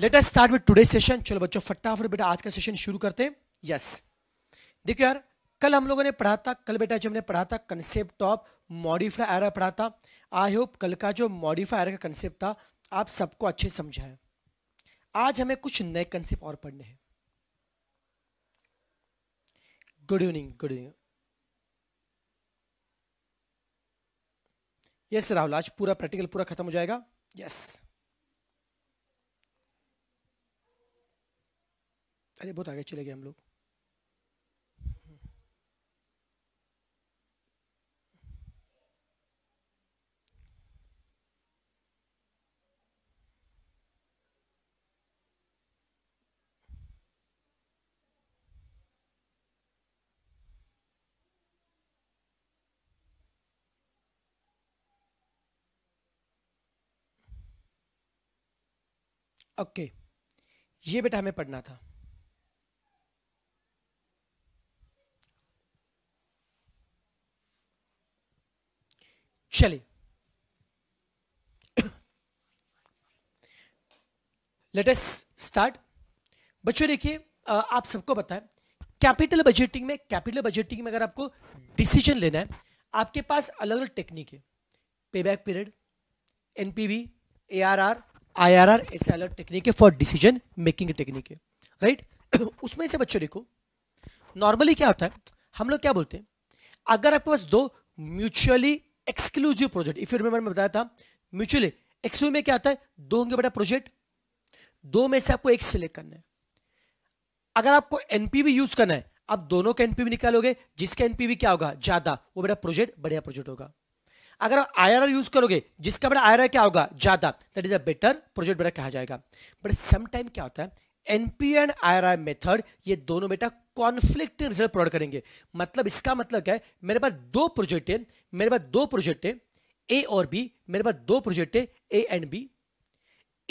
Late us start with today session चलो बच्चों फटाफट बेटा आज का सेशन शुरू करते हैं यस देखो यार कल हम लोगों ने पढ़ा था कल बेटा जो हमने पढ़ा था कंसेप्ट ऑफ मॉडिफाई एरर पढ़ा था आई होप कल का जो मॉडिफाई एरर का कंसेप्ट था आप सबको अच्छे समझा है आज हमें कुछ नए कंसेप्ट और पढ़ने हैं good evening good evening yes Rahul आज पूरा प्रैक्टिकल पूरा खत्म हो जाएगा यस yes. अरे बहुत आगे चले गए हम लोग ओके okay. ये बेटा हमें पढ़ना था चलिए अस स्टार्ट बच्चों देखिए आप सबको बताए कैपिटल बजटिंग में कैपिटल बजटिंग में अगर आपको डिसीजन लेना है आपके पास अलग अलग टेक्निक है payback period NPV ARR IRR ऐसे अलग टेक्निक है फॉर डिसीजन मेकिंग टेक्निक है राइट उसमें से बच्चों देखो नॉर्मली क्या होता है हम लोग क्या बोलते हैं अगर आपके पास दो mutually exclusive project if you remember मैं बताया था म्यूचुअली एक्सक्लूसिव में क्या आता है दो होंगे बड़ा प्रोजेक्ट दो में से आपको एक सिलेक्ट करना है अगर आपको एनपीवी यूज करना है आप दोनों का एनपीवी निकालोगे जिसका एनपीवी क्या होगा ज्यादा वो बड़ा प्रोजेक्ट बढ़िया प्रोजेक्ट होगा अगर आप आई यूज करोगे जिसका बड़ा आई क्या होगा ज्यादा that is a better project बड़ा कहा जाएगा बट समाइम क्या होता है एनपी एंड आई मेथड ये दोनों बेटा कॉन्फ्लिक्ट रिजल्ट प्रोवाइड करेंगे मतलब इसका मतलब क्या है मेरे पास दो प्रोजेक्ट है मेरे पास दो प्रोजेक्ट है ए और बी मेरे पास दो प्रोजेक्ट है A and B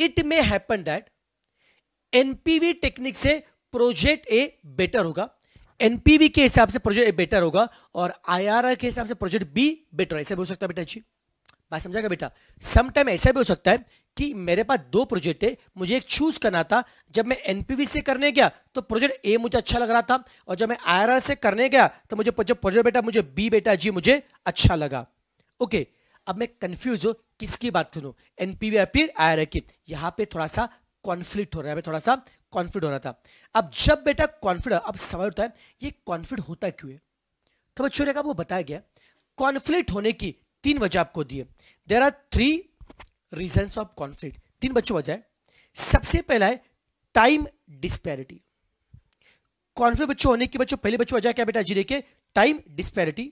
it may happen that NPV technique से प्रोजेक्ट ए बेटर होगा एनपीवी के हिसाब से प्रोजेक्ट ए बेटर होगा और आईआरआर के हिसाब से प्रोजेक्ट बी बेटर ऐसे हो सकता है बेटा जी बात समझा क्या बेटा समटाइम ऐसा भी हो सकता है कि मेरे पास दो प्रोजेक्ट है मुझे एक चूज करना था जब मैं एनपीवी से करने गया तो प्रोजेक्ट ए मुझे अच्छा लग रहा था और जब मैं आईआरआर से करने गया तो मुझे जब प्रोजेक्ट बेटा मुझे बी बेटा जी मुझे अच्छा लगा ओके अब मैं कंफ्यूज हूँ किसकी बात सुनूँ एनपीवी या फिर आईआरआर की यहाँ पे थोड़ा सा कॉन्फ्लिक्ट हो रहा है थोड़ा सा कॉन्फ्लिक्ट हो रहा था अब जब बेटा कॉन्फ्लिक्ट अब सवाल उठता है ये कॉन्फ्लिक्ट होता क्यों है तो बच्चों ने कहा वो बताया गया कॉन्फ्लिक्ट होने की तीन वजह आपको दिए there are three reason of conflict तीन बच्चों वजह सबसे पहला है टाइम डिस्पैरिटी कॉन्फ्लिक्ट बच्चों होने की बच्चों पहले बच्चों वजह क्या बेटा जी देखे टाइम डिस्पैरिटी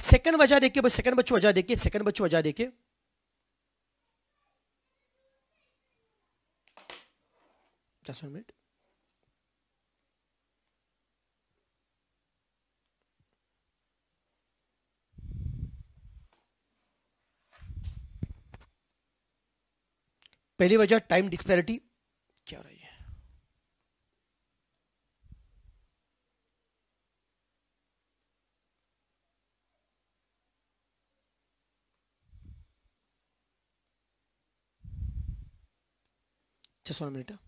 सेकंड वजह देखिए सेकंड बच्चों वजह देखिए सेकंड बच्चों वजह देखिए जस्ट मिनट पहली वजह टाइम डिस्पैरिटी क्या हो रही है छह सौ मीटर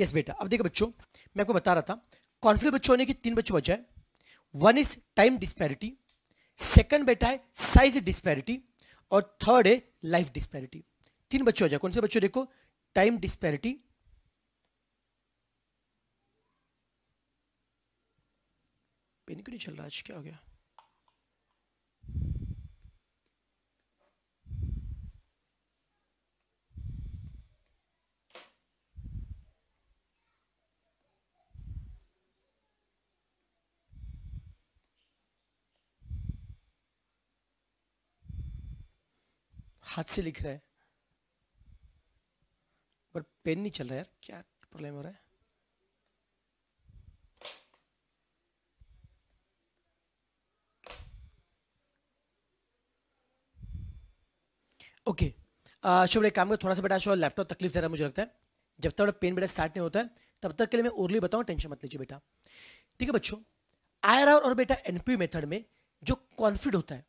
यस बेटा अब देखो बच्चों मैं आपको बता रहा था कॉन्फ्लिक्ट बच्चों होने के तीन बच्चों वजह है one is time disparity second बेटा है साइज डिस्पैरिटी और थर्ड है लाइफ डिस्पैरिटी तीन बच्चों वजह कौन से बच्चों देखो टाइम डिस्पैरिटी पेन क्यों नहीं चल रहा आज क्या हो गया हाथ से लिख रहे हैं पर पेन नहीं चल रहा यार क्या प्रॉब्लम हो रहा है ओके शुभ एक काम कर थोड़ा सा बेटा शो लैपटॉप तकलीफ दे रहा है मुझे लगता है जब तक पेन बेटा स्टार्ट नहीं होता है तब तक के लिए मैं ओरली बताऊं टेंशन मत लीजिए बेटा ठीक है बच्चों आई और बेटा एनपी मेथड में जो कॉन्फ्लिक्ट होता है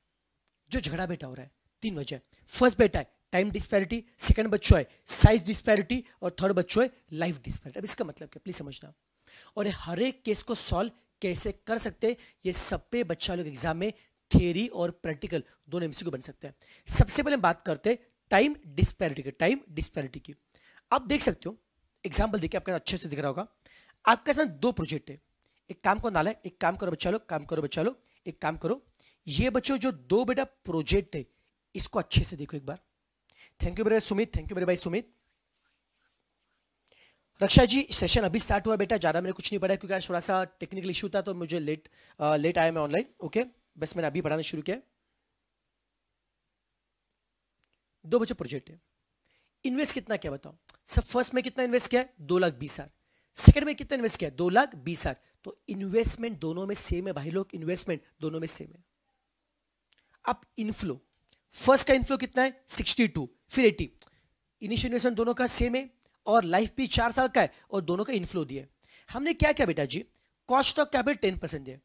जो झगड़ा बेटा हो रहा है तीन वजह है फर्स्ट बेटा है टाइम डिस्पैरिटी सेकंड बच्चों है साइज डिस्पैरिटी और थर्ड बच्चों है लाइफ डिस्पैरिटी अब इसका मतलब क्या प्लीज समझना और हर एक केस को सॉल्व कैसे कर सकते हैं ये सब पे बच्चा लोग एग्जाम में थियरी और प्रैक्टिकल दोनों एमसीक्यू बन सकते हैं सबसे पहले बात करते हैं टाइम डिस्पैरिटी की टाइम डिस्पैरिटी की आप देख सकते हो एग्जाम्पल देखिए आपका अच्छे से दिख रहा होगा आपके साथ दो प्रोजेक्ट है एक काम को नाला एक काम करो बच्चा लोग काम करो बच्चा लोग एक काम करो ये बच्चों जो दो बेटा प्रोजेक्ट है इसको अच्छे से देखो एक बार थैंक यू मेरे सुमित थैंक यू मेरे भाई सुमित रक्षा जी सेशन अभी स्टार्ट हुआ बेटा ज़्यादा मेरे कुछ नहीं पढ़ा क्योंकि आज थोड़ा सा टेक्निकल इशू था तो मुझे लेट आ, लेट आया मैं ऑनलाइन ओके बस मैंने अभी पढ़ाना शुरू किया दो बजे प्रोजेक्ट है इन्वेस्ट कितना क्या बताओ सर फर्स्ट में कितना इन्वेस्ट किया दो लाख बीस हज़ार सेकंड में कितना इन्वेस्ट किया दो लाख बीस हज़ार तो इन्वेस्टमेंट दोनों में सेम है भाई लोग इन्वेस्टमेंट दोनों में सेम है अब इनफ्लो फर्स्ट का इनफ्लो कितना है 62 फिर 80 इनिशियल इन्वेस्टमेंट दोनों का सेम है और लाइफ भी चार साल का है और दोनों का इनफ्लो दिया हमने क्या किया बेटा जी cost of capital ten percent दिया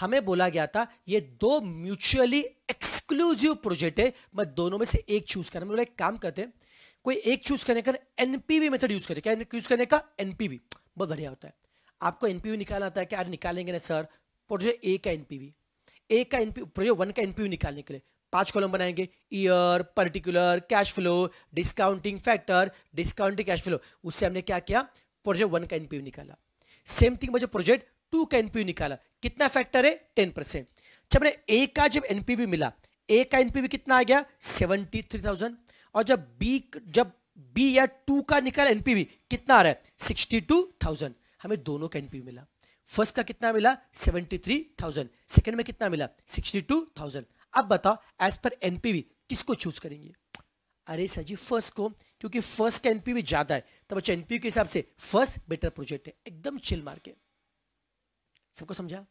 हमें बोला गया था ये दो म्यूचुअली एक्सक्लूसिव प्रोजेक्ट है मैं दोनों में से एक चूज करना बोला एक काम करते हैं कोई एक चूज करने का एनपीवी मेथड यूज करते क्या यूज करने का एनपीवी बहुत बढ़िया होता है आपको एनपीवी निकालना आता है क्या अरे निकालेंगे ना सर प्रोजेक्ट ए का एनपीवी ए का एनपी प्रोजेक्ट वन का एनपीवी निकालने के लिए पांच कॉलम बनाएंगे year particular cash flow discounting factor discounting cash flow उससे हमने क्या किया प्रोजेक्ट वन का एनपीयू निकाला सेम थिंग मुझे प्रोजेक्ट टू का एनपीयू निकाला कितना फैक्टर है टेन परसेंट जब ए का जब एनपीवी मिला ए का एनपीवी कितना आ गया सेवेंटी थ्री थाउजेंड और जब बी जब बी या टू का निकाला एनपीवी कितना आ रहा है सिक्सटी टू थाउजेंड हमें दोनों का एनपीवी मिला फर्स्ट का कितना मिला सेवेंटी थ्री थाउजेंड सेकेंड में कितना मिला सिक्सटी टू थाउजेंड अब बताओ एज पर एनपीवी किसको चूज करेंगे अरे सर जी फर्स्ट को क्योंकि फर्स्ट का एनपीवी ज्यादा है तो बच्चा एनपीवी के हिसाब से फर्स्ट बेटर प्रोजेक्ट है एकदम चिल मार के सबको समझा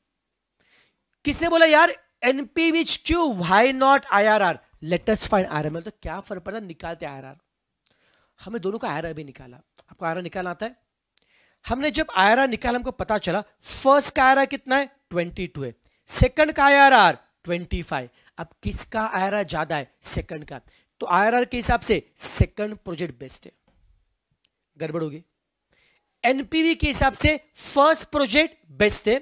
किसने बोला यार NPV Q why not I R R letters fine R M L तो क्या फर्क पड़ता है निकालते आर हमने दोनों का आयरा भी निकाला आपको आयरा निकालना आता है हमने जब आयरा निकाला हमको पता चला फर्स्ट का आयरा कितना है ट्वेंटी टू है सेकंड का आयरा ट्वेंटी फाइव अब किसका आर ज्यादा है सेकंड का तो आयर के हिसाब से सेकंड प्रोजेक्ट बेस्ट है गड़बड़ होगी एनपीवी के हिसाब से फर्स्ट प्रोजेक्ट बेस्ट है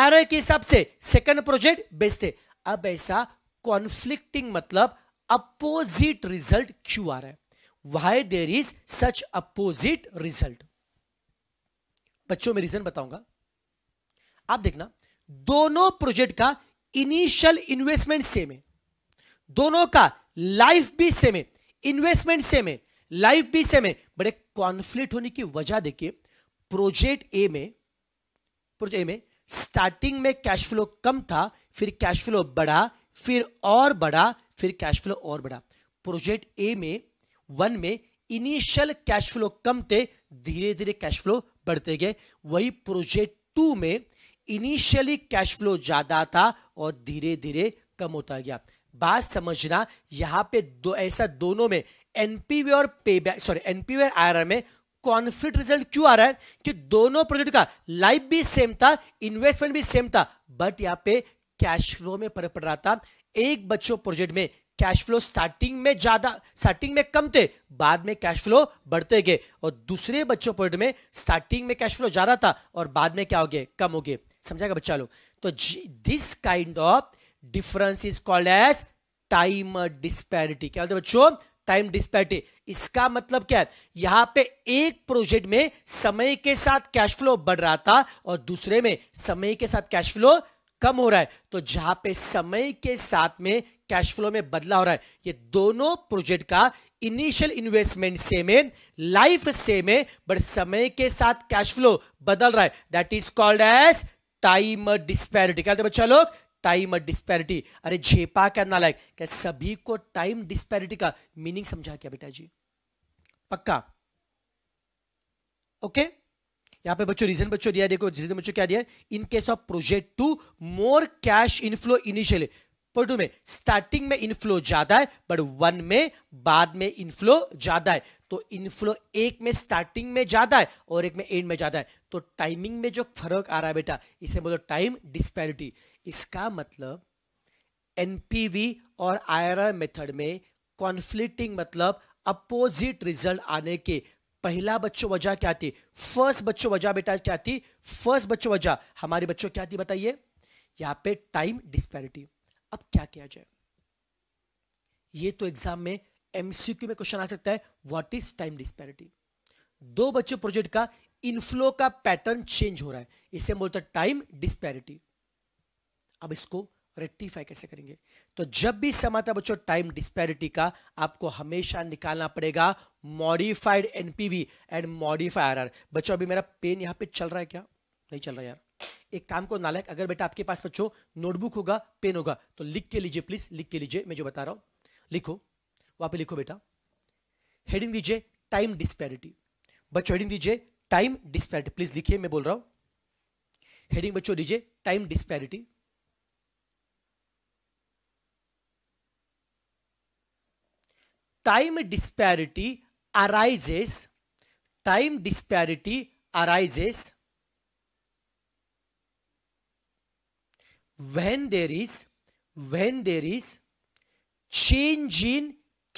आर के हिसाब से सेकंड प्रोजेक्ट बेस्ट है अब ऐसा कॉन्फ्लिक्टिंग मतलब अपोजिट रिजल्ट क्यों आ रहा है why there is such opposite result बच्चों में रीजन बताऊंगा आप देखना दोनों प्रोजेक्ट का इनिशियल इन्वेस्टमेंट सेम है दोनों का लाइफ भी सेम है इन्वेस्टमेंट सेम है लाइफ भी सेम है बड़े कॉन्फ्लिक्ट होने की वजह देखिए प्रोजेक्ट ए में प्रोजेक्ट ए में स्टार्टिंग में कैश फ्लो कम था फिर कैश फ्लो बढ़ा फिर और बढ़ा फिर कैश फ्लो और बढ़ा प्रोजेक्ट ए में वन में इनिशियल कैश फ्लो कम थे धीरे धीरे कैश फ्लो बढ़ते गए वही प्रोजेक्ट टू में इनिशियली कैश फ्लो ज़्यादा था और धीरे धीरे कम होता गया बात समझना यहाँ पे दो ऐसा दोनों में एनपीवी और पे बैक सॉरी एनपीवी और आर में कॉन्फ्लिक्ट रिजल्ट क्यों आ रहा है कि दोनों प्रोजेक्ट का लाइफ भी सेम था इन्वेस्टमेंट भी सेम था बट यहाँ पे कैश फ्लो में फर्क पड़ रहा था एक बच्चों प्रोजेक्ट में कैश फ्लो स्टार्टिंग में ज्यादा स्टार्टिंग में कम थे बाद में कैश फ्लो बढ़ते गए और दूसरे बच्चों प्रोजेक्ट में स्टार्टिंग में कैश फ्लो ज्यादा था और बाद में क्या हो गए कम हो गए समझा गया बच्चा लोग तो this kind of difference is called as time disparity क्या बोलते बच्चों टाइम डिस्पैरिटी इसका मतलब क्या है यहां पे एक प्रोजेक्ट में समय के साथ कैश फ्लो बढ़ रहा था और दूसरे में समय के साथ कैश फ्लो कम हो रहा है तो जहां पे समय के साथ में कैश फ्लो में बदला हो रहा है ये दोनों प्रोजेक्ट का इनिशियल इन्वेस्टमेंट सेम है लाइफ सेम है बट समय के साथ कैश फ्लो बदल रहा है that is called as time disparity क्या बच्चा लोग टाइम डिस्पैरिटी अरे झेपा क्या नालायक क्या सभी को टाइम डिस्पैरिटी का मीनिंग समझा क्या बेटा जी पक्का ओके यहां पे बच्चों रीजन बच्चों दिया देखो रीजन बच्चों क्या दिया in case of project two more cash inflow initially two में स्टार्टिंग में इनफ्लो ज्यादा है बट वन में बाद में इनफ्लो ज्यादा है तो इनफ्लो एक में स्टार्टिंग में ज्यादा है और एक में एंड में ज्यादा है तो टाइमिंग में जो फर्क आ रहा है बेटा इसे बोलो टाइम डिस्पैरिटी इसका मतलब एनपीवी और आईआरआर मेथड में कॉन्फ्लिक्टिंग मतलब अपोजिट रिजल्ट आने के पहला बच्चों वजह क्या थी फर्स्ट बच्चों वजह बेटा क्या थी फर्स्ट बच्चों वजह हमारे बच्चों क्या थी बताइए यहां पे टाइम डिस्पैरिटी अब क्या किया जाए ये तो एग्जाम में एमसीक्यू में क्वेश्चन आ सकता है व्हाट इज टाइम डिस्पैरिटी दो बच्चों प्रोजेक्ट का इनफ्लो का पैटर्न चेंज हो रहा है इसे हम बोलते हैं टाइम डिस्पैरिटी अब इसको रेक्टिफाई कैसे करेंगे तो जब भी समाता बच्चों टाइम डिस्पैरिटी का आपको हमेशा निकालना पड़ेगा modified NPV and modify R बच्चों अभी मेरा पेन यहां पे चल रहा है क्या नहीं चल रहा यार एक काम को नालायक अगर बेटा आपके पास बच्चों नोटबुक होगा पेन होगा तो लिख के लीजिए प्लीज लिख के लीजिए मैं जो बता रहा हूं लिखो वहां पर लिखो बेटा हेडिंग दीजिए टाइम डिस्पैरिटी बच्चों हेडिंग दीजिए टाइम डिस्पैरिटी प्लीज लिखिए मैं बोल रहा हूं हेडिंग बच्चों दीजिए time disparity time disparity arises time disparity arises when there is when there is change in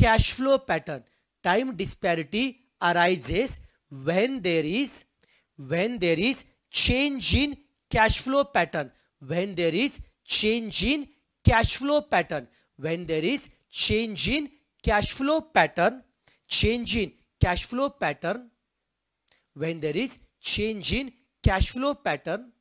cash flow pattern time disparity arises when there is when there is change in cash flow pattern when there is change in cash flow pattern when there is change in cash flow pattern change in cash flow pattern when there is change in cash flow pattern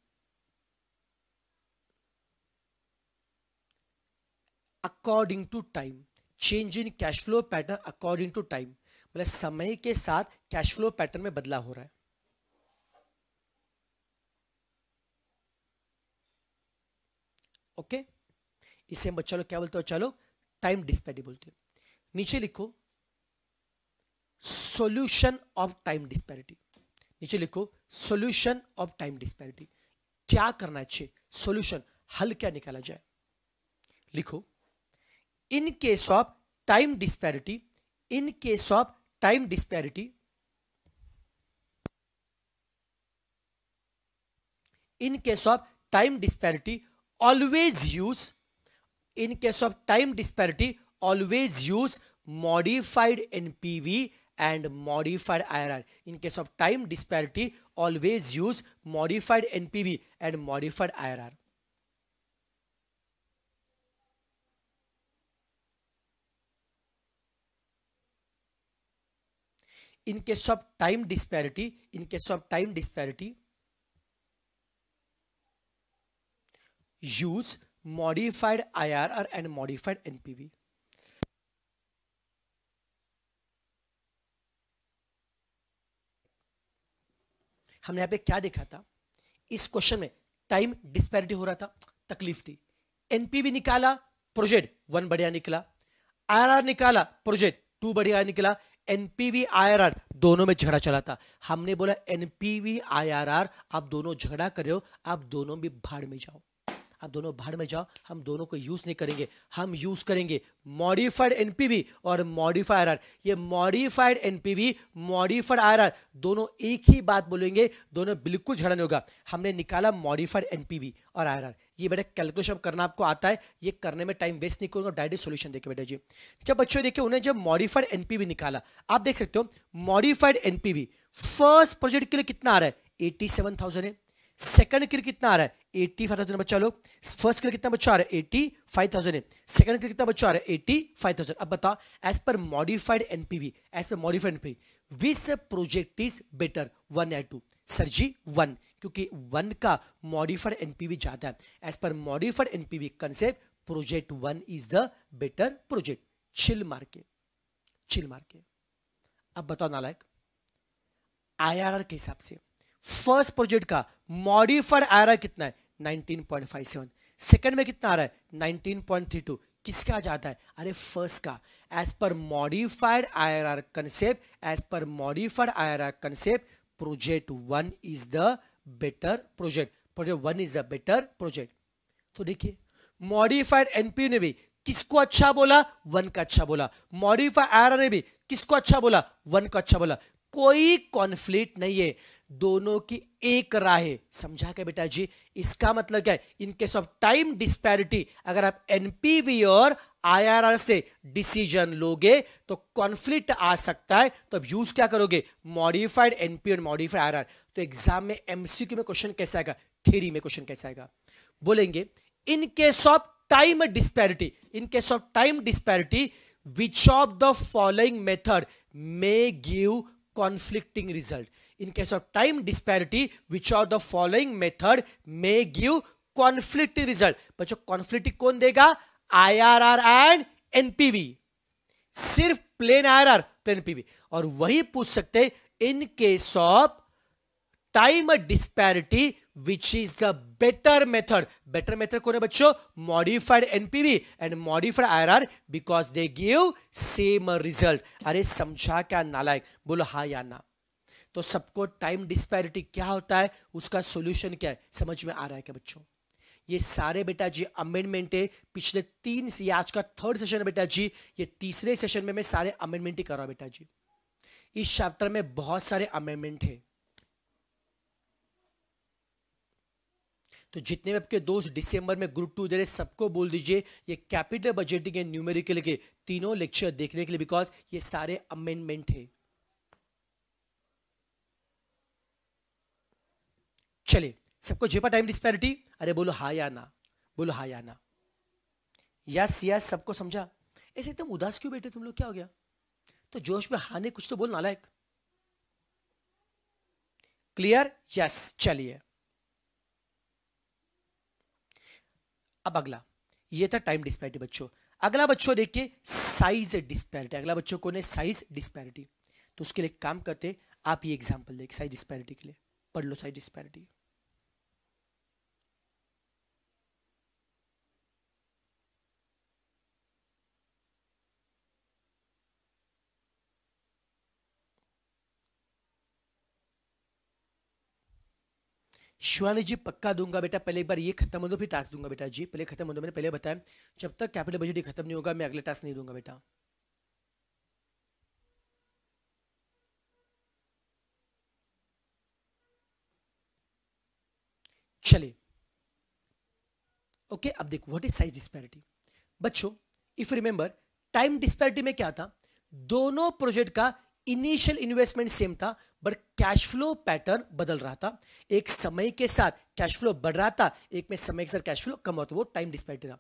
according to time change in cash flow pattern according to time मतलब समय के साथ cash flow pattern में बदलाव हो रहा है okay इसे बच्चा लोग क्या बोलते हो बच्चा लोग टाइम डिस्पैटी बोलते हैं नीचे लिखो सॉल्यूशन ऑफ टाइम डिस्पैरिटी नीचे लिखो सॉल्यूशन ऑफ टाइम डिस्पैरिटी क्या करना चाहिए सॉल्यूशन हल क्या निकाला जाए लिखो in case of time disparity in case of time disparity in case of time disparity always use in case of time disparity always use modified npv and modified irr in case of time disparity always use modified npv and modified irr in case of time disparity of time disparity use modified I R R and modified NPV हमने यहां पे क्या देखा था इस question में time disparity हो रहा था तकलीफ थी एनपीवी निकाला प्रोजेक्ट वन बढ़िया निकला आरआर निकाला प्रोजेक्ट टू बढ़िया निकला एनपीवी आईआरआर दोनों में झगड़ा चला था हमने बोला एनपीवी आईआरआर आप दोनों झगड़ा करो आप दोनों भी भाड़ में जाओ आप दोनों भाड़ में जाओ हम दोनों को यूज़ नहीं करेंगे हम यूज़ करेंगे मॉडिफाइड एनपीवी और मॉडिफाइड आर ये मॉडिफाइड एनपीवी मॉडिफाइड आर दोनों एक ही बात बोलेंगे दोनों बिल्कुल झड़ा नहीं होगा हमने निकाला मॉडिफाइड एनपीवी और आर ये बेटा कैलकुलेशन करना आपको आता है ये करने में टाइम वेस्ट नहीं करूंगा डायरेक्ट सोल्यूशन देखिए बेटा जी जब बच्चों देखिए उन्हें जब मॉडिफाइड एनपीवी निकाला आप देख सकते हो मॉडिफाइड एनपीवी फर्स्ट प्रोजेक्ट के लिए कितना आ रहा है एट्टी सेवन थाउजेंड है सेकंड क्लियर कितना आ रहा है एट्टी फाइव थाउजेंड बच्चा लोग फर्स्ट क्लियर कितना बच्चा आ रहा है एट्टी फाइव थाउजेंड है सेकंड क्लियर कितना बच्चा आ रहा है एट्टी फाइव थाउजेंड अब बताओ as per modified NPV as per modified NPV which project is better one या टू सर जी वन क्योंकि वन का मॉडिफाइड एनपीवी ज्यादा है as per modified NPV concept project one is the better project chill मार के chill मार के अब बताओ नालायक आईआरआर के हिसाब से फर्स्ट प्रोजेक्ट का मॉडिफाइड आ रहा है कितना है 19.57 सेकंड में कितना आ रहा है 19.32 किसका जाता है अरे फर्स्ट का as per modified I R concept as per modified I R concept project one is the better project project one is the better project तो देखिए मॉडिफाइड एनपी ने भी किसको अच्छा बोला वन का अच्छा बोला मॉडिफाइड आर ने भी किसको अच्छा बोला वन का अच्छा बोला कोई कॉन्फ्लिक्ट नहीं है दोनों की एक राय है समझा क्या बेटा जी इसका मतलब क्या है in case of time disparity अगर आप एनपीवी और आईआरआर से डिसीजन लोगे तो कॉन्फ्लिक्ट आ सकता है तो अब यूज क्या करोगे मॉडिफाइड एनपी और मॉडिफाइड आईआरआर तो एग्जाम में एमसीक्यू में क्वेश्चन कैसे आएगा थ्योरी में क्वेश्चन कैसे आएगा बोलेंगे in case of time disparity in case of time disparity which of the following method may give conflicting result in case of time disparity which of the following method may give conflict result बच्चों conflict कौन देगा IRR and NPV सिर्फ plain IRR plain NPV और वही पूछ सकते in case of time disparity which is the better method better method कौन है बच्चों modified NPV and modified IRR because they give same result अरे समझा क्या नालायक बोलो हाँ या ना तो सबको टाइम डिस्पैरिटी क्या होता है उसका सोल्यूशन क्या है समझ में आ रहा है क्या बच्चों ये सारे बेटा जी अमेंडमेंट है पिछले तीन से आज का थर्ड सेशन है बेटा जी ये तीसरे सेशन में मैं सारे अमेंडमेंट ही कर रहा हूं बेटा जी इस चैप्टर में बहुत सारे अमेंडमेंट है तो जितने भी आपके दोस्त दिसंबर में ग्रुप टू दे रहे सबको बोल दीजिए ये कैपिटल बजटिंग एंड न्यूमेरिकल के तीनों लेक्चर देखने के लिए बिकॉज ये सारे अमेंडमेंट है चले सबको झेपा टाइम डिस्पैरिटी अरे बोलो हा या ना बोलो हा या ना यस यस सबको समझा ऐसे एकदम उदास क्यों बैठे तुम लोग क्या हो गया तो जोश में हा ने कुछ तो बोल नालायक क्लियर यस चलिए अब अगला ये था टाइम डिस्पैरिटी बच्चों अगला बच्चों देखिए साइज डिस्पैरिटी अगला बच्चों को साइज डिस्पैरिटी तो उसके लिए काम करते आप ये एग्जाम्पल देख साइज डिस्पैरिटी के लिए पढ़ लो साइज डिस्पैरिटी शिवानी जी पक्का दूंगा बेटा पहले एक बार ये खत्म हो दो फिर टास्क दूंगा बेटा जी पहले खत्म हो दो मैंने पहले बताया जब तक कैपिटल बजट खत्म नहीं होगा मैं अगले टास्क नहीं दूंगा बेटा चलिए ओके अब देखो व्हाट इज साइज डिस्पैरिटी बच्चों इफ रिमेंबर टाइम डिस्पैरिटी में क्या था दोनों प्रोजेक्ट का इनिशियल इन्वेस्टमेंट सेम था बट कैश फ्लो पैटर्न बदल रहा था एक समय के साथ कैश फ्लो बढ़ रहा था एक में समय के साथ कैश फ्लो कम होता तो वो टाइम डिस्पैरिटी था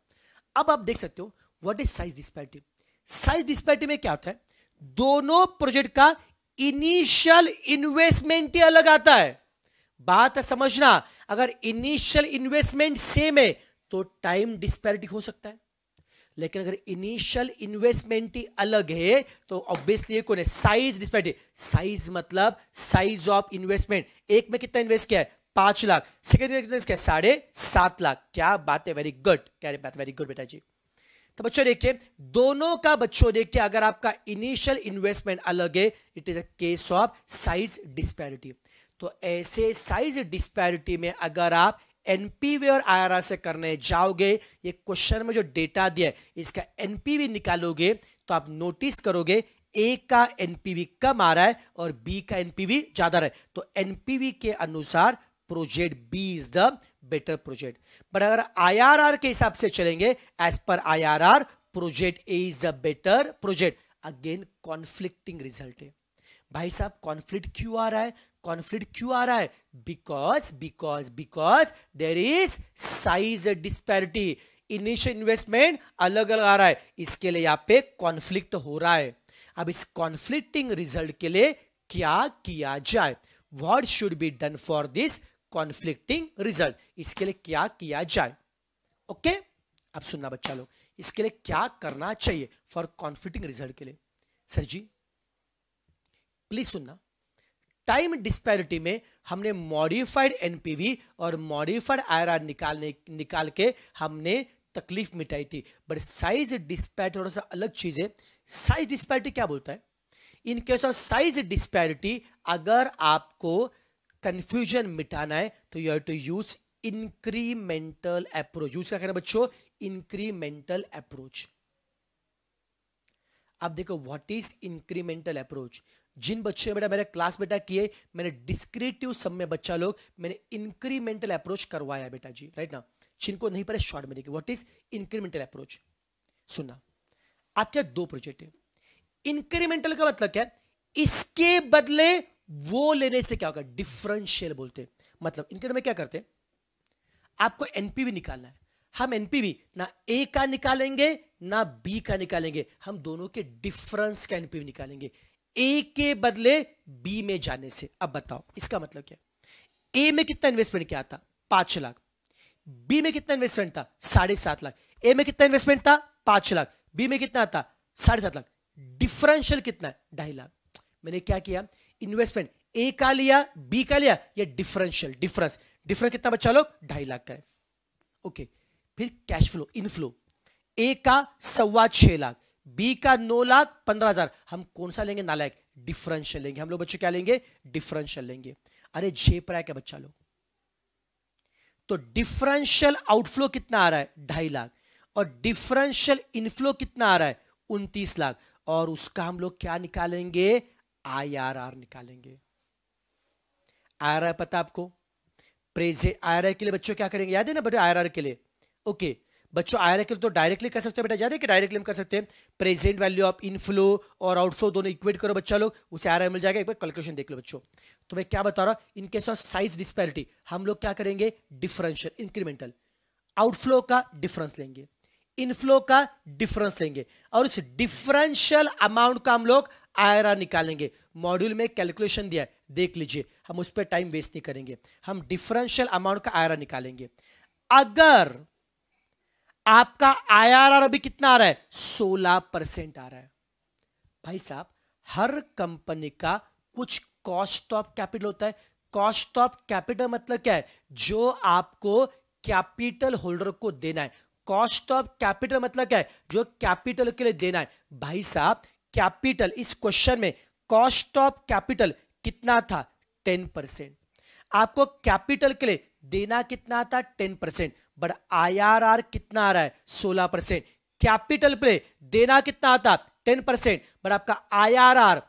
अब आप देख सकते हो what is size disparity size disparity में क्या होता है दोनों प्रोजेक्ट का इनिशियल इन्वेस्टमेंट ही अलग आता है बात है समझना अगर इनिशियल इन्वेस्टमेंट सेम है तो टाइम डिस्पैरिटी हो सकता है लेकिन अगर इनिशियल इन्वेस्टमेंट ही अलग है तो ऑब्वियसली कौन है साइज डिस्पैरिटी साइज मतलब साइज ऑफ इन्वेस्टमेंट एक में कितना इन्वेस्ट किया है पांच लाख सेकेंड में कितना साढ़े सात लाख क्या बात है वेरी गुड क्या बात वेरी गुड बेटा जी तो बच्चों देखिए दोनों का बच्चों देखिए अगर आपका इनिशियल इन्वेस्टमेंट अलग है it is a case of size disparity तो ऐसे साइज डिस्पैरिटी में अगर आप एनपीवी और आईआरआर से करने जाओगे ये क्वेश्चन में जो डेटा दिया है इसका एनपीवी निकालोगे तो आप नोटिस करोगे ए का एनपीवी कम आ रहा है और बी का एनपीवी ज्यादा रहा है तो एनपीवी के अनुसार project B is the better project but अगर आईआरआर के हिसाब से चलेंगे as per IRR project A is the better project again conflicting result है भाई साहब कॉन्फ्लिक्ट क्यों आ रहा है कॉन्फ्लिक्ट क्यों आ रहा है because because because there is size disparity initial investment अलग अलग आ रहा है इसके लिए यहां पे कॉन्फ्लिक्ट हो रहा है अब इस कॉन्फ्लिक्टिंग रिजल्ट के लिए क्या किया जाए what should be done for this conflicting result इसके लिए क्या किया जाए ओके okay? अब सुनना बच्चा लोग इसके लिए क्या करना चाहिए फॉर कॉन्फ्लिक्टिंग रिजल्ट के लिए सर जी प्लीज सुनना टाइम डिस्पैरिटी में हमने मॉडिफाइड एनपीवी और मॉडिफाइड आईआरआर निकालने निकाल के हमने तकलीफ मिटाई थी बट साइज डिस्पैरिटी थोड़ा सा अलग चीज़ है साइज डिस्पैरिटी क्या बोलता है in case of size disparity अगर आपको कंफ्यूजन मिटाना है तो you have to use incremental approach use क्या करें बच्चों इंक्रीमेंटल अप्रोच आप देखो व्हाट इज इंक्रीमेंटल अप्रोच जिन बच्चों ने बेटा मेरे क्लास बेटा किए मैंने डिस्क्रिटिव सब में बच्चा लोग मैंने इंक्रीमेंटल अप्रोच करवाया बेटा जी राइट ना जिनको नहीं पड़े शॉर्ट में देखिए वॉट इज इंक्रीमेंटल अप्रोच सुनना आपके दो प्रोजेक्ट है इंक्रीमेंटल का मतलब क्या है इसके बदले वो लेने से क्या होगा डिफरेंशियल बोलते मतलब इनके में क्या करते आपको एनपीवी निकालना है हम एनपीवी ना ए का निकालेंगे ना बी का निकालेंगे हम दोनों के डिफरेंस का एनपीवी निकालेंगे ए के बदले बी में जाने से अब बताओ इसका मतलब क्या ए में कितना इन्वेस्टमेंट किया था पांच लाख बी में कितना इन्वेस्टमेंट था साढ़े सात लाख ए में कितना इन्वेस्टमेंट था पांच लाख बी में कितना था साढ़े सात लाख डिफरेंशियल कितना है ढाई लाख मैंने क्या किया इन्वेस्टमेंट ए का लिया बी का लिया या डिफरेंशियल डिफरेंस डिफरेंस कितना बच्चा लोग ढाई लाख का है ओके फिर कैश फ्लो इनफ्लो ए का सवा छह लाख बी का नौ लाख पंद्रह हजार हम कौन सा लेंगे नालायक डिफरेंशियल लेंगे हम लोग बच्चे क्या लेंगे डिफरेंशियल लेंगे अरे जे पर आया क्या बच्चा लोग तो डिफरेंशियल आउटफ्लो कितना आ रहा है ढाई लाख और डिफरेंशियल इनफ्लो कितना आ रहा है उनतीस लाख और उसका हम लोग क्या निकालेंगे आईआरआर निकालेंगे आईआरआर पता आपको प्रेजे आईआरआर के लिए बच्चों क्या करेंगे याद है ना बड़े आईआरआर के लिए ओके okay. बच्चों आर तो डायरेक्टली कर सकते हैं बेटा याद है कि डायरेक्टली हम कर सकते हैं प्रेजेंट वैल्यू ऑफ इनफ्लो और आउटफ्लो दोनों इक्वेट करो बच्चा लोग उसे आर मिल जाएगा एक बार कैलकुलेशन देख लो बच्चों तो मैं क्या बता रहा हूँ इनकेस ऑफ साइज डिस्पैरिटी हम लोग क्या करेंगे डिफरेंशियल इंक्रीमेंटल आउटफ्लो का डिफरेंस लेंगे इनफ्लो का डिफरेंस लेंगे और उस डिफरेंशियल अमाउंट का हम लोग आयरा निकालेंगे मॉड्यूल में कैलकुलेशन दिया है देख लीजिए हम उस पर टाइम वेस्ट नहीं करेंगे हम डिफरेंशियल अमाउंट का आयरा निकालेंगे अगर आपका आईआरआर अभी कितना आ रहा है सोलह परसेंट आ रहा है भाई साहब हर कंपनी का कुछ कॉस्ट ऑफ कैपिटल होता है कॉस्ट ऑफ कैपिटल मतलब क्या है जो आपको कैपिटल होल्डर को देना है कॉस्ट ऑफ कैपिटल मतलब क्या है जो कैपिटल के लिए देना है भाई साहब कैपिटल इस क्वेश्चन में कॉस्ट ऑफ कैपिटल कितना था टेन परसेंट आपको कैपिटल के लिए देना कितना था टेन परसेंट बट आईआरआर कितना आ रहा है सोलह परसेंट कैपिटल पे देना कितना आता टेन परसेंट बट आपका आईआरआर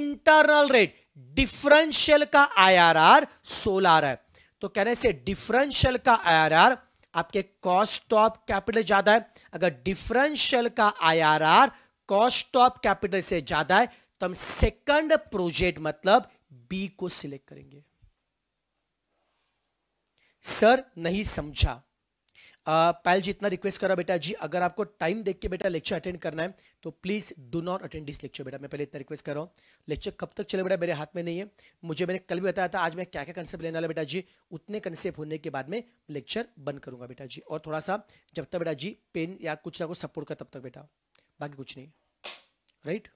इंटरनल रेट डिफरेंशियल का आईआरआर सोलह आ रहा है तो कहने से डिफरेंशियल का आईआरआर आपके कॉस्ट ऑफ कैपिटल ज्यादा है अगर डिफरेंशियल का आईआरआर कॉस्ट ऑफ कैपिटल से ज्यादा है तो हम सेकंड प्रोजेक्ट मतलब बी को सिलेक्ट करेंगे सर नहीं समझा पायल जी इतना रिक्वेस्ट करा बेटा जी अगर आपको टाइम देख के बेटा लेक्चर अटेंड करना है तो please do not attend this lecture बेटा मैं पहले इतना रिक्वेस्ट कर रहा हूँ लेक्चर कब तक चले बेटा मेरे हाथ में नहीं है मुझे मैंने कल भी बताया था आज मैं क्या क्या कंसेप्ट लेने वाला बेटा जी उतने कंसेप्ट होने के बाद में लेक्चर बंद करूंगा बेटा जी और थोड़ा सा जब तक बेटा जी पेन या कुछ ना कुछ सपोर्ट कर तब तक बेटा बाकी कुछ नहीं राइट right?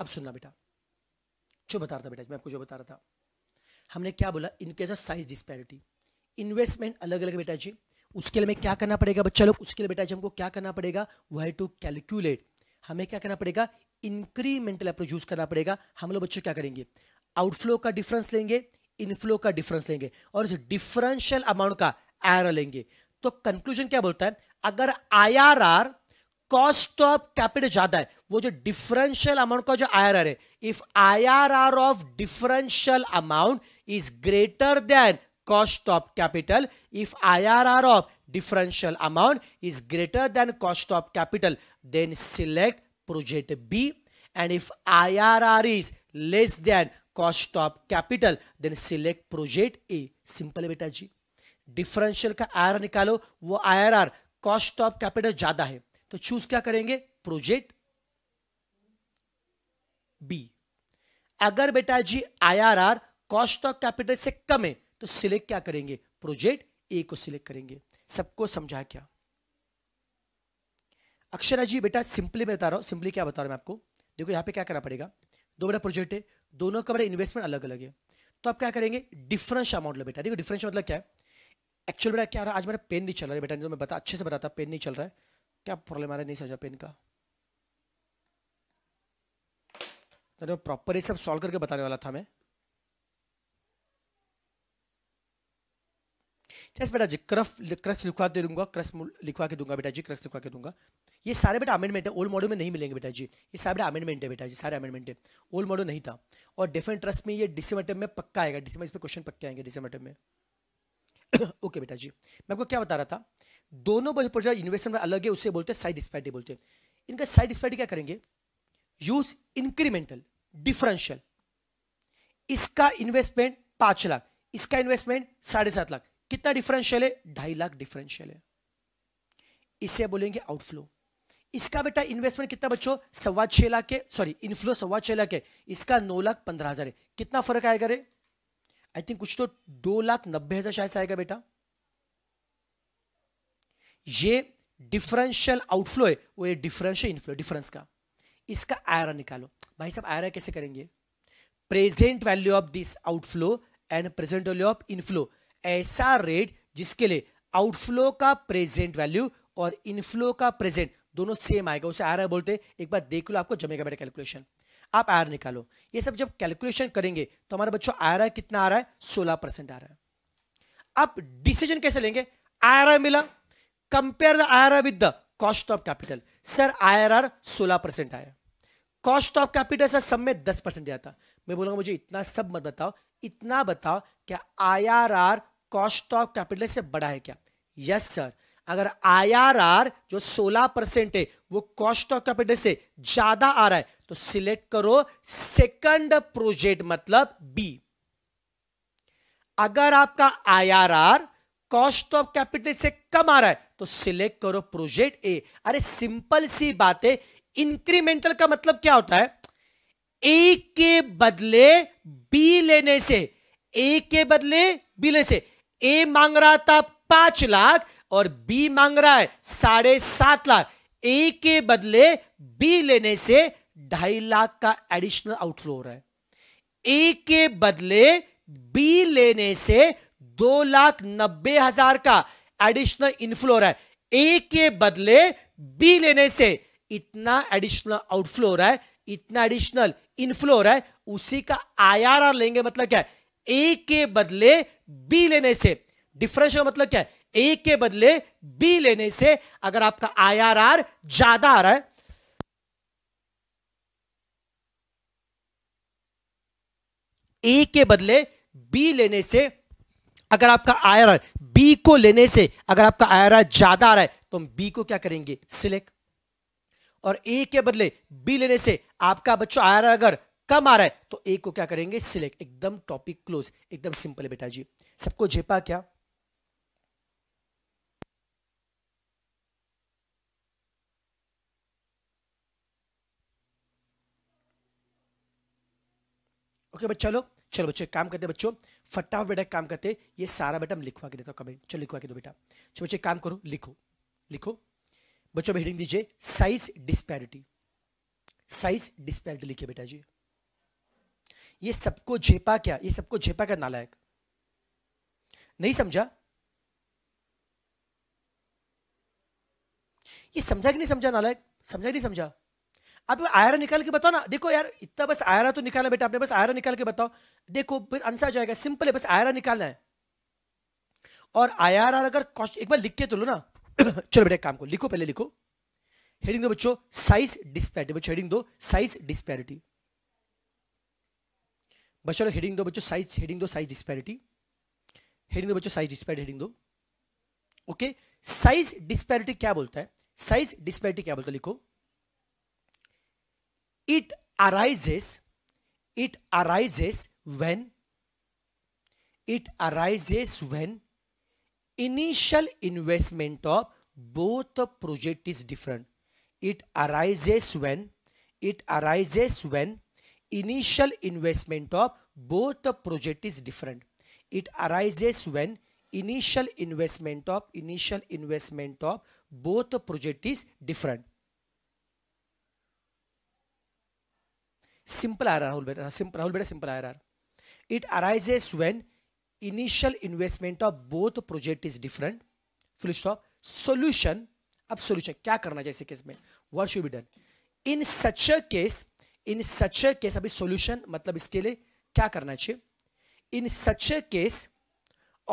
अब सुनना बेटा जो बता रहा था बेटा मैं आपको जो बता रहा था हमने क्या बोला in case of size disparity investment अलग अलग बेटा जी उसके लिए हमें क्या करना पड़ेगा बच्चा लोग उसके लिए बेटा जी हमको क्या करना पड़ेगा वो है टू कैलकुलेट हमें क्या करना पड़ेगा इंक्रीमेंटल अप्रोच यूज करना पड़ेगा हम लोग बच्चों क्या करेंगे आउटफ्लो का डिफरेंस लेंगे इनफ्लो का डिफरेंस लेंगे और इस डिफरेंशियल अमाउंट का आर लेंगे तो कंक्लूजन क्या बोलता है अगर I R R cost of capital ज्यादा है वो जो डिफरेंशियल अमाउंट का जो आईआरआर है if IRR of differential amount is greater than cost of capital if IRR of differential amount is greater than cost of capital then select project B and if IRR is less than cost of capital then select project A simple बेटा जी differential का are निकालो वो are cost of capital ज्यादा है तो choose क्या करेंगे प्रोजेक्ट बी अगर बेटा जी आईआरआर कॉस्ट ऑफ कैपिटल से कम है तो सिलेक्ट क्या करेंगे प्रोजेक्ट ए को सिलेक्ट करेंगे सबको समझा क्या अक्षरा जी बेटा सिंपली मैं बता रहा हूं सिंपली क्या बता रहा हूं मैं आपको देखो यहां पे क्या करना पड़ेगा दो बड़ा प्रोजेक्ट है दोनों का बड़ा इन्वेस्टमेंट अलग अलग है तो आप क्या करेंगे डिफरेंस अमाउंट लो बेटा देखो डिफरेंस मतलब क्या है एक्चुअल बेटा क्या रहा आज मेरा पेन नहीं चल रहा है बेटा तो मैं बता अच्छे से बताता पेन नहीं चल रहा है क्या प्रॉब्लम आ रहा है नहीं समझा पेन का तो प्रॉपर ये सब सॉल्व करके बताने वाला था मैं यस बेटा जी क्रफ क्रक्स लिखवा दे दूंगा क्रस लिखवा के दूंगा बेटा जी क्रक्स लिखवा के दूंगा ये सारे बेटा अमेंडमेंट है ओल्ड मॉडल में नहीं मिलेंगे बेटा जी ये सारे बेटा अमेंडमेंट है बेटा जी सारे अमेंडमेंट है ओल्ड मॉडल नहीं था और डिफेंट ट्रस्ट में ये डिसमेटिव में पक्का आएगा डिसमेट इस पर क्वेश्चन पक्के आएंगे डिसमेटिव में ओके बेटा जी मैं आपको क्या बता रहा था दोनों प्रोजेक्ट इन्वेस्टमेंट में अलग है उससे बोलते हैं साइड डिस्पैरिटी बोलते हैं इनका साइड डिस्पैरिटी क्या करेंगे यूज इंक्रीमेंटल डिफरेंशियल इसका इन्वेस्टमेंट पांच लाख इसका इन्वेस्टमेंट साढ़े सात लाख कितना डिफरेंशियल है ढाई लाख डिफरेंशियल है इसे बोलेंगे आउटफ्लो इसका बेटा इन्वेस्टमेंट कितना बच्चों सवा छह लाख है सॉरी इनफ्लो सवा छह लाख है इसका नौ लाख पंद्रह हजार है कितना फर्क आएगा रे आई थिंक कुछ तो दो लाख नब्बे हजार शायद आएगा बेटा ये डिफरेंशियल आउटफ्लो है वो ये डिफरेंशियल इनफ्लो डिफरेंस का इसका आयरा निकालो भाई साहब आयरा कैसे करेंगे present value of this outflow and present value of inflow ऐसा रेट जिसके लिए आउटफ्लो का प्रेजेंट वैल्यू और इनफ्लो का प्रेजेंट दोनों सेम आएगा उसे आयरा बोलते एक बार देख लो आपको जमेगा बेटा कैलकुलेशन आप आयर निकालो ये सब जब कैलकुलेशन करेंगे तो हमारे बच्चों आयरा कितना आ रहा है सोलह परसेंट आ रहा है आप डिसीजन कैसे लेंगे आयरा मिला compare the R with the cost of capital sir IRR 16 percent आया कॉस्ट ऑफ कैपिटल सर सब में 10 परसेंट था मैं बोलूंगा मुझे इतना सब मत बताओ इतना बताओ क्या आईआरआर कॉस्ट ऑफ कैपिटल से बड़ा है क्या यस सर अगर आईआरआर जो 16 परसेंट है वो कॉस्ट ऑफ कैपिटल से ज्यादा आ रहा है तो सिलेक्ट करो सेकंड प्रोजेक्ट मतलब बी अगर आपका आर कॉस्ट ऑफ कैपिटल से कम आ रहा है तो सिलेक्ट करो प्रोजेक्ट ए अरे सिंपल सी बात है इंक्रीमेंटल का मतलब क्या होता है ए के बदले बी लेने से ए के बदले बी लेने से ए मांग रहा था पांच लाख और बी मांग रहा है साढ़े सात लाख ए के बदले बी लेने से ढाई लाख का एडिशनल आउटफ्लो हो रहा है ए के बदले बी लेने से दो लाख नब्बे हजार का एडिशनल इनफ्लो रहा है ए के बदले बी लेने से इतना एडिशनल आउटफ्लो रहा है इतना एडिशनल इनफ्लो रहा है उसी का आईआरआर लेंगे मतलब क्या ए के बदले बी लेने से डिफरेंस मतलब क्या ए के बदले बी लेने से अगर आपका आईआरआर ज्यादा आ रहा है ए के बदले बी लेने से अगर आपका आई आर बी को लेने से अगर आपका आई आर ज्यादा आ रहा है तो हम बी को क्या करेंगे सिलेक्ट और ए के बदले बी लेने से आपका बच्चों आई आर अगर कम आ रहा है तो ए को क्या करेंगे सिलेक्ट एकदम टॉपिक क्लोज एकदम सिंपल है बेटा जी सबको झेपा क्या ओके बच्चा लोग चलो बच्चों काम करते बच्चों फटाफट बेटा काम करते ये सारा बेटा मैं लिखवा के देता हूँ कमेंट चलो लिखवा के दो बेटा चलो बच्चे काम करो लिखो लिखो बच्चों में हेडिंग दीजिए साइज डिस्पैरिटी साइज डिस्पैरिटी लिखिए बेटा जी ये सबको झेपा क्या ये सबको झेपा क्या नालायक नहीं समझा ये समझा कि नहीं समझा नालायक समझा कि नहीं समझा अब आयरा निकाल के बताओ ना देखो यार इतना बस आयरा तो निकाला बेटा आपने बस आयरा निकाल के बताओ देखो फिर आंसर आ जाएगा सिंपल है बस आयरा निकालना है और आई आर आर अगर एक बार लिख के तो लो ना चलो बेटा काम को लिखो पहले लिखो हेडिंग दो बच्चों साइज डिस्पैरिटी बच्चों हेडिंग दो साइज डिस्पैरिटी बच्चों लो हेडिंग दो बच्चों साइज हेडिंग दो साइज डिस्पैरिटी हेडिंग दो बच्चों साइज डिस्पैरिटी हेडिंग दो ओके साइज डिस्पैरिटी क्या बोलता है साइज डिस्पैरिटी क्या बोलता है लिखो it arises it arises when it arises when initial investment of both the project is different it arises when it arises when initial investment of both the project is different it arises when initial investment of initial investment of both the project is different simple IRR Rahul beta Rahul बेटा simple R R it arises when initial investment of both project is different full stop solution अब solution क्या करना चाहिए case में what should be done in such a case in such a case अभी solution मतलब इसके लिए क्या करना चाहिए in such a case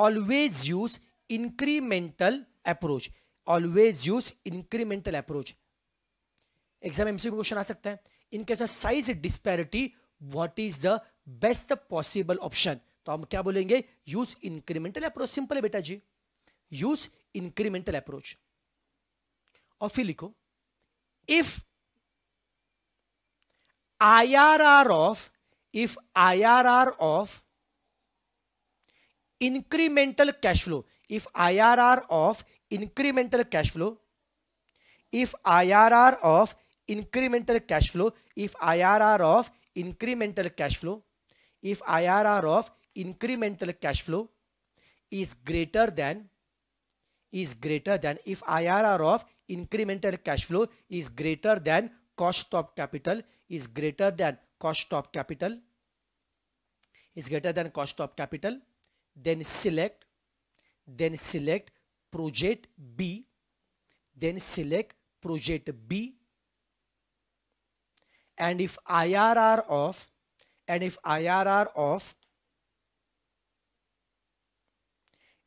always use incremental approach always use incremental approach exam MCQ question आ सकता है in case of size disparity what is the best possible option तो हम क्या बोलेंगे यूज इंक्रीमेंटल अप्रोच सिंपल है बेटा जी यूज इंक्रीमेंटल अप्रोच और फिर लिखो if I I R R R R of if of incremental cash flow if I R R of incremental cash flow if I R R of incremental cash flow if IRR of incremental cash flow if IRR of incremental cash flow is greater than is greater than if IRR of incremental cash flow is greater than cost of capital is greater than cost of capital is greater than cost of capital then select then select project B then select project B and if IRR of and if IRR of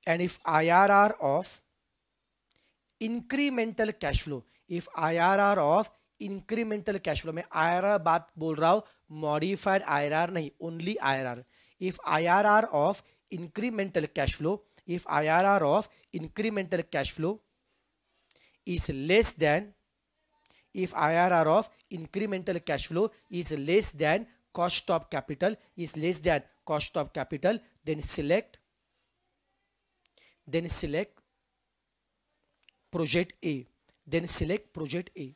and if IRR of incremental cash flow if IRR of incremental cash flow मैं IRR बात बोल रहा हूँ modified IRR नहीं only IRR if IRR of incremental cash flow if IRR of incremental cash flow is less than if IRR of incremental cash flow is less than cost of capital is less than cost of capital then select then select project A then select project A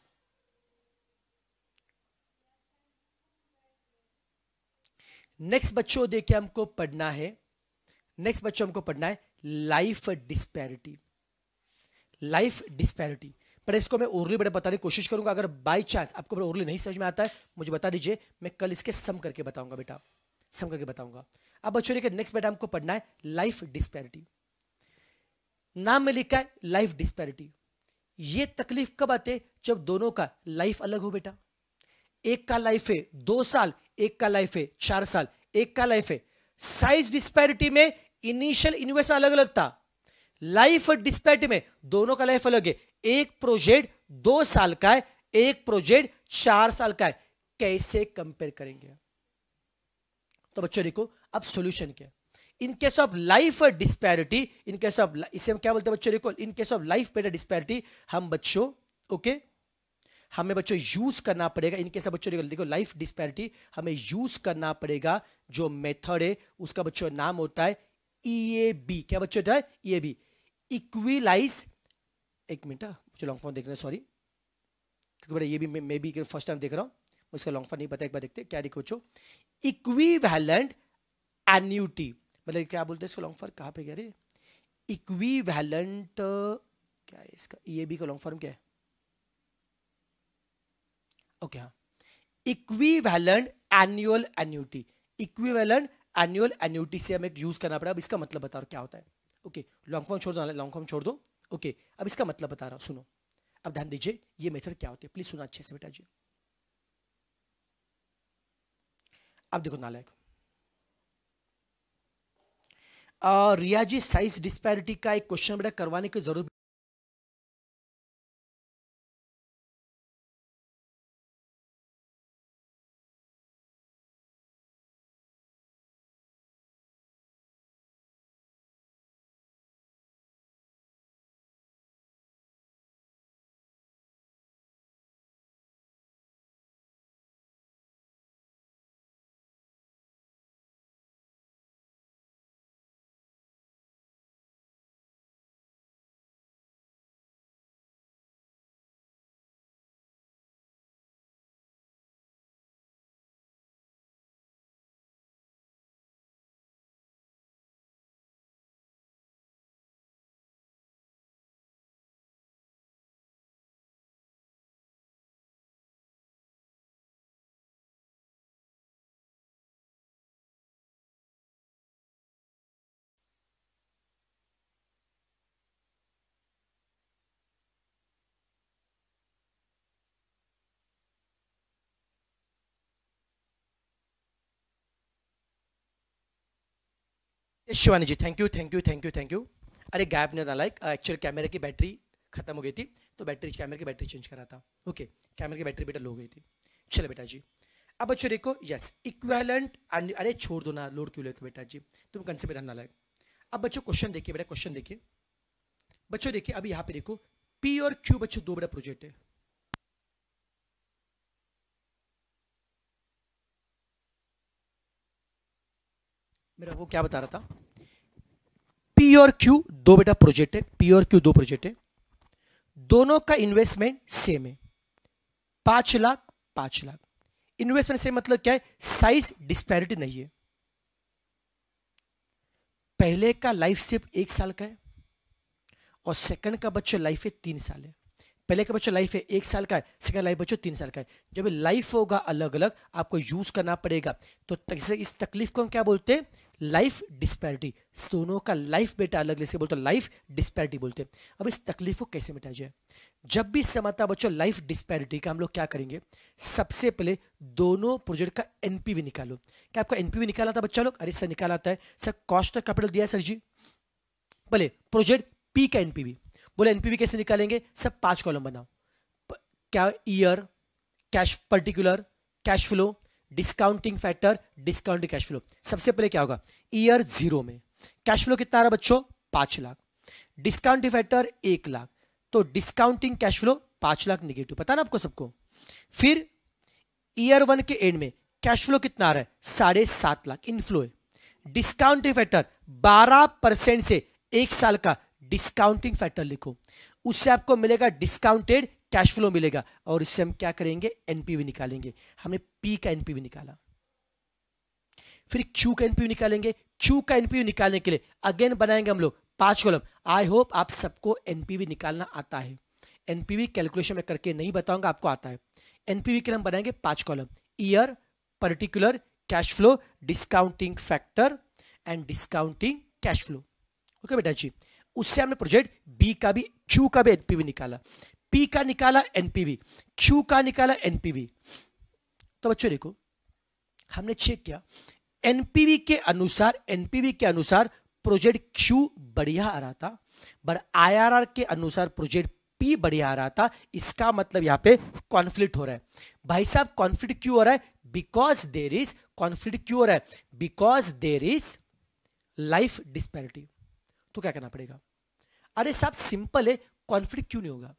next बच्चों देखिए हमको पढ़ना है next बच्चों हमको पढ़ना है life disparity life disparity पर इसको मैं ओरली बड़े बताने की कोशिश करूंगा अगर बाई चांस आपको बेटा ओरली नहीं समझ में आता है मुझे बता दीजिए मैं कल इसके सम करके बताऊंगा बेटा सम करके बताऊंगा अब बच्चों देखिए नेक्स्ट बेटा हमको पढ़ना है लाइफ डिस्पैरिटी नाम में लिखा है लाइफ डिस्पैरिटी ये तकलीफ कब आते जब दोनों का लाइफ अलग हो बेटा एक का लाइफ है दो साल एक का लाइफ है चार साल एक का लाइफ है साइज डिस्पैरिटी में इनिशियल इन्वेस्टमेंट अलग अलग था लाइफ डिस्पैरिटी में दोनों का लाइफ अलग है एक प्रोजेक्ट दो साल का है एक प्रोजेक्ट चार साल का है कैसे कंपेयर करेंगे तो बच्चों देखो अब सॉल्यूशन क्या है in case of life disparity in case of इसे हम क्या बोलते हैं बच्चों देखो इन केस ऑफ लाइफ पेटर डिस्पैरिटी हम बच्चों ओके okay? हमें बच्चों यूज करना पड़ेगा इन केस ऑफ बच्चों देखो देखो लाइफ डिस्पैरिटी हमें यूज करना पड़ेगा जो मेथड है उसका बच्चों नाम होता है ई ए बी क्या बच्चों होता है ई ए बी इक्विलाइज एक मिनट हाँ, मुझे लॉन्ग फॉर्म देखना सॉरी क्योंकि बड़ा ये भी मैं भी फर्स्ट टाइम देख रहा हूँ उसका लॉन्ग फॉर्म नहीं पता एक बार देखते क्या देखो बच्चों इक्वीवेलेंट एन्यूटी मतलब क्या बोलते हैं इसको लॉन्ग फॉर्म कहाँ पे गया रे इक्वीवेलेंट क्या है इसका ई e बी का लॉन्ग फॉर्म क्या है ओके हाँ equivalent annual annuity equivalent annual annuity से हमें यूज़ करना पड़ेगा अब इसका मतलब बताओ क्या होता है ओके लॉन्ग फॉर्म छोड़ दो लॉन्ग फॉर्म छोड़ दो ओके अब इसका मतलब बता रहा हूं सुनो अब ध्यान दीजिए ये मेथड क्या होती है प्लीज सुना अच्छे से बेटा जी अब देखो नालायक रिया जी साइज डिस्पैरिटी का एक क्वेश्चन बेटा करवाने की जरूरत Shivani ji thank you thank you thank you thank you अरे गैप नहीं था लाइक एक्चुअल कैमरे की बैटरी खत्म हो गई थी तो बैटरी कैमरे की बैटरी चेंज करा था ओके कैमरे की बैटरी बेटा लो गई थी चलो बेटा जी अब बच्चों देखो यस इक्वेलेंट अरे छोड़ दो ना लोड क्यों लेते बेटा जी तुम कंसिडर ना लाइक अब बच्चों क्वेश्चन देखिए बेटा क्वेश्चन देखिए बच्चों देखिए अभी यहाँ पे देखो पी और क्यू बच्चों दो बड़ा प्रोजेक्ट है मेरा वो क्या बता रहा था पी और क्यू दो बेटा प्रोजेक्ट है पी और क्यू दो प्रोजेक्ट है दोनों का इन्वेस्टमेंट सेम है पांच लाख पांच लाख इन्वेस्टमेंट से मतलब क्या है साइज डिस्पैरिटी नहीं है पहले का लाइफ सिर्फ एक साल का है और सेकंड का बच्चा लाइफ है तीन साल है पहले का बच्चा लाइफ है एक साल का है सेकंड लाइफ बच्चों तीन साल का है जब लाइफ होगा अलग अलग आपको यूज करना पड़ेगा तो इस तकलीफ को हम क्या बोलते हैं लाइफ डिस्पैरिटी सोनो का लाइफ बेटा अलग ले बोलते लाइफ डिस्पैरिटी बोलते हैं अब इस तकलीफ को कैसे मिटाया जाए जब भी समाता बच्चों लाइफ डिस्पैरिटी का हम लोग क्या करेंगे सबसे पहले दोनों प्रोजेक्ट का एनपीवी निकालो क्या आपका एनपीवी निकाला था बच्चा लोग अरे सर निकाला आता है सर कॉस्ट ऑफ कैपिटल दिया है सर जी बोले प्रोजेक्ट पी का एनपीवी बोले एनपीवी कैसे निकालेंगे सब पांच कॉलम बनाओ क्या year cash particular cash flow discounting factor discount cash flow सबसे पहले क्या होगा ईयर जीरो में कैश फ्लो कितना रहा बच्चों पांच लाख डिस्काउंटिंग फैक्टर एक लाख तो डिस्काउंटिंग कैश फ्लो पांच लाख निगेटिव पता ना आपको सबको फिर ईयर वन के एंड में कैश फ्लो कितना आ रहा है साढ़े सात लाख इनफ्लो है डिस्काउंटिंग फैक्टर बारह परसेंट से एक साल का डिस्काउंटिंग फैक्टर लिखो उससे आपको मिलेगा डिस्काउंटेड कैश फ्लो मिलेगा और इससे हम क्या करेंगे एनपीवी निकालेंगे हमने पी का एनपीवी निकाला फिर क्यू का एनपीवी निकालेंगे क्यू का एनपीवी निकालने के लिए अगेन बनाएंगे हम लोग पांच कॉलम आई होप आप सबको एनपीवी निकालना आता है एनपीवी कैलकुलेशन में करके नहीं बताऊंगा आपको आता है एनपीवी के लिए हम बनाएंगे पांच column year particular cash flow discounting factor and discounting cash flow okay बेटा जी उससे हमने प्रोजेक्ट बी का भी क्यू का भी एनपीवी निकाला पी का निकाला एनपीवी क्यू का निकाला एनपीवी तो बच्चों देखो हमने चेक किया एनपीवी के अनुसार एनपीवी के अनुसार प्रोजेक्ट क्यू बढ़िया आ रहा था बट आईआरआर के अनुसार प्रोजेक्ट पी बढ़िया आ रहा था इसका मतलब यहां पे कॉन्फ्लिक्ट हो रहा है भाई साहब कॉन्फ्लिक्ट क्यों हो रहा है बिकॉज देर इज कॉन्फ्लिक्ट क्यों हो रहा है because there is life disparity तो क्या करना पड़ेगा अरे साहब सिंपल है कॉन्फ्लिक्ट क्यों नहीं होगा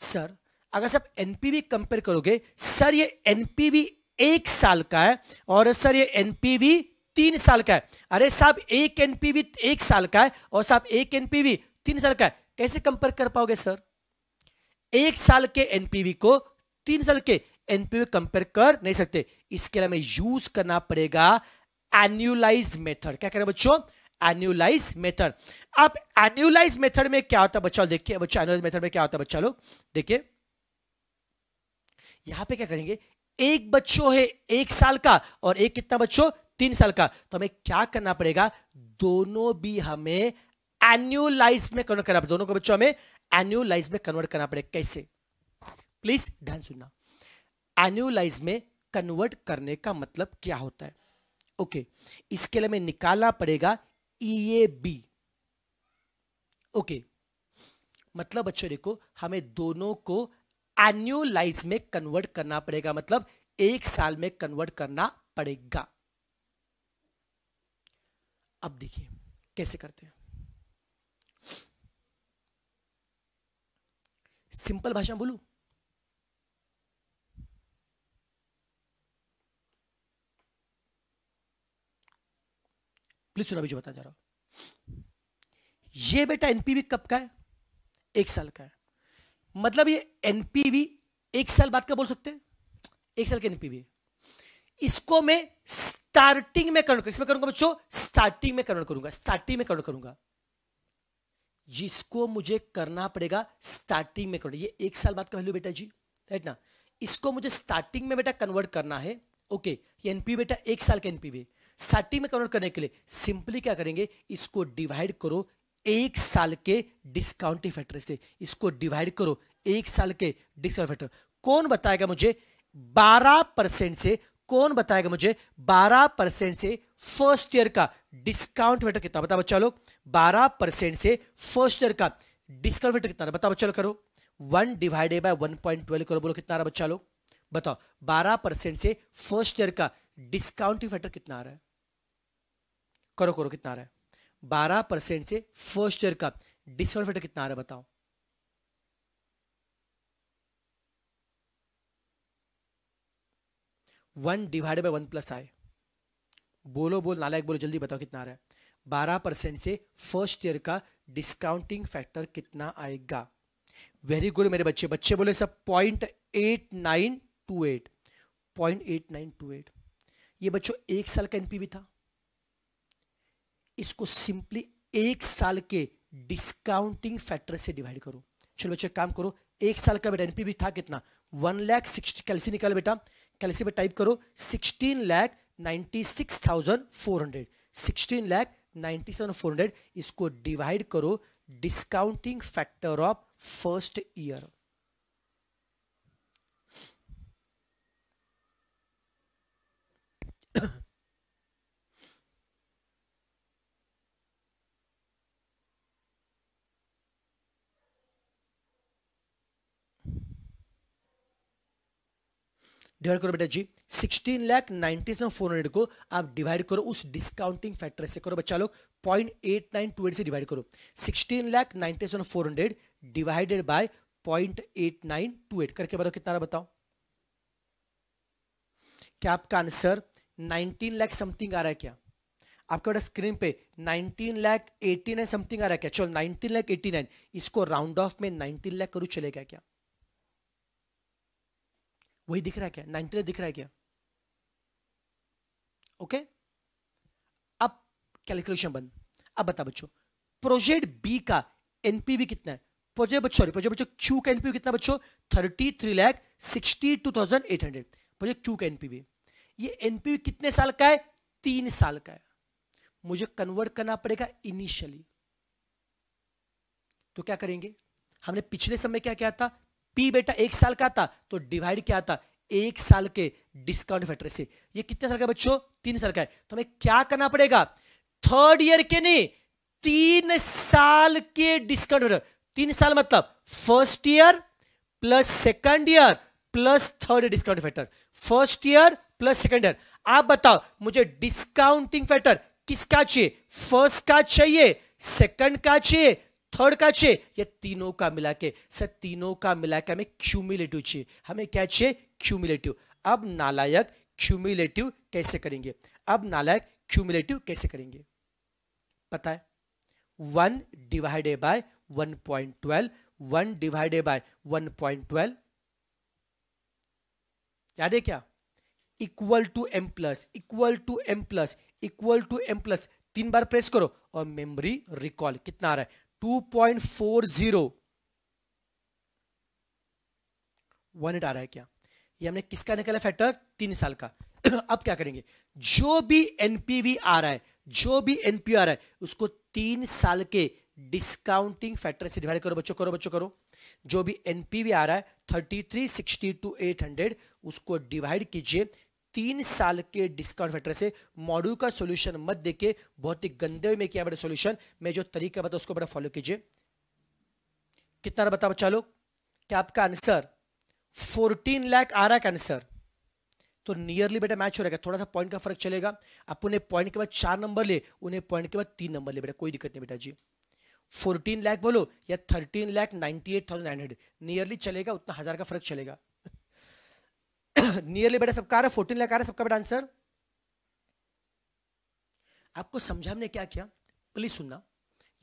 सर अगर सब एनपीवी कंपेयर करोगे सर ये एनपीवी एक साल का है और सर ये एनपीवी तीन साल का है अरे साहब एक एनपीवी एक साल का है और साहब एक एनपीवी तीन साल का है कैसे कंपेयर कर पाओगे सर एक साल के एनपीवी को तीन साल के एनपीवी कंपेयर कर नहीं सकते इसके लिए हमें यूज करना पड़ेगा एन्यूलाइज मेथड क्या करें बच्चों एन्यूलाइज मेथड अब एन्यूलाइज मेथड में क्या होता है बच्चा देखिए बच्चा एन्यूलाइज मेथड में क्या होता है बच्चा लोग देखिए यहां पे क्या करेंगे एक बच्चों है एक साल का और एक कितना बच्चों तीन साल का तो हमें क्या करना पड़ेगा दोनों भी हमें एन्यूलाइज में कन्वर्ट करना पड़ेगा दोनों को बच्चों हमें एन्यूलाइज में कन्वर्ट करना पड़ेगा कैसे प्लीज ध्यान सुनना एन्यूलाइज में कन्वर्ट करने का मतलब क्या होता है ओके okay, इसके लिए हमें निकालना पड़ेगा ए बी ओके मतलब बच्चों देखो हमें दोनों को एन्यूलाइज में कन्वर्ट करना पड़ेगा मतलब एक साल में कन्वर्ट करना पड़ेगा अब देखिए कैसे करते हैं सिंपल भाषा बोलू प्लीज सुना अभी जो बता जा रहा हूं ये बेटा एनपीवी कब का है एक साल का है मतलब ये एनपीवी एक साल बाद का बोल सकते हैं एक साल का एनपीवी इसको मैं स्टार्टिंग में कन्वर्ट इसमें करूंगा बच्चों स्टार्टिंग में कन्वर्ट करूंगा स्टार्टिंग में कन्वर्ट करूंगा जिसको मुझे करना पड़ेगा स्टार्टिंग में कन्वर्ट ये एक साल बाद का वैल्यू बेटा जी राइट ना इसको मुझे स्टार्टिंग में बेटा कन्वर्ट करना है ओके ये एनपी बेटा एक साल का एनपीवी साठी में कन्वर्ट करने के लिए सिंपली क्या करेंगे इसको डिवाइड करो एक साल के डिस्काउंटिंग फैक्टर से इसको डिवाइड करो एक साल के डिस्काउंट फैक्टर कौन बताएगा मुझे 12 परसेंट से कौन बताएगा मुझे 12 परसेंट से फर्स्ट ईयर का डिस्काउंट फैक्टर कितना बताओ बच्चा लोग 12 परसेंट से फर्स्ट ईयर का डिस्काउंट फैक्टर कितना बताओ बच्चा लोग करो one divided by one point twelve करो बोलो कितना आ रहा बच्चा लोग बताओ बारह परसेंट से फर्स्ट ईयर का डिस्काउंट फैक्टर कितना आ रहा है करो करो कितना आ रहा है बारह परसेंट से फर्स्ट ईयर का डिस्काउंट फैक्टर कितना आ रहा है बताओ one divided by one plus I बोलो बोल नालायक बोलो जल्दी बताओ कितना आ रहा है बारह परसेंट से फर्स्ट ईयर का डिस्काउंटिंग फैक्टर कितना आएगा वेरी गुड मेरे बच्चे बच्चे बोले सब point eight nine two eight point eight nine two eight ये बच्चों एक साल का एनपीवी था इसको सिंपली एक साल के डिस्काउंटिंग फैक्टर से डिवाइड करो चलो बच्चे काम करो एक साल का बेटा एनपीवी था कितना वन लैख सिक्सटी कैलसी निकाल बेटा कैलसी पर टाइप करो sixteen lakh ninety six thousand four hundred sixteen lakh ninety seven four hundred इसको डिवाइड करो discounting factor of first year divide करो बेटा जी सिक्सटीन लैख नाइनटी से फोर हंड्रेड को आप डिवाइड करो उस डिस्काउंटिंग फैक्टर से करो बच्चा लोग point eight nine two eight से डिवाइड करो सिक्सटीन लैख नाइनटी से four hundred divided by point eight nine two eight करके बताओ कितना बताओ क्या आपका आंसर नाइनटीन लैख समथिंग आ रहा है क्या आपके बेटा स्क्रीन पे 19 लाख 89 समथिंग आ रहा है क्या चलो 19 लाख 89 इसको राउंड ऑफ में नाइनटीन लाख करूँ चलेगा क्या वही दिख रहा है क्या नाइनटी दिख रहा है क्या ओके अब कैलकुलेशन बंद अब बता बच्चों प्रोजेक्ट बी का एनपीवी कितना है प्रोजेक्ट बच्चों प्रोजेक्ट बच्चों क्यू का एनपीवी कितना बच्चों thirty three lakh sixty two thousand eight hundred project Q का एनपीवी ये एनपीवी कितने साल का है तीन साल का है मुझे कन्वर्ट करना पड़ेगा इनिशियली तो क्या करेंगे हमने पिछले समय क्या किया था पी बेटा एक साल का था तो डिवाइड क्या था एक साल के डिस्काउंट फैक्टर से ये कितने साल का बच्चों तीन साल का है तो हमें क्या करना पड़ेगा थर्ड ईयर के नहीं तीन साल के डिस्काउंट फैक्टर तीन साल मतलब first year plus second year plus third discount factor first year plus second year आप बताओ मुझे डिस्काउंटिंग फैक्टर किसका चाहिए फर्स्ट का चाहिए सेकंड का चाहिए थर्ड का चाहिए ये तीनों का मिला के सर तीनों का मिला के हमें क्यूमिलेटिव चाहिए हमें क्या चाहिए क्यूमिलेटिव अब नालायक क्यूमिलेटिव कैसे करेंगे अब नालायक क्यूमिलेटिव कैसे करेंगे पता है one divided by one point twelve one divided by one point twelve याद है क्या equal to M plus equal to M plus equal to M plus तीन बार प्रेस करो और मेमोरी रिकॉल कितना आ रहा है 2.40 वन एट आ रहा है क्या ये हमने किसका निकाला फैक्टर तीन साल का अब क्या करेंगे जो भी एनपीवी आ रहा है जो भी एनपी आ रहा है उसको तीन साल के डिस्काउंटिंग फैक्टर से डिवाइड करो बच्चों करो बच्चों करो जो भी एनपीवी आ रहा है thirty three sixty two eight hundred उसको डिवाइड कीजिए तीन साल के डिस्काउंट फैक्टर से मॉड्यूल का सोल्यूशन मत देके बहुत ही गंदे में किया बड़ा सोल्यूशन मैं जो तरीका बताऊँ उसको बड़ा फॉलो कीजिए कितना बताओ बच्चा लोग क्या आपका आंसर फोर्टीन लाख आ रहा है आंसर तो नियरली बेटा मैच हो रहा है थोड़ा सा पॉइंट का फर्क चलेगा आप उन्हें पॉइंट के बाद चार नंबर ले उन्हें पॉइंट के बाद तीन नंबर ले बेटा कोई दिक्कत नहीं बेटा जी फोर्टीन लाख बोलो या thirteen lakh ninety eight thousand nine hundred nearly चलेगा उतना हज़ार का फर्क चलेगा नियरली बेटा सबका आ रहा है फोर्टीन लाख आ रहा है सबका बेटा आंसर आपको समझा हमने क्या किया प्लीज सुनना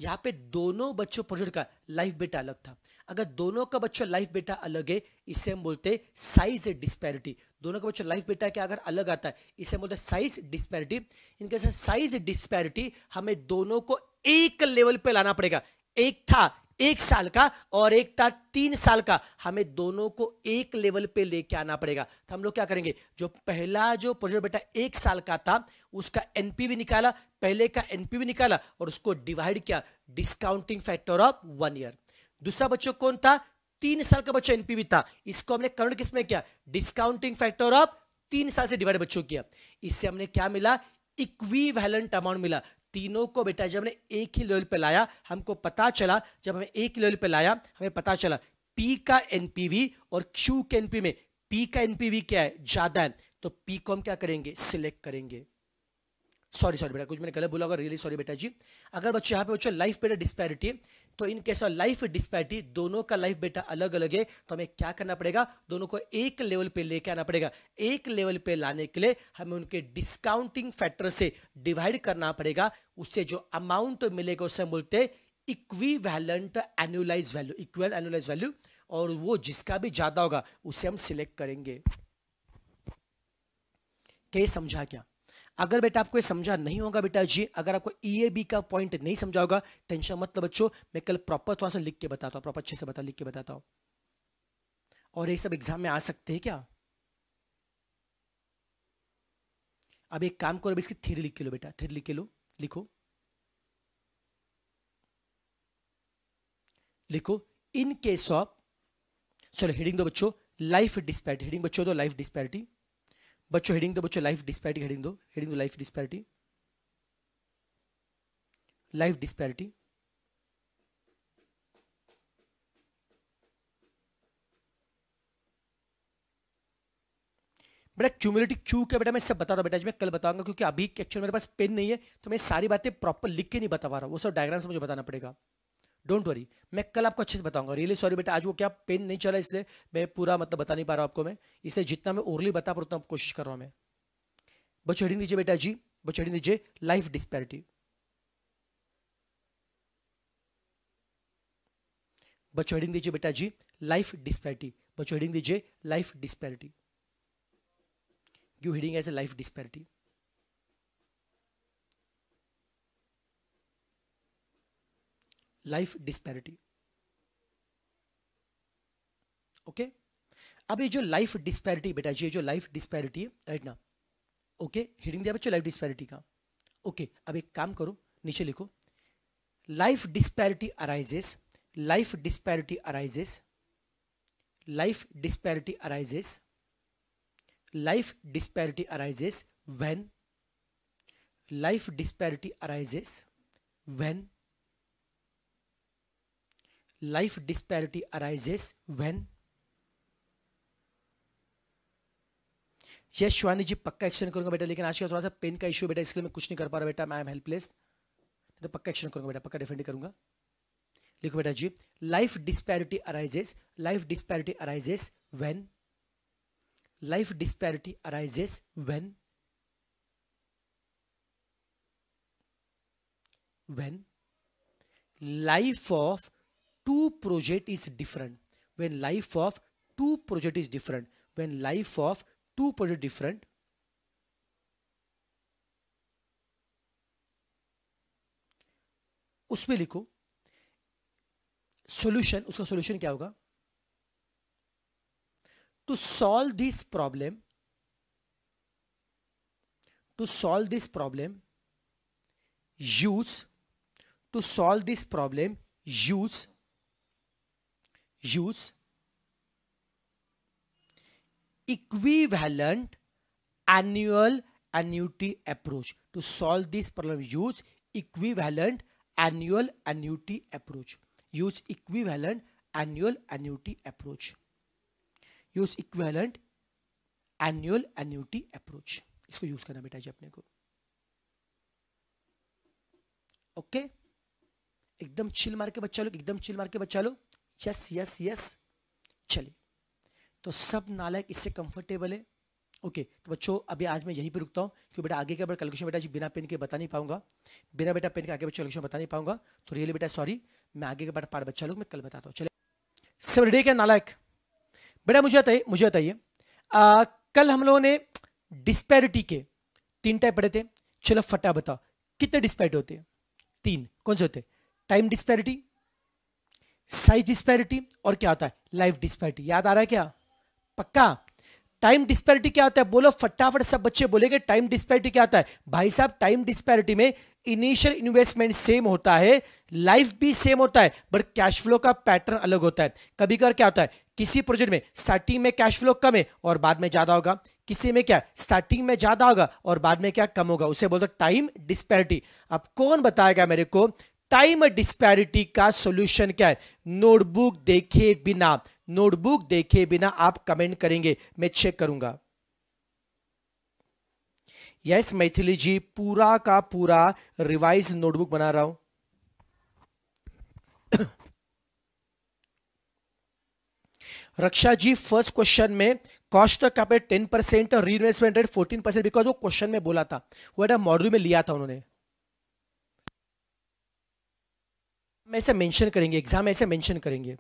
यहाँ पे दोनों बच्चों प्रोजेक्ट का लाइफ बेटा अलग था अगर दोनों का बच्चा लाइफ बेटा अलग है इसे हम बोलते साइज डिस्पैरिटी दोनों का बच्चा लाइफ बेटा क्या अगर अलग आता है इसे हम बोलते साइज डिस्पैरिटी इनके साथ साइज डिस्पैरिटी हमें दोनों को एक लेवल पे लाना पड़ेगा एक था एक साल का और एक था तीन साल का हमें दोनों को एक लेवल पे लेके आना पड़ेगा तो हम लोग क्या करेंगे जो पहला जो प्रोजेक्ट बेटा एक साल का था उसका एनपीवी निकाला पहले का एनपीवी निकाला और उसको डिवाइड किया discounting factor of one year दूसरा बच्चों कौन था तीन साल का बच्चा एनपीवी था इसको हमने करंट किसमें किया डिस्काउंटिंग फैक्टर ऑफ तीन साल से डिवाइड बच्चों किया इससे हमने क्या मिला इक्वी अमाउंट मिला तीनों को बेटा जब हमने एक ही लेवल पे लाया हमको पता चला जब हमें एक लेवल पे लाया हमें पता चला P का एनपीवी और Q के एनपी में P का एनपीवी क्या है ज्यादा है तो P को हम क्या करेंगे सिलेक्ट करेंगे सॉरी सॉरी बेटा कुछ मैंने गलत बोला होगा रियली सॉरी बेटा जी अगर बच्चे यहाँ पे बच्चों लाइफ बेटा डिस्पैरिटी तो in case of life disparity दोनों का लाइफ बेटा अलग अलग है तो हमें क्या करना पड़ेगा दोनों को एक लेवल पे लेके आना पड़ेगा एक लेवल पे लाने के लिए हमें उनके डिस्काउंटिंग फैक्टर से डिवाइड करना पड़ेगा उससे जो अमाउंट मिलेगा उससे बोलते हैं equivalent annualise value equal annualise value और वो जिसका भी ज़्यादा होगा उसे हम सिलेक्ट करेंगे समझा क्या अगर बेटा आपको ये समझा नहीं होगा बेटा जी अगर आपको ई ए बी का पॉइंट नहीं समझा होगा टेंशन मतलब बच्चों मैं कल प्रॉपर थोड़ा सा लिख के बताता हूँ प्रॉपर अच्छे से बता लिख के बताता हूँ और ये सब एग्जाम में आ सकते हैं क्या अब एक काम करो इसकी थ्योरी लिख के लो बेटा थ्योरी लिख के लो लिखो लिखो इन केस ऑफ चलो हेडिंग दो बच्चों लाइफ डिस्पैरिटी हेडिंग बच्चों दो लाइफ डिस्पैरिटी बच्चों हेडिंग दो बच्चों लाइफ डिस्पैरिटी हेडिंग दो हेडिंग दो लाइफ डिस्पैरिटी लाइफ डिस्पैरिटी बेटा क्यूमुलेटिव क्यू क्या बेटा मैं सब बता रहा बेटा बेटा मैं कल बताऊंगा क्योंकि अभी एक्चुअल मेरे पास पेन नहीं है तो मैं सारी बातें प्रॉपर लिख के नहीं बता पा रहा वो सब डायग्राम से मुझे बताना पड़ेगा डोंट वरी मैं कल आपको अच्छे से बताऊंगा रियली सॉरी बेटा आज वो क्या पेन नहीं चला इसलिए मैं पूरा मतलब बता नहीं पा रहा हूँ आपको मैं इसे जितना मैं ओरली बता पाता उतना कोशिश कर रहा हूँ मैं बस दीजिए बेटा जी बस दीजिए लाइफ डिस्पैरिटी बस दीजिए बेटा जी लाइफ डिस्पैरिटी बस दीजिए life disparity you heading as a life disparity life disparity okay अब ये जो लाइफ डिस्पैरिटी बेटा ये जो लाइफ डिस्पैरिटी है राइट ना ओके हिडिंग दिया बच्चों लाइफ डिस्पैरिटी का ओके अब एक काम करो नीचे लिखो life disparity arises life disparity arises life disparity arises life disparity arises when life disparity arises when life disparity arises when yes Shivani ji पक्का एक्शन करूंगा बेटा लेकिन आज का थोड़ा सा पेन का इश्यू बेटा इसलिए मैं कुछ नहीं कर पा रहा बेटा आई एम हेल्पलेस तो पक्का एक्शन करूंगा बेटा पक्का डिफेंड करूंगा लिखो बेटा जी life disparity arises life disparity arises when life disparity arises when when life of two project is different when life of two project is different when life of two project different उसमें लिखो solution उसका solution क्या होगा to solve this problem to solve this problem use to solve this problem use use equivalent annual annuity approach to solve this problem use equivalent annual annuity approach use equivalent annual annuity approach use equivalent annual annuity approach इसको use करना बेटा जी अपने को okay okay? एकदम chill मार के बच्चा लो एकदम चिल मार के बच्चा लो यस यस यस चलिए तो सब नालायक इससे कंफर्टेबल है ओके तो बच्चों अभी आज मैं यहीं पे रुकता हूँ क्योंकि बेटा आगे का बेटा कलेक्शन बेटा जी बिना पेन के बता नहीं पाऊंगा बिना बेटा पेन के आगे बच्चों कलेक्शन बता नहीं पाऊंगा तो रियली बेटा सॉरी मैं आगे का बेटा पार्ट बच्चा लोग मैं कल बताता हूँ चले सब रेडी क्या नालायक बेटा मुझे बताइए मुझे बताइए कल हम लोगों ने डिस्पैरिटी के तीन टाइप पढ़े थे चलो फटा बताओ कितने डिस्पैरिटी होते हैं तीन कौन से होते हैं टाइम डिस्पैरिटी साइज डिस्पैरिटी और क्या होता है लाइफ डिस्पैरिटी याद आ रहा है क्या पक्का टाइम डिस्पैरिटी क्या होता है बोलो फटाफट सब बच्चे बोलेंगे टाइम डिस्पैरिटी क्या होता है भाई साहब टाइम डिस्पैरिटी में इनिशियल इन्वेस्टमेंट सेम होता है लाइफ भी सेम होता है बट कैश फ्लो का पैटर्न अलग होता है कभी कर क्या होता है किसी प्रोजेक्ट में स्टार्टिंग में कैश फ्लो कम है और बाद में ज्यादा होगा किसी में क्या स्टार्टिंग में ज्यादा होगा और बाद में क्या कम होगा उसे बोलते टाइम डिस्पैरिटी अब कौन बताएगा मेरे को टाइम डिस्पैरिटी का सॉल्यूशन क्या है नोटबुक देखे बिना नोटबुक देखे बिना आप कमेंट करेंगे मैं चेक करूंगा यस मैथिली जी पूरा का पूरा रिवाइज नोटबुक बना रहा हूं रक्षा जी फर्स्ट क्वेश्चन में कॉस्ट का पे टेन परसेंट और reinvestment rate fourteen percent because वो क्वेश्चन में बोला था वो मॉड्यूल में लिया था उन्होंने में ऐसे मेंशन करेंगे एग्जाम में ऐसे मेंशन करेंगे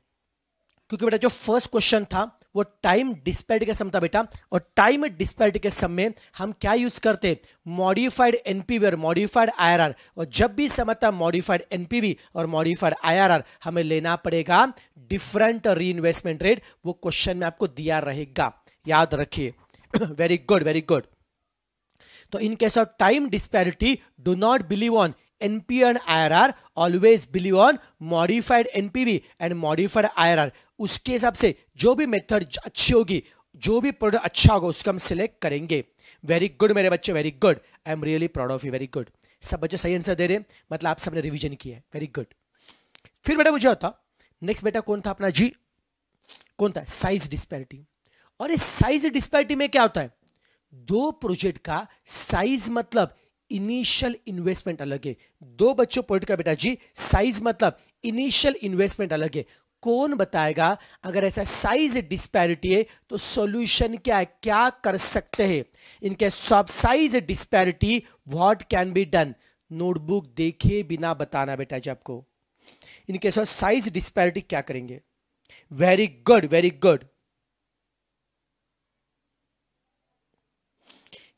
क्योंकि बेटा जो फर्स्ट क्वेश्चन था वो टाइम डिस्पेड के सम था बेटा और टाइम डिस्पेड के सम में हम क्या यूज करते मॉडिफाइड एनपीवी और मॉडिफाइड आईआरआर और जब भी था मॉडिफाइड एनपीवी और मॉडिफाइड आईआरआर हमें लेना पड़ेगा डिफरेंट री इन्वेस्टमेंट रेट वो क्वेश्चन में आपको दिया रहेगा याद रखिए वेरी गुड वेरी गुड तो in case of time disparity do not believe on and I R always believe on modified NPV and modified I उसके हिसाब से जो भी मेथड अच्छी होगी जो भी प्रोडक्ट अच्छा होगा उसको हम सिलेक्ट करेंगे वेरी गुड मेरे बच्चे very good I am really proud of you very good सब बच्चे सही आंसर दे रहे हैं मतलब आप सबने रिविजन किया है वेरी गुड फिर बेटा मुझे होता नेक्स्ट बेटा कौन था अपना जी कौन था साइज डिस्पैरिटी और इस साइज डिस्पैरिटी में क्या होता है दो प्रोजेक्ट का साइज मतलब इनिशियल इन्वेस्टमेंट अलग है दो बच्चों पॉइंट का बेटा जी साइज मतलब इनिशियल इन्वेस्टमेंट अलग है कौन बताएगा अगर ऐसा साइज डिस्पैरिटी है तो सॉल्यूशन क्या है क्या कर सकते हैं इनके सब size disparity what can be done notebook देखे बिना बताना बेटा जी आपको इनके साथ साइज डिस्पैरिटी क्या करेंगे very good very good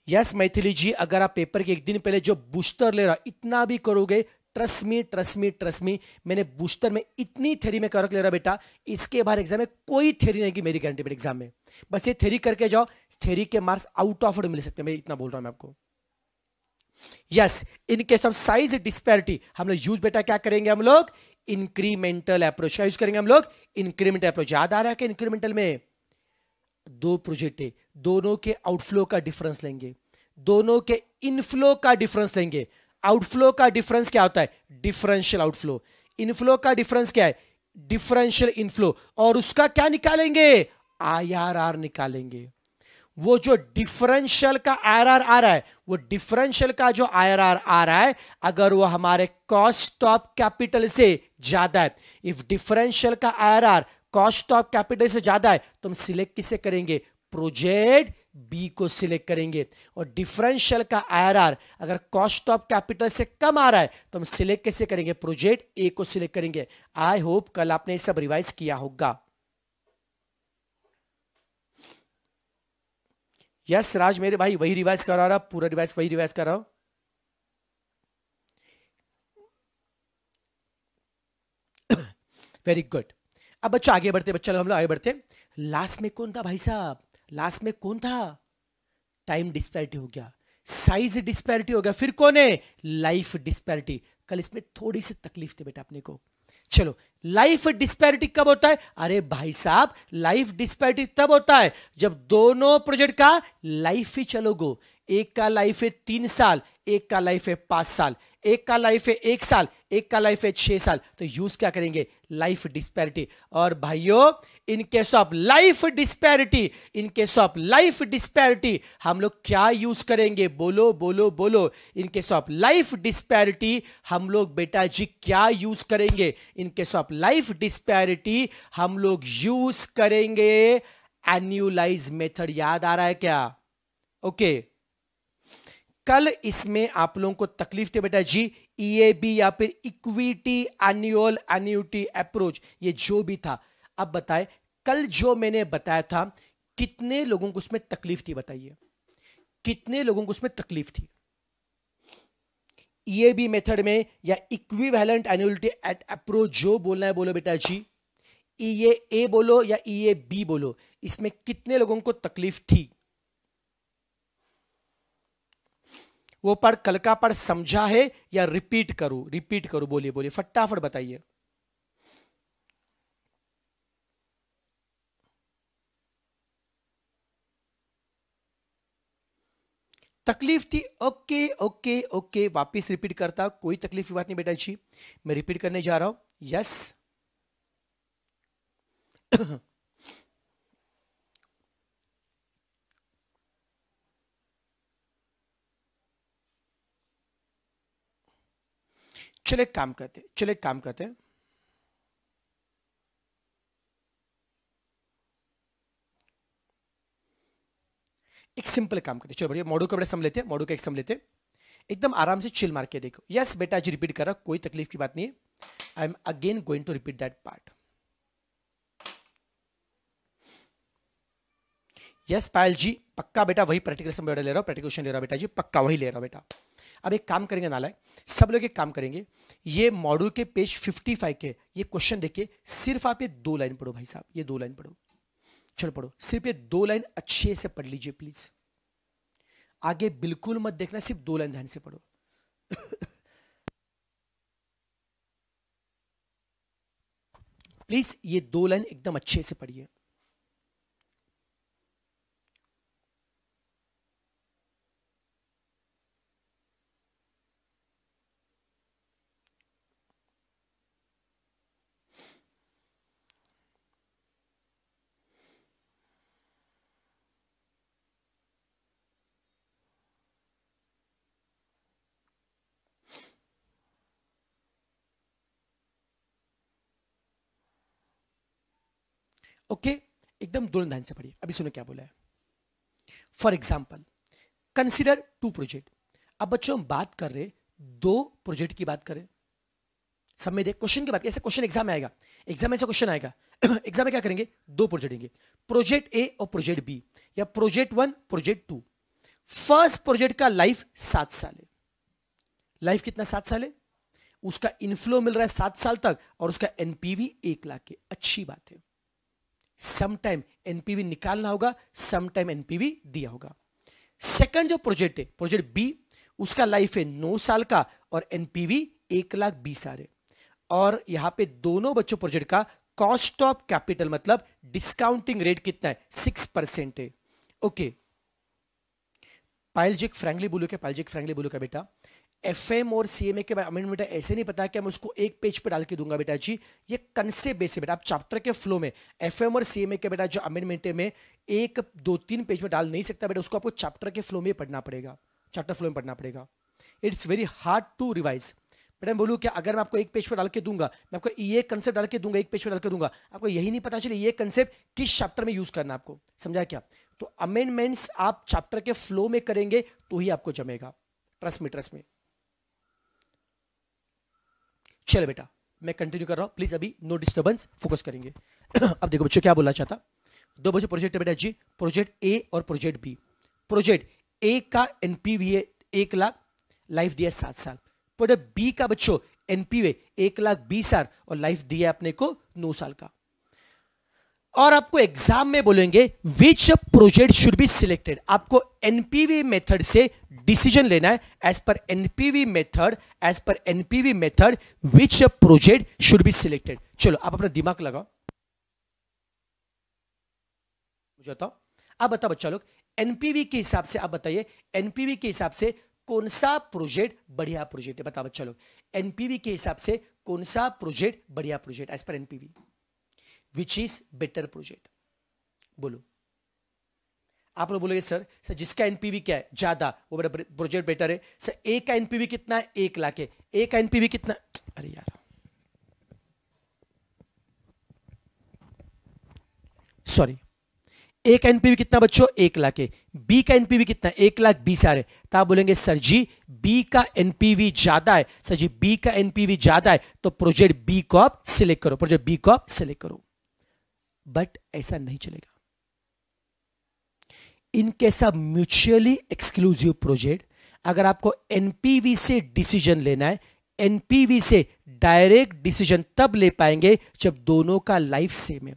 yes Maithili ji अगर आप पेपर के एक दिन पहले जो बूस्टर ले रहा इतना भी करोगे trust me trust me trust me मैंने बूस्टर में इतनी थेरी में करक ले रहा बेटा इसके बाहर एग्जाम में कोई थेरी नहीं की मेरी गारंटी बेटा एग्जाम में बस ये थेरी करके जाओ थेरी के मार्क्स आउट ऑफ मिल सकते हैं मैं इतना बोल रहा हूं मैं आपको yes in case of size disparity हम लोग यूज बेटा क्या करेंगे हम लोग इंक्रीमेंटल अप्रोच क्या यूज करेंगे हम लोग इंक्रीमेंटल अप्रोच याद आ रहा है इंक्रीमेंटल में दो प्रोजेक्ट है दोनों के आउटफ्लो का डिफरेंस लेंगे दोनों के इनफ्लो का डिफरेंस लेंगे आउटफ्लो का डिफरेंस क्या होता है डिफरेंशियल आउटफ्लो इनफ्लो का डिफरेंस क्या है डिफरेंशियल इनफ्लो और उसका क्या निकालेंगे आईआरआर निकालेंगे वो जो डिफरेंशियल का आईआरआर आ रहा है वो डिफरेंशियल का जो आईआरआर आ रहा है अगर वो हमारे कॉस्ट ऑफ कैपिटल से ज्यादा है इफ डिफरेंशियल का आईआरआर कॉस्ट ऑफ कैपिटल से ज्यादा है तो हम सिलेक्ट किसे करेंगे प्रोजेक्ट बी को सिलेक्ट करेंगे और डिफरेंशियल का आरआर अगर कॉस्ट ऑफ कैपिटल से कम आ रहा है तो हम सिलेक्ट कैसे करेंगे प्रोजेक्ट ए को सिलेक्ट करेंगे आई होप कल आपने ये सब रिवाइज किया होगा यस राज मेरे भाई वही रिवाइज करा रहा पूरा रिवाइज वही रिवाइज कर रहा हूं वेरी गुड अब बच्चा आगे बढ़ते बच्चा हम लोग आगे बढ़ते लास्ट में कौन था भाई साहब लास्ट में कौन था टाइम डिस्पैरिटी हो गया साइज डिस्पैरिटी हो गया फिर कौन है लाइफ डिस्पैरिटी कल इसमें थोड़ी सी तकलीफ थी बेटा अपने को चलो लाइफ डिस्पैरिटी कब होता है अरे भाई साहब लाइफ डिस्पैरिटी तब होता है जब दोनों प्रोजेक्ट का लाइफ ही चलोगो एक का लाइफ है तीन साल एक का लाइफ है पांच साल एक का लाइफ है एक साल एक का लाइफ है छह साल तो यूज क्या करेंगे लाइफ डिस्पैरिटी और भाइयों in case of life disparity in case of life disparity हम लोग क्या यूज करेंगे बोलो बोलो बोलो in case of life disparity हम लोग बेटा जी क्या यूज करेंगे in case of life disparity हम लोग यूज करेंगे एन्यूलाइज मेथड याद आ रहा है क्या ओके okay. कल इसमें आप लोगों को तकलीफ थी बेटा जी ईएबी e या फिर इक्विटी एन्यूअल एन्यूटी अप्रोच ये जो भी था अब बताए कल जो मैंने बताया था कितने लोगों को उसमें तकलीफ थी बताइए कितने लोगों को उसमें तकलीफ थी ईएबी e मेथड में या equivalent annuity at approach जो बोलना है बोलो बेटा जी ई e ए बोलो या ई ए बी बोलो इसमें कितने लोगों को तकलीफ थी वो पढ़ कल का पढ़ समझा है या रिपीट करूं रिपीट करूं बोलिए बोलिए फटाफट बताइए तकलीफ थी ओके ओके ओके वापस रिपीट करता कोई तकलीफ की बात नहीं बेटा जी मैं रिपीट करने जा रहा हूं यस चलो एक काम करते चलो एक काम करते हैं एक सिंपल काम करते चलो बढ़िया मॉडल का बड़ा सम लेते हैं मॉडल का एक सम लेते हैं एकदम आराम से चिल मार के देखो यस बेटा जी रिपीट कर कोई तकलीफ की बात नहीं है I am again going to repeat that part yes Payal ji पक्का बेटा वही प्रैक्टिकल सम ले रहा हूँ प्रैक्टिकल ले रहा हूँ बेटा जी पक्का वही ले रहा हूँ बेटा अब एक काम करेंगे नाला सब लोग एक काम करेंगे ये मॉड्यूल के पेज 55 के ये क्वेश्चन देखिए सिर्फ आप ये दो लाइन पढ़ो भाई साहब ये दो लाइन पढ़ो चलो पढ़ो सिर्फ ये दो लाइन अच्छे से पढ़ लीजिए प्लीज आगे बिल्कुल मत देखना सिर्फ दो लाइन ध्यान से पढ़ो प्लीज ये दो लाइन एकदम अच्छे से पढ़िए ओके एकदम दोनों से पढ़िए अभी सुनो क्या बोला है for example consider two project अब बच्चों हम बात कर रहे दो प्रोजेक्ट की बात करें सब में देख क्वेश्चन की बात ऐसे क्वेश्चन एग्जाम में आएगा एग्जाम में ऐसे क्वेश्चन आएगा एग्जाम में क्या करेंगे दो प्रोजेक्ट देंगे प्रोजेक्ट ए और प्रोजेक्ट बी या project one project two first project का लाइफ सात साल है लाइफ कितना सात साल है उसका इनफ्लो मिल रहा है सात साल तक और उसका एनपीवी एक लाख के अच्छी बात है समटाइम एनपीवी निकालना होगा समटाइम एनपीवी दिया होगा सेकंड जो प्रोजेक्ट है प्रोजेक्ट बी उसका लाइफ है नौ साल का और एनपीवी एक लाख बीस हजार और यहां पे दोनों बच्चों प्रोजेक्ट का कॉस्ट ऑफ कैपिटल मतलब डिस्काउंटिंग रेट कितना है सिक्स परसेंट है ओके पायलजिक फ्रेंकली बोलो क्या पायलजिक फ्रेंकली बोलो क्या बेटा एफ एम और सी एम ए के बारे में बेटा ऐसे नहीं पता कि मैं उसको एक पेज पे डाल के दूंगा बेटा जी ये कंसेप्ट बेस है बेटा आप चैप्टर के फ्लो में एफ एम और सी एम ए के बेटा जो अमेंडमेंट में एक दो तीन पेज में डाल नहीं सकता बेटा उसको आपको चैप्टर के फ्लो में पढ़ना पड़ेगा चैप्टर फ्लो में पढ़ना पड़ेगा it's very hard to revise बेटा मैं बोलूँ कि अगर मैं आपको एक पेज पर डाल के दूंगा मैं आपको ये कंसेप्ट डाल के दूंगा एक पेज पर डाल के दूंगा आपको यही नहीं पता चले ये कंसेप्ट किस चैप्टर में यूज़ करना आपको समझा क्या तो अमेंडमेंट्स आप चैप्टर के फ्लो में करेंगे तो ही आपको जमेगा ट्रस्ट में ट्रस्ट में चलो बेटा मैं कंटिन्यू कर रहा हूँ प्लीज़ अभी नो डिस्टर्बेंस फोकस करेंगे अब देखो बच्चों क्या बोलना चाहता दो बच्चे प्रोजेक्ट है बेटा जी प्रोजेक्ट ए और प्रोजेक्ट बी प्रोजेक्ट ए का एन पी वी एक लाख लाइफ दिया है सात साल प्रोजेक्ट बी का बच्चों वे एक लाख बीस हजार और लाइफ दिया अपने को नौ साल का और आपको एग्जाम में बोलेंगे which project should be selected आपको एनपीवी मेथड से डिसीजन लेना है as per NPV method as per NPV method which project should be selected चलो आप अपना दिमाग लगाओ मुझे बताओ आप बताओ बच्चा लोग एनपीवी के हिसाब से आप बताइए एनपीवी के हिसाब से कौन सा प्रोजेक्ट बढ़िया प्रोजेक्ट है बताओ बच्चा लोग एनपीवी के हिसाब से कौन सा प्रोजेक्ट बढ़िया project as per NPV which is better project बोलो आप लोग बोलोगे सर सर जिसका एनपीवी क्या है ज्यादा वो बड़ा प्रोजेक्ट बेटर है सर ए का एनपीवी कितना है एक लाख है ए का एनपीवी कितना अरे यार सॉरी ए का एनपीवी कितना बच्चों एक लाख है बी का एनपीवी कितना एक लाख बीस हजार है तो आप बोलेंगे सर जी बी का एनपीवी ज्यादा है सर जी बी का एनपीवी ज्यादा है तो प्रोजेक्ट बी को आप सिलेक्ट करो प्रोजेक्ट बी को आप सिलेक्ट करो बट ऐसा नहीं चलेगा इनके सब म्यूचुअली एक्सक्लूसिव प्रोजेक्ट अगर आपको एनपीवी से डिसीजन लेना है एनपीवी से डायरेक्ट डिसीजन तब ले पाएंगे जब दोनों का लाइफ सेम है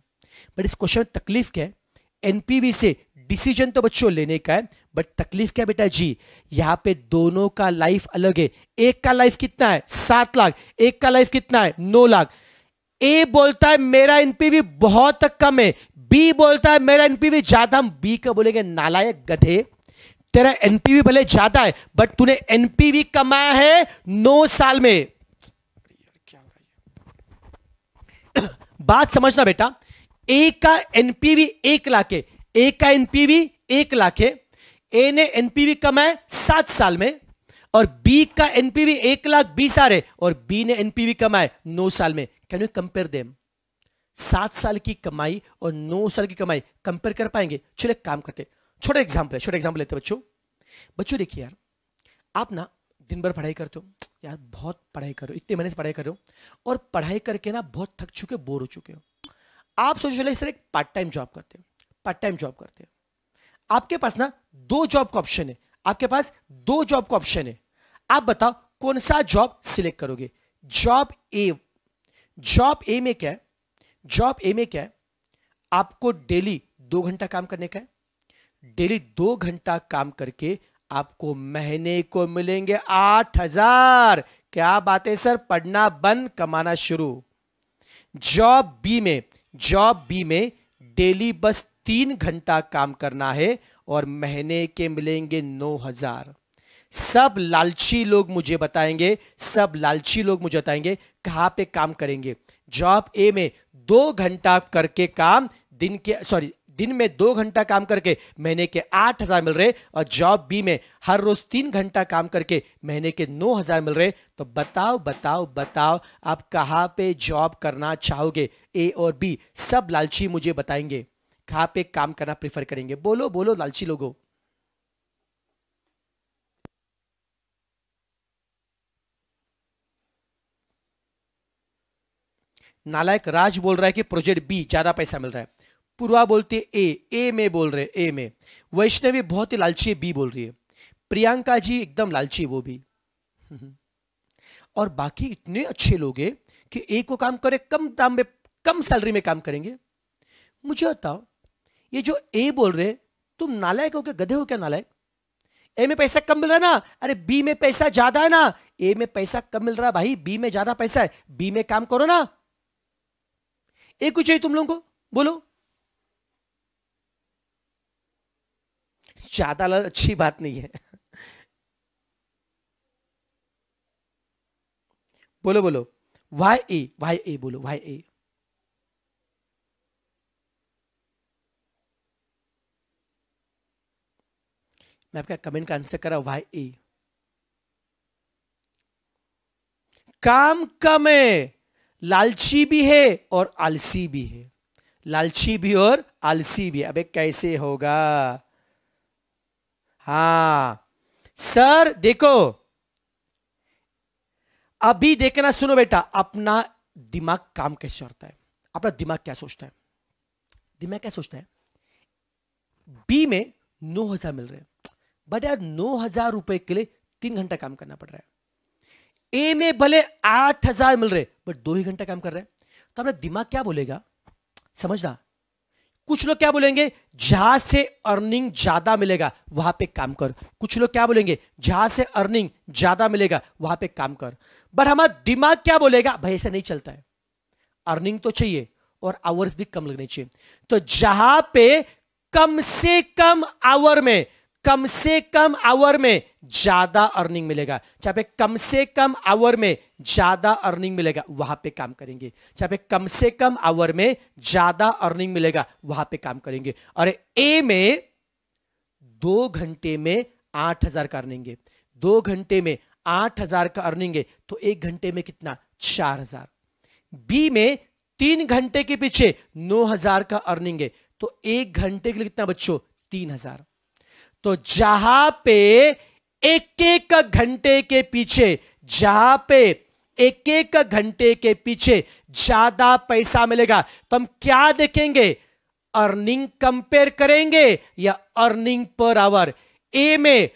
बट इस क्वेश्चन में तकलीफ क्या है एनपीवी से डिसीजन तो बच्चों लेने का है बट तकलीफ क्या बेटा जी यहां पे दोनों का लाइफ अलग है एक का लाइफ कितना है सात लाख एक का लाइफ कितना है नौ लाख ए बोलता है मेरा एनपीवी बहुत कम है बी बोलता है मेरा एनपीवी ज्यादा हम बी का बोलेंगे नालायक गधे तेरा एनपीवी भले ज्यादा है बट तूने एनपीवी कमाया है नौ साल में बात समझना बेटा ए का एनपीवी एक लाख है ए का एनपीवी एक लाख है ए ने एनपीवी कमाया सात साल में और बी का एनपीवी एक लाख बीस हजार है और बी ने एनपीवी कमाए नौ साल में कैन यू कंपेयर देम सात साल की कमाई और नौ साल की कमाई कंपेयर कर पाएंगे चलो एक काम करते छोटा एग्जाम्पल है छोटा एग्जाम्पल लेते बच्चों बच्चों देखिए यार आप ना दिन भर पढ़ाई करते हो यार बहुत पढ़ाई करो इतने महीने से पढ़ाई कर रहे हो और पढ़ाई करके ना बहुत थक चुके बोर हो चुके हो आप सोचो चलो सर एक पार्ट टाइम जॉब करते हो पार्ट टाइम जॉब करते हो आपके पास ना दो जॉब का ऑप्शन है आपके पास दो जॉब का ऑप्शन है आप बताओ कौन सा जॉब सिलेक्ट करोगे जॉब ए जॉब ए में क्या है जॉब ए में क्या है आपको डेली दो घंटा काम करने का है डेली दो घंटा काम करके आपको महीने को मिलेंगे आठ हजार क्या बात है सर पढ़ना बंद कमाना शुरू जॉब बी में जॉब बी में डेली बस तीन घंटा काम करना है और महीने के मिलेंगे नौ हजार सब लालची लोग मुझे बताएंगे सब लालची लोग मुझे बताएंगे कहाँ पे काम करेंगे जॉब ए में दो घंटा करके काम दिन के सॉरी दिन में दो घंटा काम करके महीने के आठ हजार मिल रहे और जॉब बी में हर रोज तीन घंटा काम करके महीने के नौ हजार मिल रहे तो बताओ बताओ बताओ आप कहाँ पे जॉब करना चाहोगे ए और बी सब लालची मुझे बताएंगे कहाँ पे काम करना प्रेफर करेंगे बोलो बोलो लालची लोगों नालायक राज बोल रहा है कि प्रोजेक्ट बी ज़्यादा पैसा मिल रहा है पूर्वा बोलती है ए ए में बोल रहे ए में वैष्णवी बहुत ही लालची बी बोल रही है प्रियंका जी एकदम लालची वो भी और बाकी इतने अच्छे लोग हैं कि ए को काम करे कम दाम में कम सैलरी में काम करेंगे मुझे बताओ ये जो ए बोल रहे तुम नालायक हो क्या गधे हो क्या नालायक ए में पैसा कम मिल रहा है ना अरे बी में पैसा ज्यादा है ना ए में पैसा कम मिल रहा है भाई बी में ज्यादा पैसा है बी में काम करो ना एक कुछ चाहिए तुम लोगों को बोलो ज्यादा अच्छी बात नहीं है बोलो बोलो वाई ए वाई ए बोलो वाई ए मैं आपका कमेंट का आंसर करा वाई ए काम कम है लालची भी है और आलसी भी है लालची भी और आलसी भी अबे कैसे होगा हा सर देखो अभी देखना सुनो बेटा अपना दिमाग काम कैसे करता है अपना दिमाग क्या सोचता है दिमाग क्या सोचता है बी में नौ हजार मिल रहे हैं बट यार नौ हजार रुपए के लिए तीन घंटा काम करना पड़ रहा है ए में भले आठ हजार मिल रहे बट दो ही घंटा काम कर रहे हैं तो अपना दिमाग क्या बोलेगा समझना कुछ लोग क्या बोलेंगे जहां से अर्निंग ज्यादा मिलेगा वहां पे काम कर कुछ लोग क्या बोलेंगे जहां से अर्निंग ज्यादा मिलेगा वहां पे काम कर बट हमारा दिमाग क्या बोलेगा भाई ऐसा नहीं चलता है अर्निंग तो चाहिए और आवर्स भी कम लगने चाहिए तो जहां पे कम से कम आवर में कम से कम आवर में ज्यादा अर्निंग मिलेगा चाहे पे कम से कम आवर में ज्यादा अर्निंग मिलेगा वहां पे काम करेंगे चाहे पे कम से कम आवर में ज्यादा अर्निंग मिलेगा वहां पे काम करेंगे और ए में दो घंटे में आठ हजार का अर्निंग है दो घंटे में आठ हजार का अर्निंग है तो एक घंटे में कितना चार हजार बी में तीन घंटे के पीछे नौ हजार का अर्निंग है तो एक घंटे के लिए कितना बच्चों तीन हजार तो जहां पे एक एक घंटे के पीछे जहां पे एक एक घंटे के पीछे ज्यादा पैसा मिलेगा तो हम क्या देखेंगे अर्निंग कंपेयर करेंगे या अर्निंग पर आवर ए में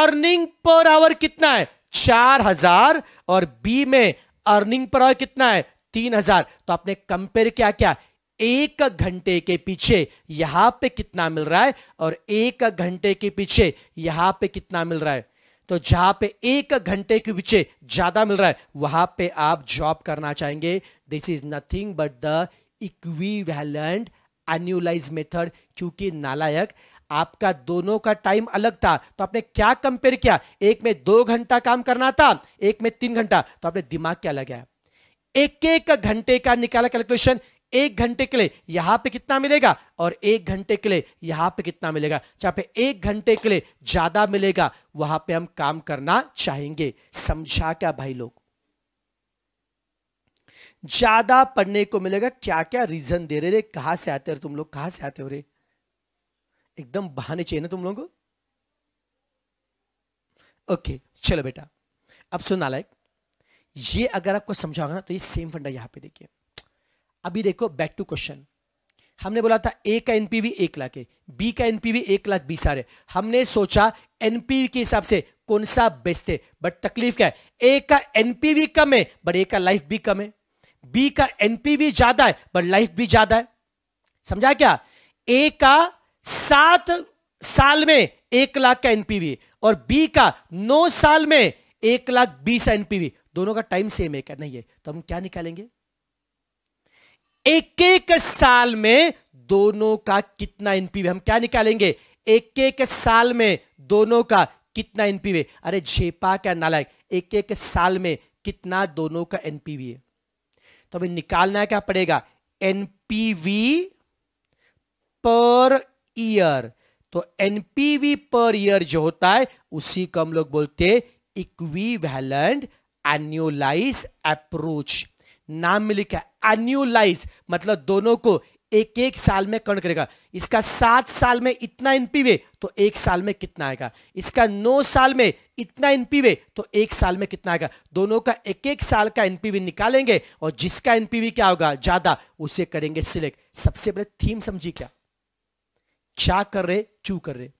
अर्निंग पर आवर कितना है चार हजार और बी में अर्निंग पर आवर कितना है तीन हजार तो आपने कंपेयर क्या क्या एक घंटे के पीछे यहां पे कितना मिल रहा है और एक घंटे के पीछे यहां पे कितना मिल रहा है तो जहां पे एक घंटे के पीछे ज्यादा मिल रहा है वहां पे आप जॉब करना चाहेंगे this is nothing but equivalent annualise method क्योंकि नालायक आपका दोनों का टाइम अलग था तो आपने क्या कंपेयर किया एक में दो घंटा काम करना था एक में तीन घंटा तो आपने दिमाग क्या लगाया एक एक घंटे का निकाला कैलकुलेशन एक घंटे के लिए यहां पे कितना मिलेगा और एक घंटे के लिए यहां पे कितना मिलेगा जहां पे एक घंटे के लिए ज्यादा मिलेगा वहां पे हम काम करना चाहेंगे समझा क्या भाई लोग ज्यादा पढ़ने को मिलेगा क्या क्या रीजन दे रहे रे कहां से आते हो तुम लोग कहां से आते हो रे एकदम बहाने चाहिए ना तुम लोगों को ओके चलो बेटा अब सुनना लायक ये अगर आपको समझा होगा ना तो ये सेम फंडा यहां पे देखिए अभी देखो बैक टू क्वेश्चन हमने बोला था ए का एनपीवी एक लाख है बी का एनपीवी एक लाख बीस हजार है हमने सोचा एनपीवी के हिसाब से कौन सा बेस्ट है बट तकलीफ क्या है ए का एनपीवी कम है बट ए का लाइफ भी कम है बी का एनपीवी ज्यादा है बट लाइफ भी ज्यादा है समझा क्या ए का सात साल में एक लाख का एनपीवी और बी का नौ साल में एक लाख बीस एनपीवी दोनों का टाइम सेम है क्या नहीं है तो हम क्या निकालेंगे एक एक साल में दोनों का कितना एनपीवी हम क्या निकालेंगे एक एक साल में दोनों का कितना एनपीवी अरे झेपा क्या नालायक एक एक साल में कितना दोनों का एनपीवी है तो हमें निकालना क्या पड़ेगा एनपीवी पर ईयर तो एनपीवी पर ईयर जो होता है उसी को हम लोग बोलते हैं इक्वी वैलेंट एन्यूलाइज अप्रोच नाम में लिखा है एन्यूलाइज मतलब दोनों को एक एक साल में कौन करेगा इसका सात साल में इतना एनपीवे तो एक साल में कितना आएगा इसका नौ साल में इतना एनपीवे तो एक साल में कितना आएगा दोनों का एक एक साल का एनपीवी निकालेंगे और जिसका एनपीवी क्या होगा ज्यादा उसे करेंगे सिलेक्ट सबसे पहले थीम समझी क्या चा कर रहे चू कर रहे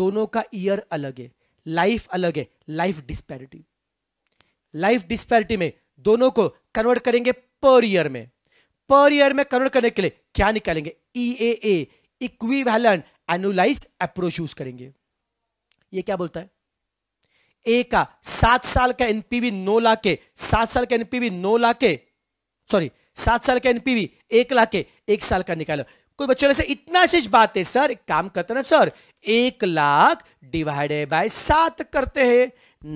दोनों का ईयर अलग है लाइफ अलग है लाइफ डिस्पैरिटी लाइफ डिस्पैरिटी में दोनों को कन्वर्ट करेंगे पर ईयर में पर ईयर में कन्वर्ट करने के लिए क्या निकालेंगे E A A equivalent annualise approach use करेंगे ये क्या बोलता है ए का सात साल का एनपीवी नौ लाख के सात साल का एनपीवी नौ लाख के सॉरी सात साल का एनपीवी एक लाख के एक साल का निकालो कोई बच्चों ने से इतना शेष बात है सर काम करते ना सर एक लाख डिवाइडेड बाय सात करते हैं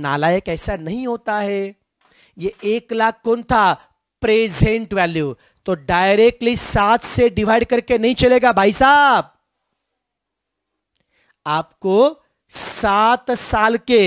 नालायक ऐसा नहीं होता है ये एक लाख कौन था प्रेजेंट वैल्यू तो डायरेक्टली सात से डिवाइड करके नहीं चलेगा भाई साहब आपको सात साल के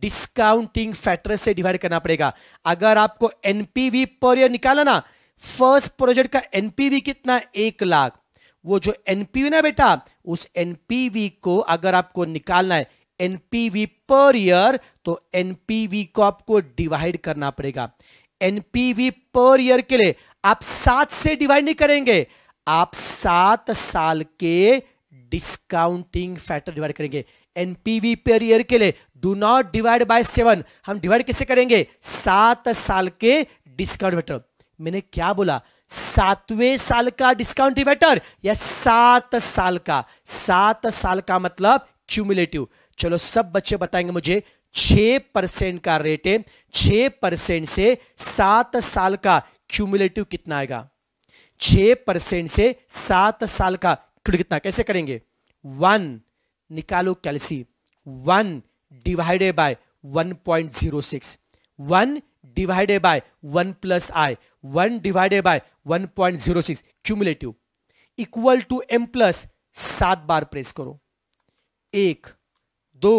डिस्काउंटिंग फैक्टर से डिवाइड करना पड़ेगा अगर आपको एनपीवी पर ईयर निकाला ना फर्स्ट प्रोजेक्ट का एनपीवी कितना एक लाख वो जो एनपीवी ना बेटा उस एनपीवी को अगर आपको निकालना है एनपीवी पर ईयर तो एनपीवी को आपको डिवाइड करना पड़ेगा एनपीवी पर ईयर के लिए आप सात से डिवाइड नहीं करेंगे आप सात साल के डिस्काउंटिंग फैक्टर डिवाइड करेंगे एनपीवी पर ईयर के लिए do not divide by seven हम डिवाइड कैसे करेंगे सात साल के डिस्काउंट फैक्टर मैंने क्या बोला सातवें साल का डिस्काउंट फैक्टर या सात साल का सात साल का मतलब क्यूमुलेटिव चलो सब बच्चे बताएंगे मुझे छह परसेंट का रेट है छह परसेंट से सात साल का क्यूमुलेटिव कितना आएगा छह परसेंट से सात साल का कितना कैसे करेंगे वन निकालो कैलसी one divided by one point zero six one divided by one plus I one divided by one point zero six cumulative equal to M plus सात बार प्रेस करो एक दो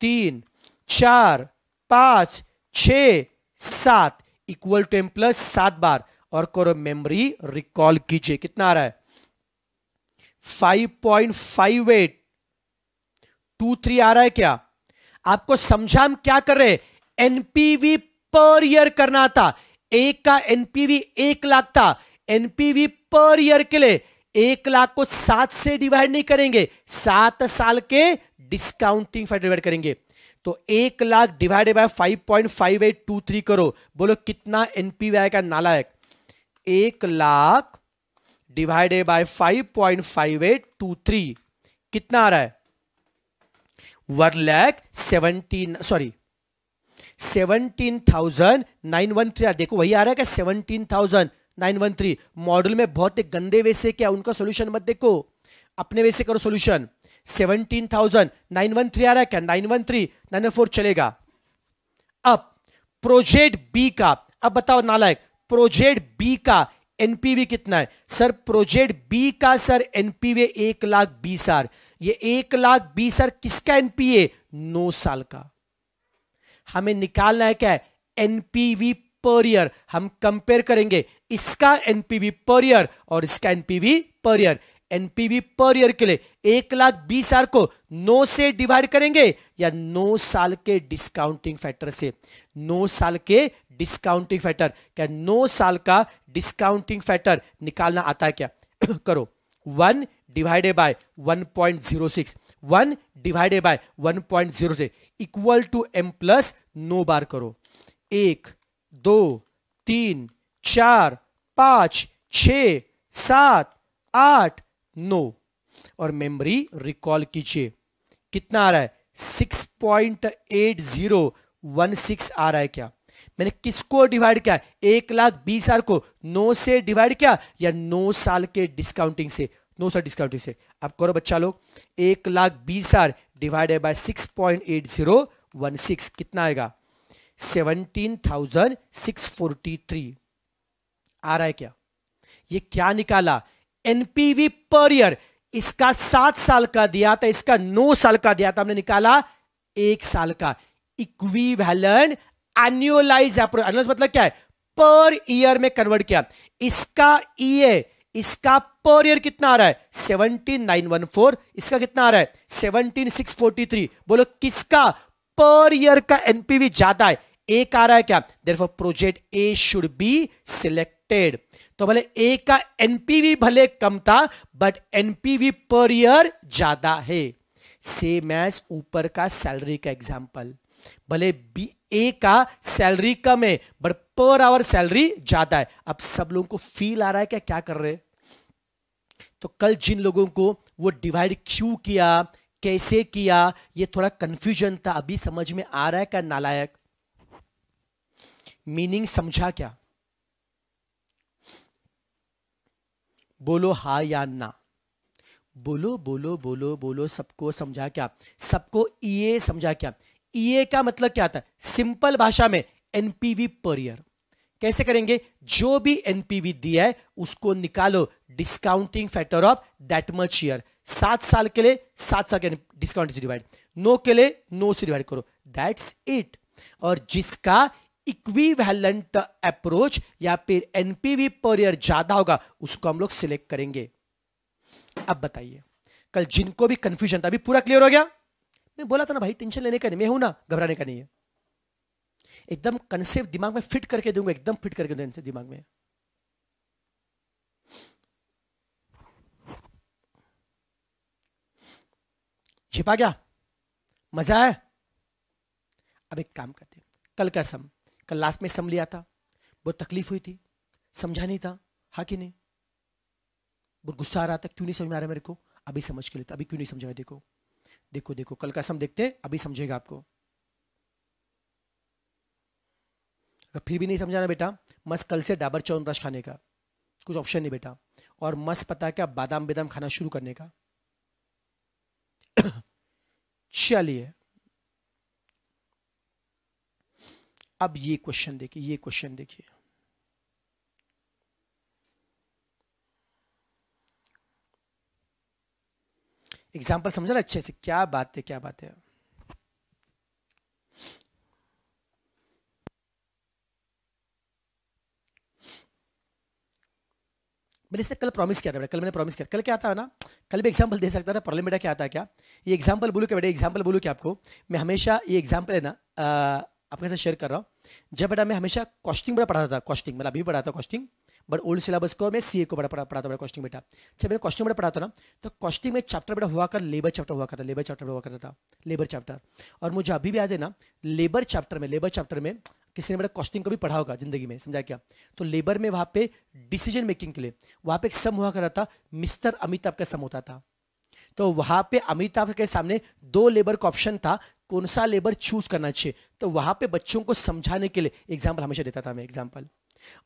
तीन चार पांच छ सात इक्वल टू एम प्लस सात बार और करो मेमोरी रिकॉल कीजिए कितना आ रहा है five point five eight two three आ रहा है क्या आपको समझा हम क्या कर रहे एनपीवी पर ईयर करना था एक का एनपीवी एक लाख था एनपीवी पर ईयर के लिए एक लाख को सात से डिवाइड नहीं करेंगे सात साल के डिस्काउंटिंग फैक्टर डिवाइड करेंगे तो एक lakh divided by five point five eight two three करो बोलो कितना एनपीवी का नाला है एक lakh divided by five point five eight two three कितना आ रहा है one lakh seventeen sorry seventeen thousand nine one three देखो वही आ रहा है क्या seventeen thousand nine one three model में बहुत गंदे वैसे क्या उनका सोल्यूशन मत देखो अपने वैसे करो solution seventeen thousand nine one three आ रहा है क्या nine one three nine one four चलेगा अब प्रोजेक्ट बी का अब बताओ नालायक प्रोजेक्ट बी का एनपीवी कितना है सर प्रोजेक्ट बी का सर एनपीवी एक लाख बीस हजार ये एक लाख बीस हजार किसका एनपीए नौ साल का हमें निकालना है क्या एनपीवी पर ईयर हम कंपेयर करेंगे इसका एनपीवी पर ईयर और इसका NPV per year NPV per year के लिए एक लाख बीस हजार को नौ से डिवाइड करेंगे या नौ साल के डिस्काउंटिंग फैक्टर से नौ साल के डिस्काउंटिंग फैक्टर क्या नौ साल का डिस्काउंटिंग फैक्टर निकालना आता है क्या करो one divided by one point zero six one divided by one point 1.06 equal to M plus नो बार करो एक दो तीन चार पांच छ सात आठ नो और मेमोरी रिकॉल कीजिए कितना आ रहा है six point eight zero one six आ रहा है क्या मैंने किसको डिवाइड किया एक लाख बीस हजार को नो से डिवाइड किया या नो साल के डिस्काउंटिंग से नो साल डिस्काउंटिंग से अब करो बच्चा लोग एक लाख बीस हजार divided by six point eight zero one six कितना आएगा seventeen thousand six forty three आ रहा है क्या ये क्या निकाला एनपीवी पर ईयर इसका सात साल का दिया था इसका नौ साल का दिया था हमने निकाला एक साल का इक्वी वैलेंट एन्युअलाइज एप्रोच मतलब क्या है पर ईयर में कन्वर्ट किया इसका ईए e इसका पर ईयर कितना आ रहा है सेवनटीन नाइन वन फोर इसका कितना आ रहा है सेवनटीन सिक्स फोर्टी थ्री बोलो किसका पर ईयर का एनपीवी ज्यादा है एक आ रहा है क्या there project A should be selected तो भले ए का एनपीवी भले कम था बट एनपीवी पर ईयर ज्यादा है सेम एज ऊपर का सैलरी का एग्जाम्पल भले बी ए का सैलरी कम है बट पर आवर सैलरी ज्यादा है अब सब लोगों को फील आ रहा है क्या क्या कर रहे तो कल जिन लोगों को वो डिवाइड क्यों किया कैसे किया ये थोड़ा कंफ्यूजन था अभी समझ में आ रहा है क्या नालायक मीनिंग समझा क्या बोलो हा या ना बोलो बोलो बोलो बोलो सबको समझा क्या सबको ईए समझा क्या ईए का मतलब क्या था सिंपल भाषा में एनपीवी पर ईयर कैसे करेंगे जो भी एनपीवी दिया है उसको निकालो discounting factor of that much year सात साल के लिए सात साल के डिस्काउंट से डिवाइड नो के लिए नो से डिवाइड करो दैट्स इट और जिसका इक्विवेलेंट अप्रोच या फिर एनपीवी पर ईयर ज्यादा होगा उसको हम लोग सिलेक्ट करेंगे अब बताइए कल जिनको भी कंफ्यूजन था अभी पूरा क्लियर हो गया मैं बोला था ना भाई टेंशन लेने का नहीं मैं हूं ना घबराने का नहीं है एकदम कंसेप्ट दिमाग में फिट करके दूंगा एकदम फिट करके दूंगा दिमाग में छिपा गया मजा है अब एक काम करते कल का सम कल लास्ट में सम लिया था बहुत तकलीफ हुई थी समझा नहीं था हा कि नहीं बहुत गुस्सा आ रहा था क्यों नहीं समझ में आ रहा मेरे को अभी समझ के लेता अभी क्यों नहीं समझा देखो देखो देखो कल का सम देखते अभी समझेगा आपको अगर फिर भी नहीं समझाना बेटा मस्त कल से डाबर च्यवनप्राश खाने का कुछ ऑप्शन नहीं बेटा और मस्त पता क्या बादाम बेदाम खाना शुरू करने का चलिए अब ये क्वेश्चन देखिए ये क्वेश्चन देखिए एग्जाम्पल समझा ना अच्छे से क्या बात है क्या बात है मैंने इससे कल प्रॉमिस किया था बेटा कल मैंने प्रॉमिस किया कल क्या आता है ना कल भी एग्जाम्पल दे सकता था प्रॉब्लम बेटा क्या आता है क्या ये एग्जाम्पल बोलू क्या बेटा एग्जाम्पल बोलू क्या आपको मैं हमेशा ये एग्जाम्पल है ना आ, आपके साथ शेयर कर रहा हूँ जब बेटा मैं हमेशा कॉस्टिंग बड़ा पढ़ाता था कॉस्टिंग मतलब अभी पढ़ा था कॉस्टिंग बट ओल्ड सिलेबस को मैं सी को बड़ा पढ़ा पढ़ाता बड़ा कॉस्टिंग बेटा जब मैंने कॉस्टिंग बड़ा पढ़ा था ना तो कॉस्टिंग में चैप्टर बड़ा हुआ कर लेबर चैप्टर हुआ करता लेबर चैप्टर हुआ करता था लेबर चैप्टर और मुझे अभी भी याद है ना लेबर चैप्टर में लेबर चैप्टर में किसी ने बड़ा कॉस्टिंग को भी पढ़ा होगा जिंदगी में समझा क्या तो लेबर में वहाँ पे डिसीजन मेकिंग के लिए वहाँ पे एक सम हुआ करता था मिस्टर अमिताभ का सम होता था तो वहां पे अमिताभ के सामने दो लेबर का ऑप्शन था कौन सा लेबर चूज करना चाहिए तो वहां पे बच्चों को समझाने के लिए एग्जाम्पल हमेशा देता था मैं एग्जाम्पल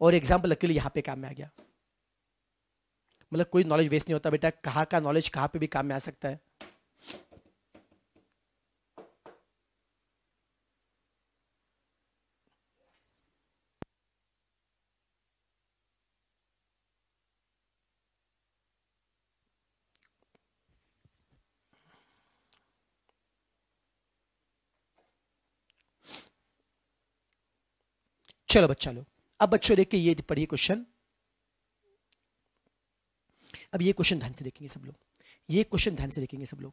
और एग्जाम्पल अकेले यहां पे काम में आ गया मतलब कोई नॉलेज वेस्ट नहीं होता बेटा कहाँ का नॉलेज कहाँ पे भी काम में आ सकता है चलो बच्चा लोग अब बच्चों देख के ये पढ़िए क्वेश्चन अब ये क्वेश्चन ध्यान से देखेंगे सब लोग ये क्वेश्चन ध्यान से देखेंगे सब लोग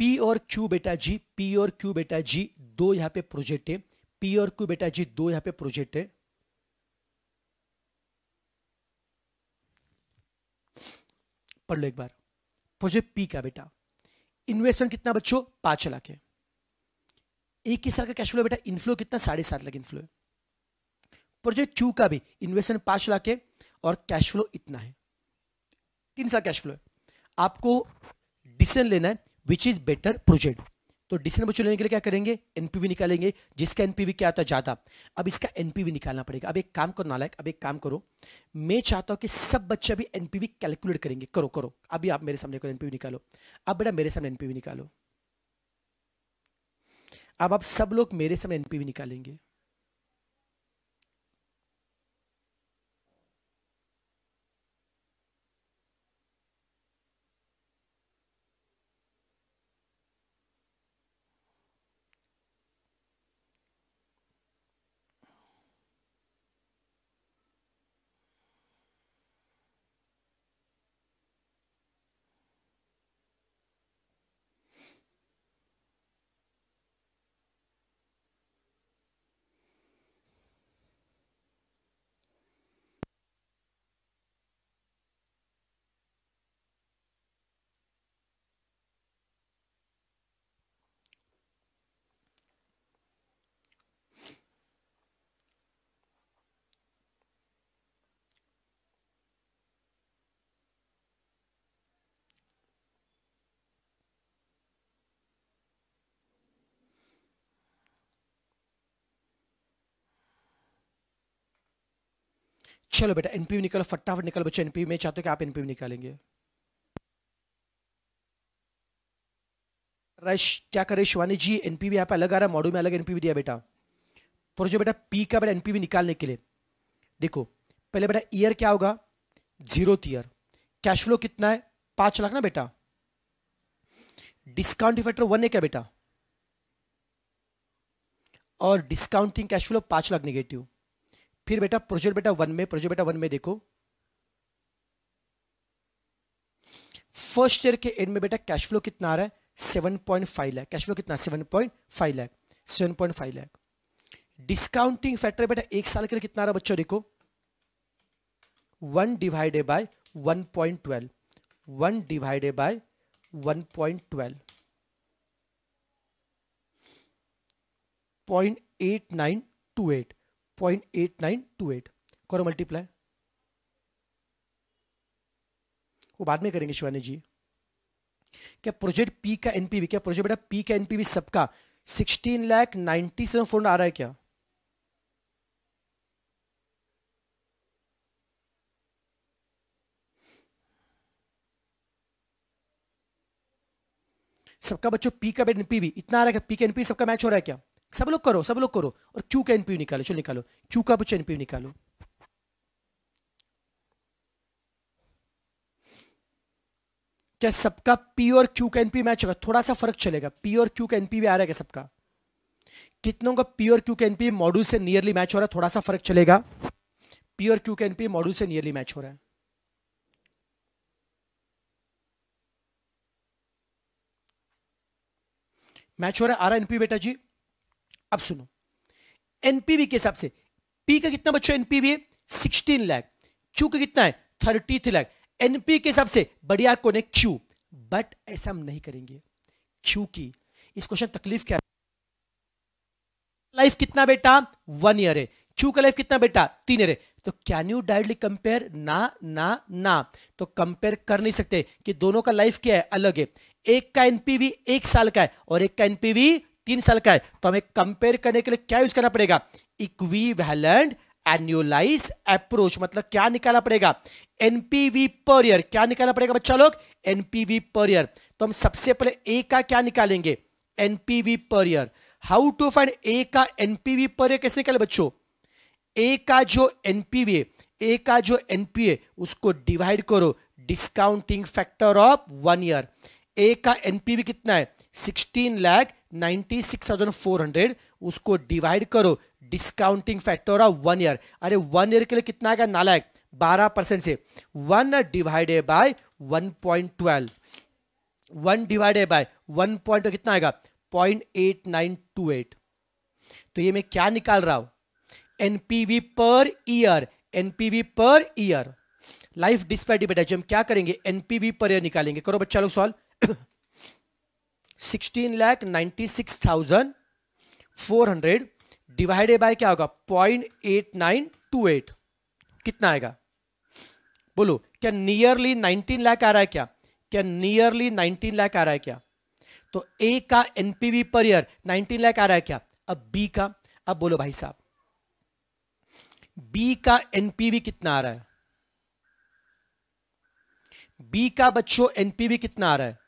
पी और क्यू बेटा जी पी और क्यू बेटा जी दो यहां पे प्रोजेक्ट है पी और क्यू बेटा जी दो यहां पे प्रोजेक्ट है पढ़ लो एक बार प्रोजेक्ट पी का बेटा इन्वेस्टमेंट कितना बच्चों पांच लाख है एक ही साल का कैश फ्लो बेटा इनफ्लो कितना साढ़े सात लाख इनफ्लो है प्रोजेक्ट क्यू का भी इन्वेस्टमेंट पांच लाख है और कैश फ्लो इतना है तीन साल कैश फ्लो है आपको डिसीजन लेना है विच इज बेटर प्रोजेक्ट तो डिसीजन बच्चों लेने के लिए क्या करेंगे एनपीवी निकालेंगे जिसका एनपीवी क्या होता है ज़्यादा अब इसका एनपीवी निकालना पड़ेगा अब एक काम करो नालायक अब एक काम करो मैं चाहता हूं कि सब बच्चे अभी एनपीवी कैलकुलेट करेंगे करो करो अभी आप मेरे सामने करो एनपीवी निकालो अब बेटा मेरे सामने एनपीवी निकालो अब आप सब लोग मेरे सामने एनपीवी निकालेंगे चलो बेटा एनपीयू निकालो फटाफट निकालो बच्चे एनपीयू में चाहते हो कि आप एनपीयू निकालेंगे रश क्या करे शिवानी जी एनपीवी यहाँ पे अलग आ रहा है मॉडल में अलग एनपीवी दिया बेटा पर जो बेटा पी का बेटा एनपीवी निकालने के लिए देखो पहले बेटा ईयर क्या होगा जीरो ईयर कैश फ्लो कितना है पांच लाख ना बेटा डिस्काउंट इफेक्टर वन है क्या बेटा और डिस्काउंटिंग कैश फ्लो पांच लाख निगेटिव फिर बेटा प्रोजेक्ट बेटा वन में प्रोजेक्ट बेटा वन में देखो फर्स्ट ईयर के एंड में बेटा कैश फ्लो कितना आ रहा है seven point five lakh cash flow कितना seven point five lakh seven point five lakh discounting factor बेटा एक साल के लिए कितना आ रहा है बच्चों देखो one divided by one point twelve one divided by one point twelve point eight nine two eight point eight nine two eight करो मल्टीप्लाई वो बाद में करेंगे शिवानी जी क्या प्रोजेक्ट पी का एनपीवी क्या प्रोजेक्ट बेटा पी का एनपीवी सबका sixteen lakh ninety seven four आ रहा है क्या सबका बच्चों पी का बेट एनपीवी इतना आ रहा है क्या पी का एनपीवी सबका मैच हो रहा है क्या सब लोग करो सब लोग करो और क्यू का एनपीयू निकालो चलो निकालो क्यू का बच्चों एनपीयू निकालो क्या सबका पी और क्यू का एनपी मैच होगा थोड़ा सा फर्क चलेगा पी और क्यू का एनपी भी आ रहा है क्या सबका कितनों का पी और क्यू का एनपी मॉड्यूल से नियरली मैच हो रहा है थोड़ा सा फर्क चलेगा पी और क्यू का एनपी मॉड्यूल से नियरली मैच हो रहा है मैच हो रहा है आ रहा एनपी बेटा जी अब सुनो एनपीवी के हिसाब से पी का कितना बच्चों एनपीवी है सिक्सटीन लाख क्यू का कितना है थर्टी लाख एनपी के हिसाब से बढ़िया कौन है क्यू बट ऐसा हम नहीं करेंगे क्यू की इस क्वेश्चन तकलीफ क्या लाइफ कितना बेटा वन ईयर है क्यू का लाइफ कितना बेटा तीन ईयर है तो कैन यू डायरेक्टली कंपेयर ना ना ना तो कंपेयर कर नहीं सकते कि दोनों का लाइफ क्या है अलग है एक का एनपीवी एक साल का है और एक का एनपीवी तीन साल का है तो हमें कंपेयर करने के लिए क्या यूज करना पड़ेगा इक्वी वैलेंट एन्यूलाइज अप्रोच मतलब क्या निकालना पड़ेगा एनपीवी पर ईयर क्या निकालना पड़ेगा बच्चा लोग एनपीवी पर ईयर तो हम सबसे पहले ए का क्या निकालेंगे NPV per year how to find A का एनपीवी पर ईयर कैसे निकाले बच्चों ए का जो एनपीवी ए का जो एनपीए उसको डिवाइड करो discounting factor of one year A का एनपीवी कितना है सिक्सटीन लैख 96,400 उसको डिवाइड करो discounting factor of one year अरे वन ईयर के लिए कितना आएगा नालायक बारह परसेंट से one divided by one point twelve one divided by one point कितना आएगा point eight nine two eight तो ये मैं क्या निकाल रहा हूं NPV per year NPV per year life डिस्पैटी बेटा जो हम क्या करेंगे एनपीवी पर ईयर निकालेंगे करो बच्चा लोग solve sixteen lakh ninety six thousand four hundred divided by क्या होगा point eight nine two eight कितना आएगा बोलो क्या नियरली नाइनटीन लैख आ रहा है क्या क्या नियरली नाइनटीन लैख आ रहा है क्या तो ए का NPV per year nineteen lakh आ रहा है क्या अब बी का अब बोलो भाई साहब बी का एनपीवी कितना आ रहा है बी का बच्चों एनपीवी कितना आ रहा है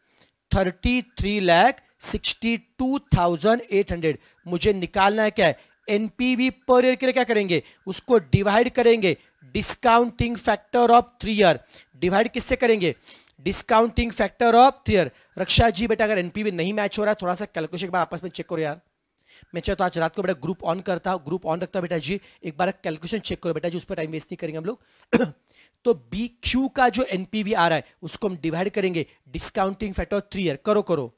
thirty three lakh sixty two thousand eight hundred मुझे निकालना है क्या है एनपीवी पर ईयर के लिए क्या करेंगे उसको डिवाइड करेंगे discounting factor of three year divide किससे करेंगे discounting factor of three year Raksha ji बेटा अगर एनपीवी नहीं मैच हो रहा है थोड़ा सा कैलकुलेशन एक बार आपस में चेक करो यार मैं चाहता तो आज रात को बेटा ग्रुप ऑन करता हूँ ग्रुप ऑन रखता बेटा जी एक बार कैलकुलेशन चेक करो बेटा जी उस पर टाइम वेस्ट नहीं करेंगे हम लोग तो बी क्यू का जो एनपीवी आ रहा है उसको हम डिवाइड करेंगे डिस्काउंटिंग फैक्टर थ्री ईयर करो करो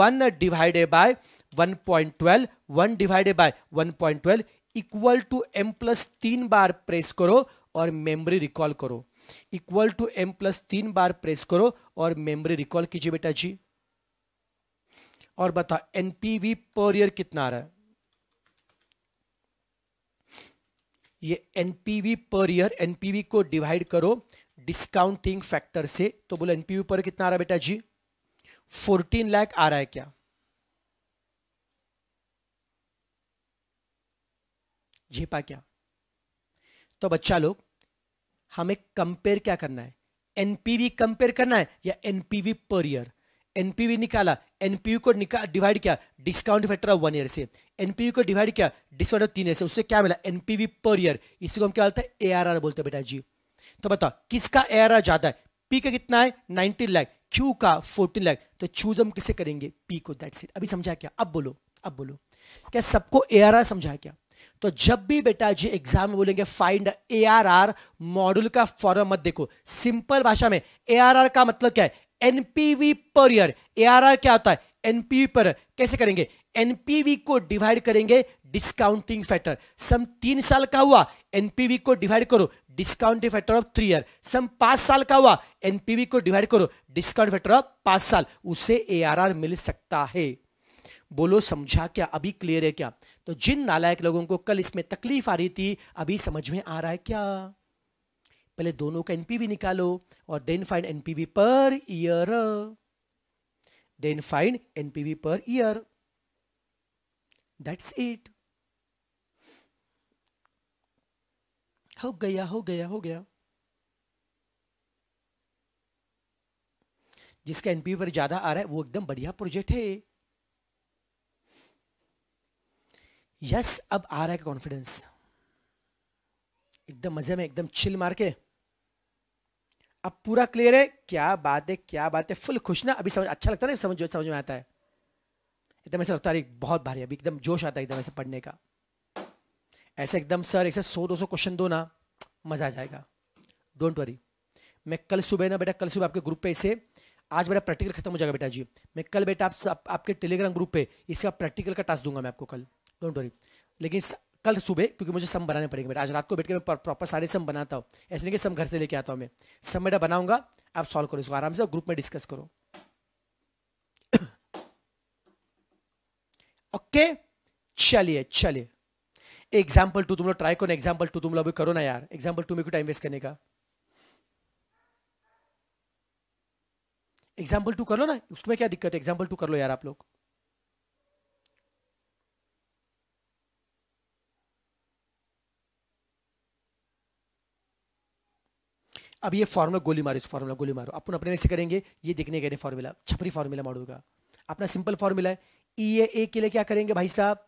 one divided by one point twelve one divided by one point twelve equal to M plus तीन बार प्रेस करो और मेमोरी रिकॉल करो इक्वल टू एम प्लस तीन बार प्रेस करो और मेमोरी रिकॉल कीजिए बेटा जी और बताओ एनपीवी पर ईयर कितना आ रहा है ये एनपीवी पर ईयर एनपीवी को डिवाइड करो डिस्काउंटिंग फैक्टर से तो बोलो एनपीवी पर कितना आ रहा है बेटा जी फोर्टीन लाख आ रहा है क्या झेपा क्या तो बच्चा लोग हमें कंपेयर क्या करना है एनपीवी कंपेयर करना है या एनपीवी पर ईयर एनपीवी निकाला एनपीयू को निकाल डिवाइड किया discount factor of one year से एनपीयू को डिवाइड किया डिस्काउंट ऑफ तीन ईयर से उससे क्या मिला एनपीवी पर ईयर इसी को हम क्या बोलते हैं एआरआर बोलते हैं बेटा जी तो बताओ किसका एआरआर ज्यादा है पी का कितना है नाइनटीन लाख क्यू का फोर्टीन लाख तो चूज हम किससे करेंगे पी को दैट सीट अभी समझा क्या अब बोलो अब बोलो क्या सबको एआरआर समझा क्या तो जब भी बेटा जी एग्जाम में बोलेंगे फाइंड एआरआर मॉड्यूल का फॉर्म मत देखो सिंपल भाषा में एआरआर का मतलब क्या है एनपीवी पर ईयर एआरआर क्या होता है एनपीवी पर कैसे करेंगे एनपीवी को डिवाइड करेंगे डिस्काउंटिंग फैक्टर सम तीन साल का हुआ एनपीवी को डिवाइड करो discounting factor of three year सम पांच साल का हुआ एनपीवी को डिवाइड करो डिस्काउंट फैक्टर ऑफ पांच साल उसे एआरआर मिल सकता है बोलो समझा क्या अभी क्लियर है क्या तो जिन नालायक लोगों को कल इसमें तकलीफ आ रही थी अभी समझ में आ रहा है क्या पहले दोनों का एनपीवी निकालो और then find NPV per year then find NPV per year that's it हो गया हो गया हो गया जिसका एनपीवी पर ज्यादा आ रहा है वो एकदम बढ़िया प्रोजेक्ट है यस अब आ रहा है कॉन्फिडेंस एकदम मजे में एकदम चिल मार के अब पूरा क्लियर है क्या बात है क्या बात है फुल खुश ना अभी समझ अच्छा लगता है ना समझ समझ में आता है एकदम ऐसा लगता है बहुत भारी अभी एकदम जोश आता है एकदम ऐसे पढ़ने का ऐसे एकदम सर ऐसे सौ दो सौ क्वेश्चन दो ना मज़ा आ जाएगा डोंट वरी मैं कल सुबह ना बेटा कल सुबह आपके ग्रुप पे इसे आज मेरा प्रैक्टिकल खत्म हो जाएगा बेटा जी मैं कल बेटा आप, आप आपके टेलीग्राम ग्रुप पे इसका प्रैक्टिकल का टास्क दूंगा मैं आपको कल डोंट वरी लेकिन कल सुबह क्योंकि मुझे सम बनाने पड़ेंगे बेटा आज रात को बैठ के मैं प्रॉपर सारे सम बनाता हूँ ऐसे नहीं कि सम घर से लेके आता हूँ मैं सम बेटा बनाऊंगा आप सॉल्व करो इसको आराम से ग्रुप में डिस्कस करो ओके चलिए चलिए एग्जाम्पल टू तुम लोग ट्राई करो एग्जाम्पल टू तुम लोग अभी करो ना यार एग्जाम्पल टू में क्यों टाइम वेस्ट करने का एग्जाम्पल टू कर लो ना उसमें क्या दिक्कत है एग्जाम्पल टू कर लो यार आप लोग अब ये फॉर्मूला गोली मारो इस फॉर्मूला गोली मारो अपन अपने से करेंगे ये देखने के फॉर्मूला छपरी फॉर्मूला मारो का अपना सिंपल फॉर्मूला है ई e ए के लिए क्या करेंगे भाई साहब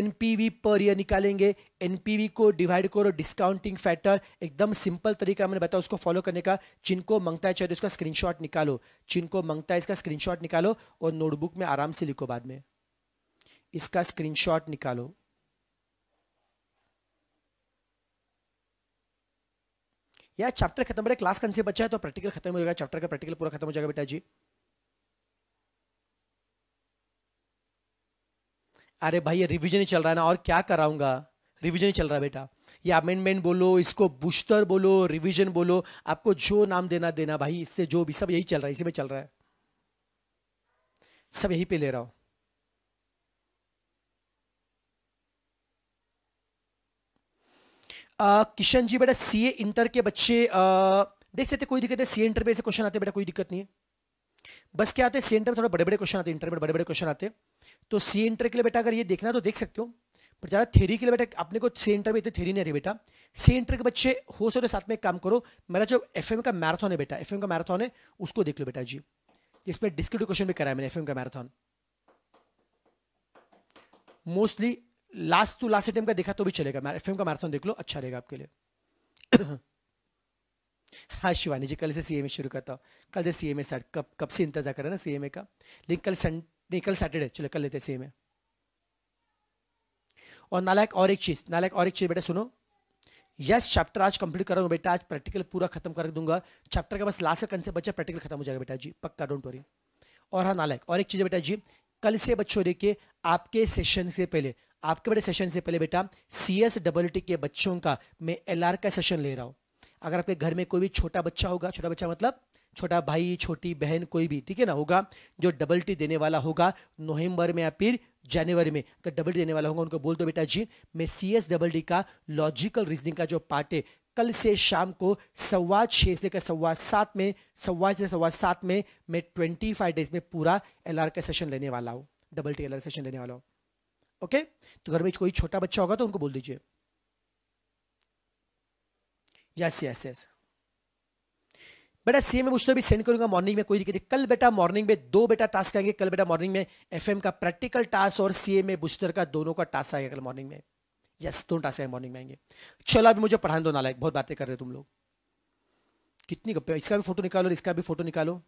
एनपीवी पर ईयर निकालेंगे एनपीवी को डिवाइड करो डिस्काउंटिंग फैक्टर एकदम सिंपल तरीका मैंने बताया उसको फॉलो करने का जिनको मंगता है चाहिए उसका स्क्रीनशॉट निकालो जिनको मंगता है इसका स्क्रीनशॉट निकालो और नोटबुक में आराम से लिखो बाद में इसका स्क्रीनशॉट निकालो यार चैप्टर खत्म बेटा क्लास कंसे बच्चा है तो प्रैक्टिकल खत्म हो जाएगा चैप्टर का प्रैक्टिकल पूरा खत्म हो जाएगा बेटा जी अरे भाई ये रिविजन ही चल रहा है ना और क्या कराऊंगा रिविजन ही चल रहा है बेटा ये अमेंडमेंट बोलो इसको बूस्टर बोलो रिविजन बोलो आपको जो नाम देना देना भाई इससे जो भी सब यही चल रहा है इसी में चल रहा है सब यही पे ले रहा हूं किशन जी बेटा सी ए इंटर के बच्चे आ, देख सकते कोई दिक्कत नहीं सी इंटर पे ऐसे क्वेश्चन आते बेटा कोई दिक्कत नहीं है बस क्या आते सी इंटर में थोड़ा बड़े बड़े क्वेश्चन आते हैं इंटर में बड़े बड़े क्वेश्चन आते तो सी इंटर के लिए बेटा अगर ये देखना तो देख सकते हो पर ज़्यादा थेरी के लिए बेटा अपने को सी इंटर में इतनी थेरी नहीं रही बेटा सी इंटर के बच्चे हो सकते साथ में एक काम करो मेरा जो एफ का मैराथन है बेटा एफ का मैराथन है उसको देख लो बेटा जी इसमें डिस्क्रिप्टिव क्वेश्चन भी कराया मैंने एफ का marathon mostly last to last attempt का देखा तो भी चलेगा एफएम का मैराथन देख लो अच्छा रहेगा आपके लिए हाँ शिवानी जी कल से सीएमए शुरू करता हूँ कल से सीएमए स्टार्ट कब कब से इंतजार कर रहे ना सीएमए का लेकिन कल सं नहीं कल सैटरडे चलो कर लेते सीएमए और नालायक और एक चीज़ नालायक और एक चीज़ बेटा सुनो यस चैप्टर आज कंप्लीट कर रहा हूँ बेटा आज प्रैक्टिकल पूरा खत्म कर दूंगा चैप्टर का बस लास्ट का कंसेप्ट बच्चा प्रैक्टिकल खत्म हो जाएगा बेटा जी पक्का डोंट वरी और हाँ नालायक और एक चीज़ बेटा जी कल से बच्चों देखिए आपके सेशन से पहले आपके बड़े सेशन से पहले बेटा सी एस डबल टी के बच्चों का मैं एल आर का सेशन ले रहा हूँ अगर आपके घर में कोई भी छोटा बच्चा होगा छोटा बच्चा मतलब छोटा भाई छोटी बहन कोई भी ठीक है ना होगा जो डबल टी देने वाला होगा नवंबर में या फिर जनवरी में अगर डबल टी देने वाला होगा उनको बोल दो बेटा जी मैं सी एस डबल टी का लॉजिकल रीजनिंग का जो पार्ट है कल से शाम को सवा छः से लेकर सवा सात में सवा से सवा सात में मैं ट्वेंटी फाइव डेज में पूरा एल आर का सेशन लेने वाला हूँ double T L R session लेने वाला हूँ ओके तो घर में कोई छोटा बच्चा होगा तो उनको बोल दीजिए यस यस यस बेटा सीएम में पूछते भी सेंड करूंगा मॉर्निंग में कोई दिक्कत नहीं कल बेटा मॉर्निंग में दो बेटा टास्क आएंगे कल बेटा मॉर्निंग में एफएम का प्रैक्टिकल टास्क और सीएम में बुस्टर का दोनों का टास्क आएगा कल मॉर्निंग में यस दोनों टास्क आएंगे मॉर्निंग में आएंगे चलो अभी मुझे पढ़ाने दो नालायक बहुत बातें कर रहे हो तुम लोग कितनी गप्पे इसका भी फोटो निकालो इसका भी फोटो निकालो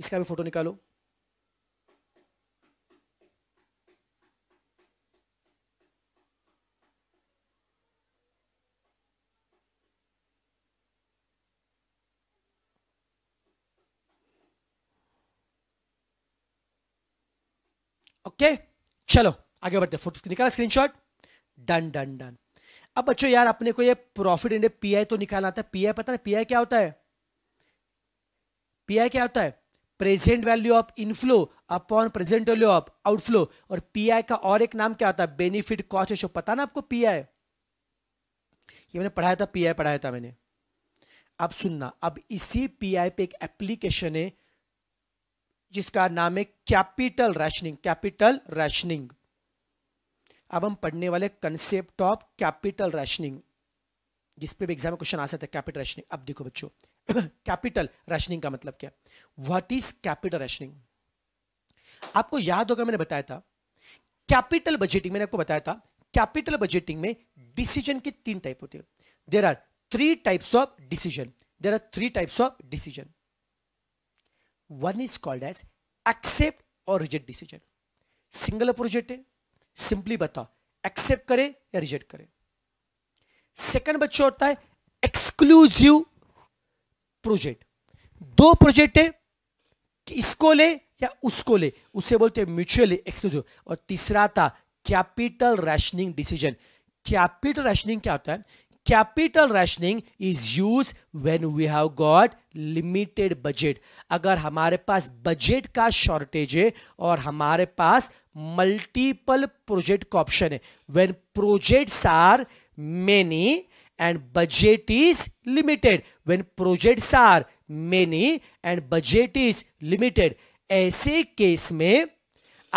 इसका भी फोटो निकालो ओके चलो आगे बढ़ते फोटो निकाला स्क्रीनशॉट डन डन डन अब बच्चों यार अपने को ये प्रॉफिट एंड पीआई तो निकालना आता है पीआई पता ना पीआई क्या होता है पीआई क्या होता है present value of inflow upon present value of outflow और पीआई का और एक नाम क्या होता है बेनिफिट कॉस्ट रेशो पता ना आपको पीआई ये मैंने पढ़ाया था पीआई पढ़ाया था मैंने अब सुनना अब इसी पीआई पे एक एप्लीकेशन है जिसका नाम है कैपिटल रैशनिंग कैपिटल रैशनिंग अब हम पढ़ने वाले कंसेप्ट ऑफ कैपिटल रैशनिंग जिस पे भी एग्जाम में क्वेश्चन आ सकता है कैपिटल रैशनिंग अब देखो बच्चों कैपिटल रैशनिंग का मतलब क्या व्हाट इज कैपिटल रैशनिंग आपको याद होगा मैंने बताया था कैपिटल बजटिंग मैंने आपको बताया था कैपिटल बजटिंग में डिसीजन के तीन टाइप होते हैं there are three types of decision there are three types of decision One is called as accept और रिजेक्ट डिसीजन सिंगल प्रोजेक्ट है सिंपली बताओ एक्सेप्ट करे या रिजेक्ट करे सेकंड बच्चा होता है एक्सक्लूसिव प्रोजेक्ट दो प्रोजेक्ट है कि इसको ले या उसको ले उसे बोलते हैं म्यूचुअली एक्सक्लूसिव और तीसरा था capital rationing decision capital rationing क्या होता है capital rationing is use when we have got limited budget अगर हमारे पास बजट का शॉर्टेज है और हमारे पास मल्टीपल प्रोजेक्ट का ऑप्शन है when projects are many and budget is limited when projects are many and budget is limited ऐसे केस में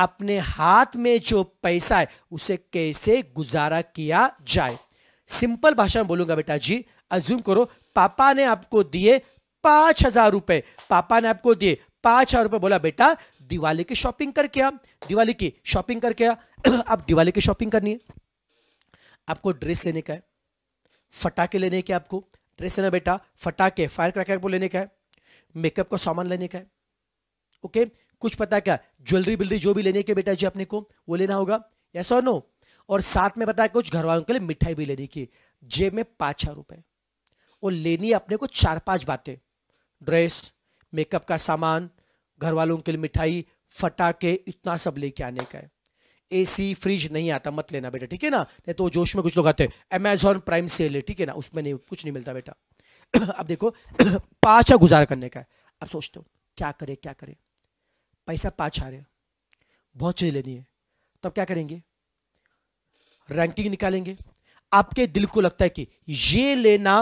अपने हाथ में जो पैसा है उसे कैसे गुजारा किया जाए सिंपल भाषा में बोलूंगा बेटा जी अज्यूम करो पापा ने आपको दिए पांच हजार रुपए पापा ने आपको दिए पांच हजार रुपए बोला बेटा दिवाली की शॉपिंग करके आ दिवाली की शॉपिंग करके आ आप दिवाली की शॉपिंग करनी है आपको ड्रेस लेने का है फटाके लेने के आपको ड्रेस लेना बेटा फटाके फायर क्रैकर को लेने का है मेकअप का सामान लेने का है ओके कुछ पता क्या ज्वेलरी बिल्डरी जो भी लेने के बेटा जी अपने को वो लेना होगा यस और नो और साथ में बताया कुछ घर वालों के लिए मिठाई भी लेनी की जेब में पाँच छः रुपये और लेनी अपने को चार पांच बातें ड्रेस मेकअप का सामान घर वालों के लिए मिठाई फटाके इतना सब लेके आने का है एसी फ्रिज नहीं आता मत लेना बेटा ठीक है ना नहीं तो जोश में कुछ लोग आते हैं अमेजोन प्राइम सेल है ठीक है ना उसमें नहीं कुछ नहीं मिलता बेटा अब देखो पाँच गुजारा करने का है अब सोचते हो क्या करे क्या करे पैसा पाँच आ रहे बहुत चीज़ लेनी है तो अब क्या करेंगे रैंकिंग निकालेंगे आपके दिल को लगता है कि ये लेना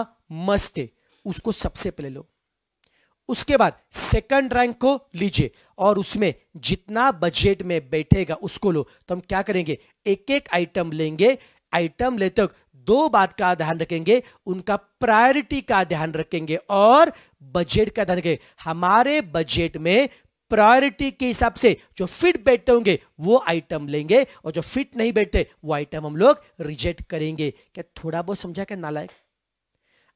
मस्त है उसको सबसे पहले लो उसके बाद सेकंड रैंक को लीजिए और उसमें जितना बजट में बैठेगा उसको लो तो हम क्या करेंगे एक एक आइटम लेंगे आइटम लेते वक्त दो बात का ध्यान रखेंगे उनका प्रायोरिटी का ध्यान रखेंगे और बजट का ध्यान रखेंगे हमारे बजट में प्रायोरिटी के हिसाब से जो फिट बैठे होंगे वो आइटम लेंगे और जो फिट नहीं बैठे वो आइटम हम लोग रिजेक्ट करेंगे क्या थोड़ा बहुत समझा क्या नालायक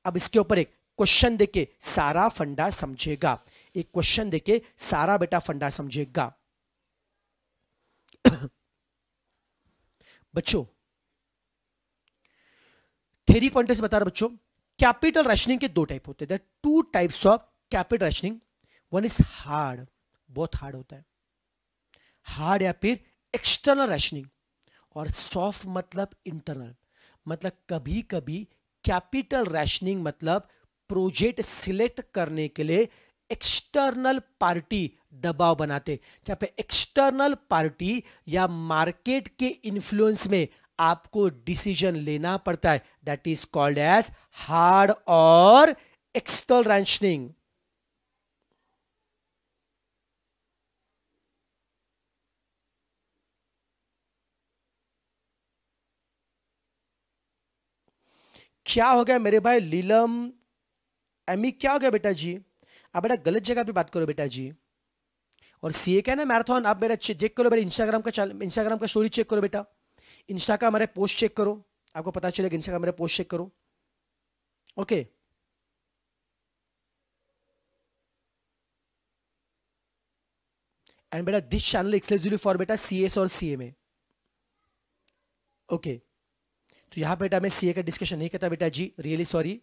अब इसके ऊपर एक क्वेश्चन देके सारा फंडा समझेगा एक क्वेश्चन देके सारा बेटा फंडा समझेगा बच्चों थेरी पॉइंट से बता रहा बच्चों कैपिटल राशनिंग के दो टाइप होते हैं two types of capital rationing one is hard बहुत हार्ड होता है हार्ड या फिर एक्सटर्नल रैशनिंग और सॉफ्ट मतलब इंटरनल मतलब कभी कभी कैपिटल रैशनिंग मतलब प्रोजेक्ट सिलेक्ट करने के लिए एक्सटर्नल पार्टी दबाव बनाते चाहे एक्सटर्नल पार्टी या मार्केट के इन्फ्लुएंस में आपको डिसीजन लेना पड़ता है that is called as hard और एक्सटर्नल रैशनिंग क्या हो गया मेरे भाई लीलम एमी क्या हो गया बेटा जी आप बेटा गलत जगह पे बात करो बेटा जी और सीए ए का ना मैराथन आप मेरा चेक करो मेरे इंस्टाग्राम का इंस्टाग्राम का स्टोरी चेक करो बेटा इंस्टा का हमारे पोस्ट चेक करो आपको पता चलेगा इंस्टाग्राम का मेरा पोस्ट चेक करो ओके एंड बेटा दिस चैनल एक्सक्लूसिवली फॉर बेटा सी और सी ओके okay. तो यहाँ बेटा मैं सी का डिस्कशन नहीं करता बेटा जी रियली सॉरी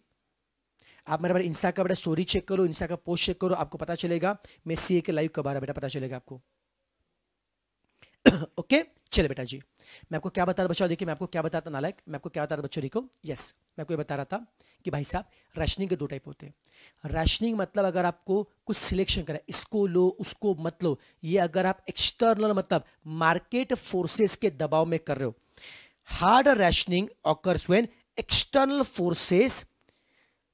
आप मेरा बेटा इंस्टा का बेटा स्टोरी चेक करो इंस्टा का पोस्ट चेक करो आपको पता चलेगा मैं सी के लाइव कब आ रहा बेटा पता चलेगा आपको ओके चले बेटा जी मैं आपको क्या बता रहा बच्चों देखिए मैं आपको क्या बताता नालायक मैं आपको क्या बता रहा बच्चों देखो यस मैं आपको ये बता रहा था कि भाई साहब रैशनिंग के दो टाइप होते हैं राशनिंग मतलब अगर आपको कुछ सिलेक्शन करें इसको लो उसको मत लो ये अगर आप एक्सटर्नल मतलब मार्केट फोर्सेस के दबाव में कर रहे हो hard rationing occurs when external forces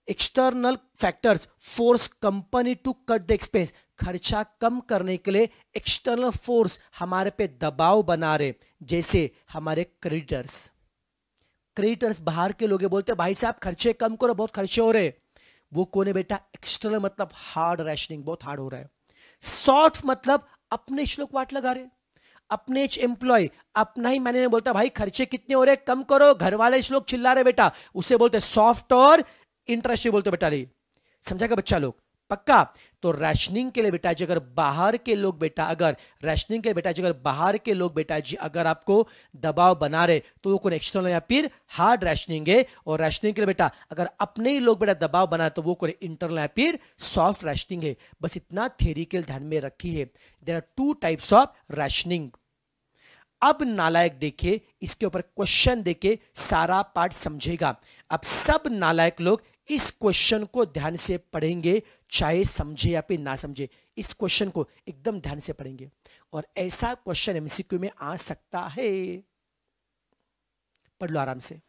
external factors force company to cut the expense खर्चा कम करने के लिए एक्सटर्नल फोर्स हमारे पे दबाव बना रहे जैसे हमारे क्रेडिटर्स क्रेडिटर्स बाहर के लोग बोलते हैं भाई साहब खर्चे कम करो बहुत खर्चे हो रहे वो कौन है बेटा एक्सटर्नल मतलब हार्ड रैशनिंग बहुत हार्ड हो रहा है सॉफ्ट मतलब अपने श्लोक वाट लगा रहे अपने एम्प्लॉय अपना ही मैनेजर बोलता भाई खर्चे कितने हो रहे कम करो घर वाले इस लोग चिल्ला रहे बेटा उसे बोलते सॉफ्ट और इंटरेस्ट बोलते बेटा रे समझा का बच्चा लोग पक्का तो रैशनिंग के लिए बेटा जी अगर बाहर के लोग बेटा अगर रैशनिंग के लिए बेटा जी अगर बाहर के लोग बेटा जी अगर आपको दबाव बना रहे तो वो कौन एक्सटर्नल या फिर हार्ड रैशनिंग है और रैशनिंग के लिए बेटा अगर अपने ही लोग बेटा दबाव बना तो वो कौन इंटरनल या फिर सॉफ्ट राशनिंग है बस इतना थेरिकल ध्यान में रखी है there are two types of rationing अब नालायक देखिए इसके ऊपर क्वेश्चन देखे सारा पार्ट समझेगा अब सब नालायक लोग इस क्वेश्चन को ध्यान से पढ़ेंगे चाहे समझे या फिर ना समझे इस क्वेश्चन को एकदम ध्यान से पढ़ेंगे और ऐसा क्वेश्चन एमसीक्यू में आ सकता है पढ़ लो आराम से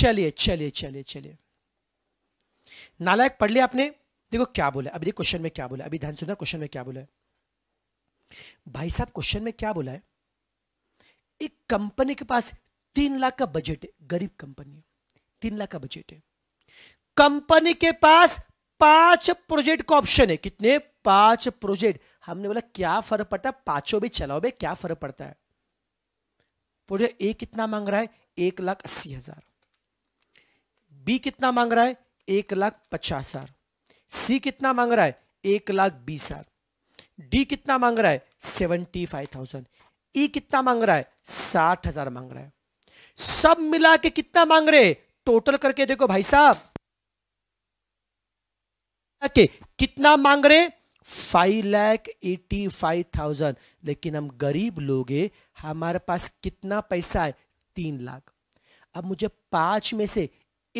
चलिए चलिए चलिए चलिए नालायक पढ़ लिया आपने देखो क्या बोला अभी देखो क्वेश्चन में क्या बोला अभी ध्यान सुनना क्वेश्चन में क्या बोला है भाई साहब क्वेश्चन में क्या बोला है एक कंपनी के पास तीन लाख का बजट है गरीब कंपनी तीन लाख का बजट है कंपनी के पास पांच प्रोजेक्ट का ऑप्शन है कितने पांच प्रोजेक्ट हमने बोला क्या फर्क पड़ता है पांचों भी चलाओ भाई क्या फर्क पड़ता है प्रोजेक्ट ए कितना मांग रहा है एक लाख अस्सी हजार बी कितना मांग रहा है एक लाख पचास हजार सी कितना मांग रहा है एक लाख बीस हजार डी कितना मांग रहा है सेवेंटी फाइव थाउजेंड ई कितना मांग रहा है साठ हजार मांग रहा है सब मिला के कितना मांग रहे टोटल करके देखो भाई साहब के कितना मांग रहे five lakh eighty five thousand लेकिन हम गरीब लोग हमारे पास कितना पैसा है तीन लाख अब मुझे पांच में से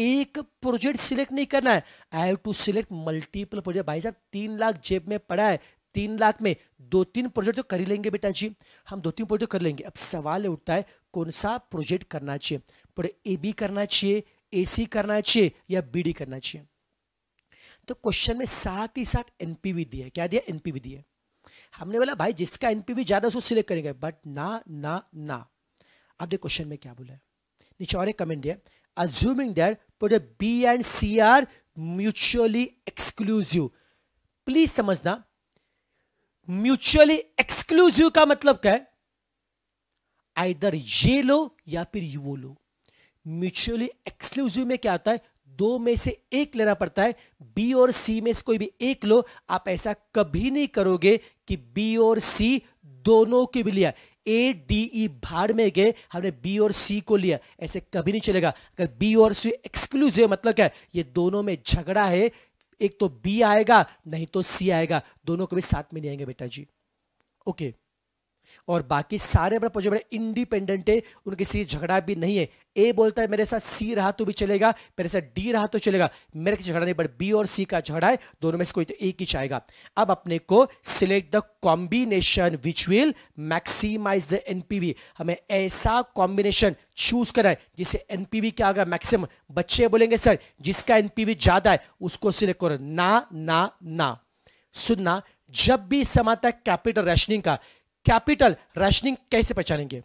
एक प्रोजेक्ट सिलेक्ट नहीं करना है I have to select multiple project भाई साहब तीन लाख जेब में पड़ा है तीन लाख में दो तीन प्रोजेक्ट तो कर ही लेंगे बेटा जी हम दो तीन प्रोजेक्ट कर लेंगे अब सवाल उठता है कौन सा प्रोजेक्ट करना चाहिए प्रोजेक्ट ए बी करना चाहिए ए सी करना चाहिए या बी डी करना चाहिए तो क्वेश्चन में साथ ही साथ एनपीवी दिया क्या दिया एनपीवी दिया हमने बोला भाई जिसका एनपीवी ज़्यादा उसको सिलेक्ट करेंगे बट ना ना ना आप आपने क्वेश्चन में क्या बोला है नीचे और एक कमेंट दिया assuming that product B and C are mutually exclusive. Please समझना म्यूचुअली एक्सक्लूसिव का मतलब क्या है आइदर ये लो या फिर वो लो म्यूचुअली एक्सक्लूसिव में क्या आता है दो में से एक लेना पड़ता है बी और सी में से कोई भी एक लो आप ऐसा कभी नहीं करोगे कि बी और सी दोनों के भी लिया ए डी ई भाड़ में गए हमने बी और सी को लिया ऐसे कभी नहीं चलेगा अगर बी और सी एक्सक्लूसिव मतलब क्या है ये दोनों में झगड़ा है एक तो बी आएगा नहीं तो सी आएगा दोनों कभी साथ में नहीं आएंगे बेटा जी ओके okay. और बाकी सारे बड़े जो बड़े इंडिपेंडेंट है उनके किसी झगड़ा भी नहीं है ए बोलता है मेरे साथ सी रहा तो भी चलेगा मेरे साथ डी रहा तो चलेगा मेरे किसी झगड़ा नहीं बट बी और सी का झगड़ा है दोनों में से कोई तो एक ही चाहेगा अब अपने को select the combination which will maximise the NPV हमें ऐसा कॉम्बिनेशन चूज करना है जिसे एनपीवी क्या होगा मैक्सिमम बच्चे बोलेंगे सर जिसका एनपीवी ज्यादा है उसको सिलेक्ट करो ना ना ना सुनना जब भी समाता है कैपिटल रेशनिंग का कैपिटल राशनिंग कैसे पहचानेंगे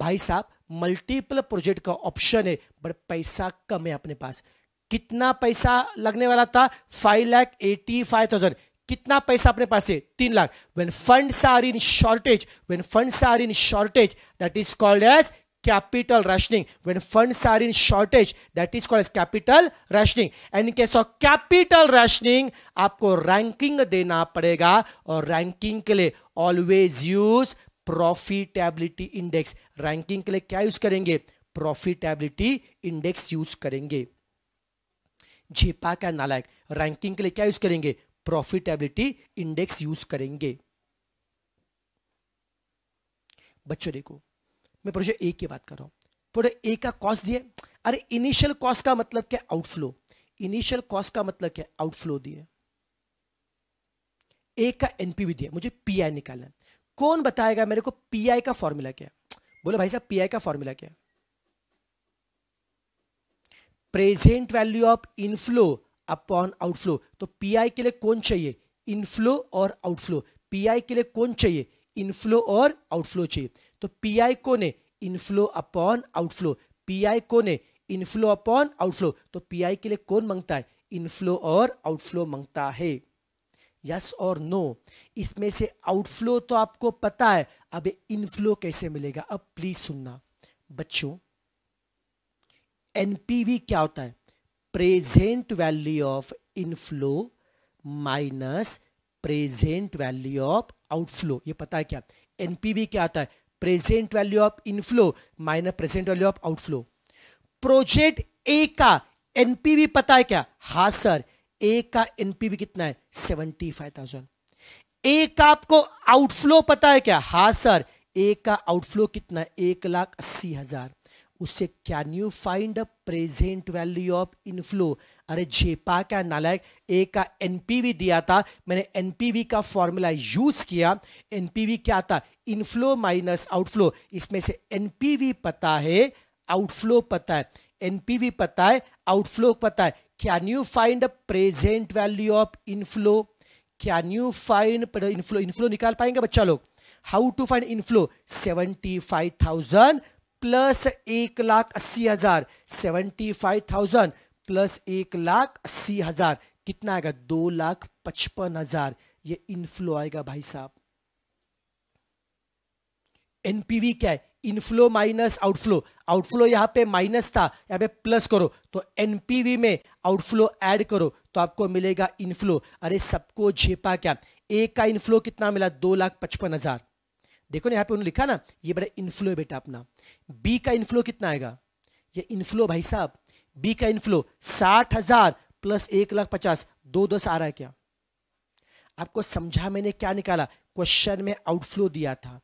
भाई साहब मल्टीपल प्रोजेक्ट का ऑप्शन है बट पैसा कम है अपने पास कितना पैसा लगने वाला था five lakh eighty five thousand कितना पैसा अपने पास है तीन lakh when funds are in shortage when funds are in shortage that is called as capital rationing. When funds are in shortage, that is called as capital rationing. And in case of capital rationing, aapko ranking dena padega aur ranking ke liye always use profitability index. Ranking ke liye kya use karenge profitability index use karenge jhepa ka नालायक ranking ke liye kya use karenge profitability index use karenge बच्चों देखो मैं project A की बात कर रहा हूँ project A का कॉस्ट दिए अरे इनिशियल कॉस्ट का मतलब क्या आउटफ्लो इनिशियल कॉस्ट का मतलब क्या आउटफ्लो दिए ए का एनपीवी दिया मुझे पीआई निकालना है कौन बताएगा मेरे को पीआई का फॉर्मूला क्या बोले भाई साहब पीआई का फॉर्मूला क्या present value of inflow upon outflow तो पीआई के लिए कौन चाहिए इनफ्लो और आउटफ्लो पीआई के लिए कौन चाहिए इनफ्लो और आउटफ्लो चाहिए तो पी आई को inflow upon outflow P I कौन है इनफ्लो अपॉन आउटफ्लो तो पी आई के लिए कौन मांगता है इनफ्लो और आउटफ्लो मांगता है यस और नो इसमें से आउटफ्लो तो आपको पता है अब इनफ्लो कैसे मिलेगा अब प्लीज सुनना बच्चों एनपीवी क्या होता है present value of inflow minus present value of outflow ये पता है क्या एनपीवी क्या आता है present value of inflow minus present value of outflow project A का एनपीवी पता है क्या हा सर ए का एनपीवी कितना है सेवेंटी फाइव थाउजेंड ए का आपको आउटफ्लो पता है क्या हा सर ए का आउटफ्लो कितना है एक लाख अस्सी हजार उससे can you find present value of inflow अरे झेपा का नालायक ए का एनपीवी दिया था मैंने एनपीवी का फॉर्मूला यूज किया एनपीवी क्या था इनफ्लो माइनस आउटफ्लो इसमें से एनपीवी पता है आउटफ्लो पता है एनपीवी पता है आउटफ्लो पता है can you find present value of inflow can you find inflow inflow निकाल पाएंगे बच्चा लोग how to find inflow seventy five thousand plus एक लाख अस्सी हजार सेवेंटी फाइव थाउजेंड प्लस एक लाख अस्सी हजार कितना आएगा दो लाख पचपन हजार ये इनफ्लो आएगा भाई साहब एनपीवी क्या है इनफ्लो माइनस आउटफ्लो आउटफ्लो यहां पे माइनस था यहां पे प्लस करो तो एनपीवी में आउटफ्लो ऐड करो तो आपको मिलेगा इनफ्लो अरे सबको झेपा क्या एक का इनफ्लो कितना मिला दो लाख पचपन हजार देखो ना यहाँ पे उन्होंने लिखा ना ये बड़ा इनफ्लो है बेटा अपना बी का इनफ्लो कितना आएगा ये इनफ्लो भाई साहब बी का इनफ्लो साठ हजार प्लस एक लाख पचास दो दस आ रहा है क्या आपको समझा मैंने क्या निकाला क्वेश्चन में आउटफ्लो दिया था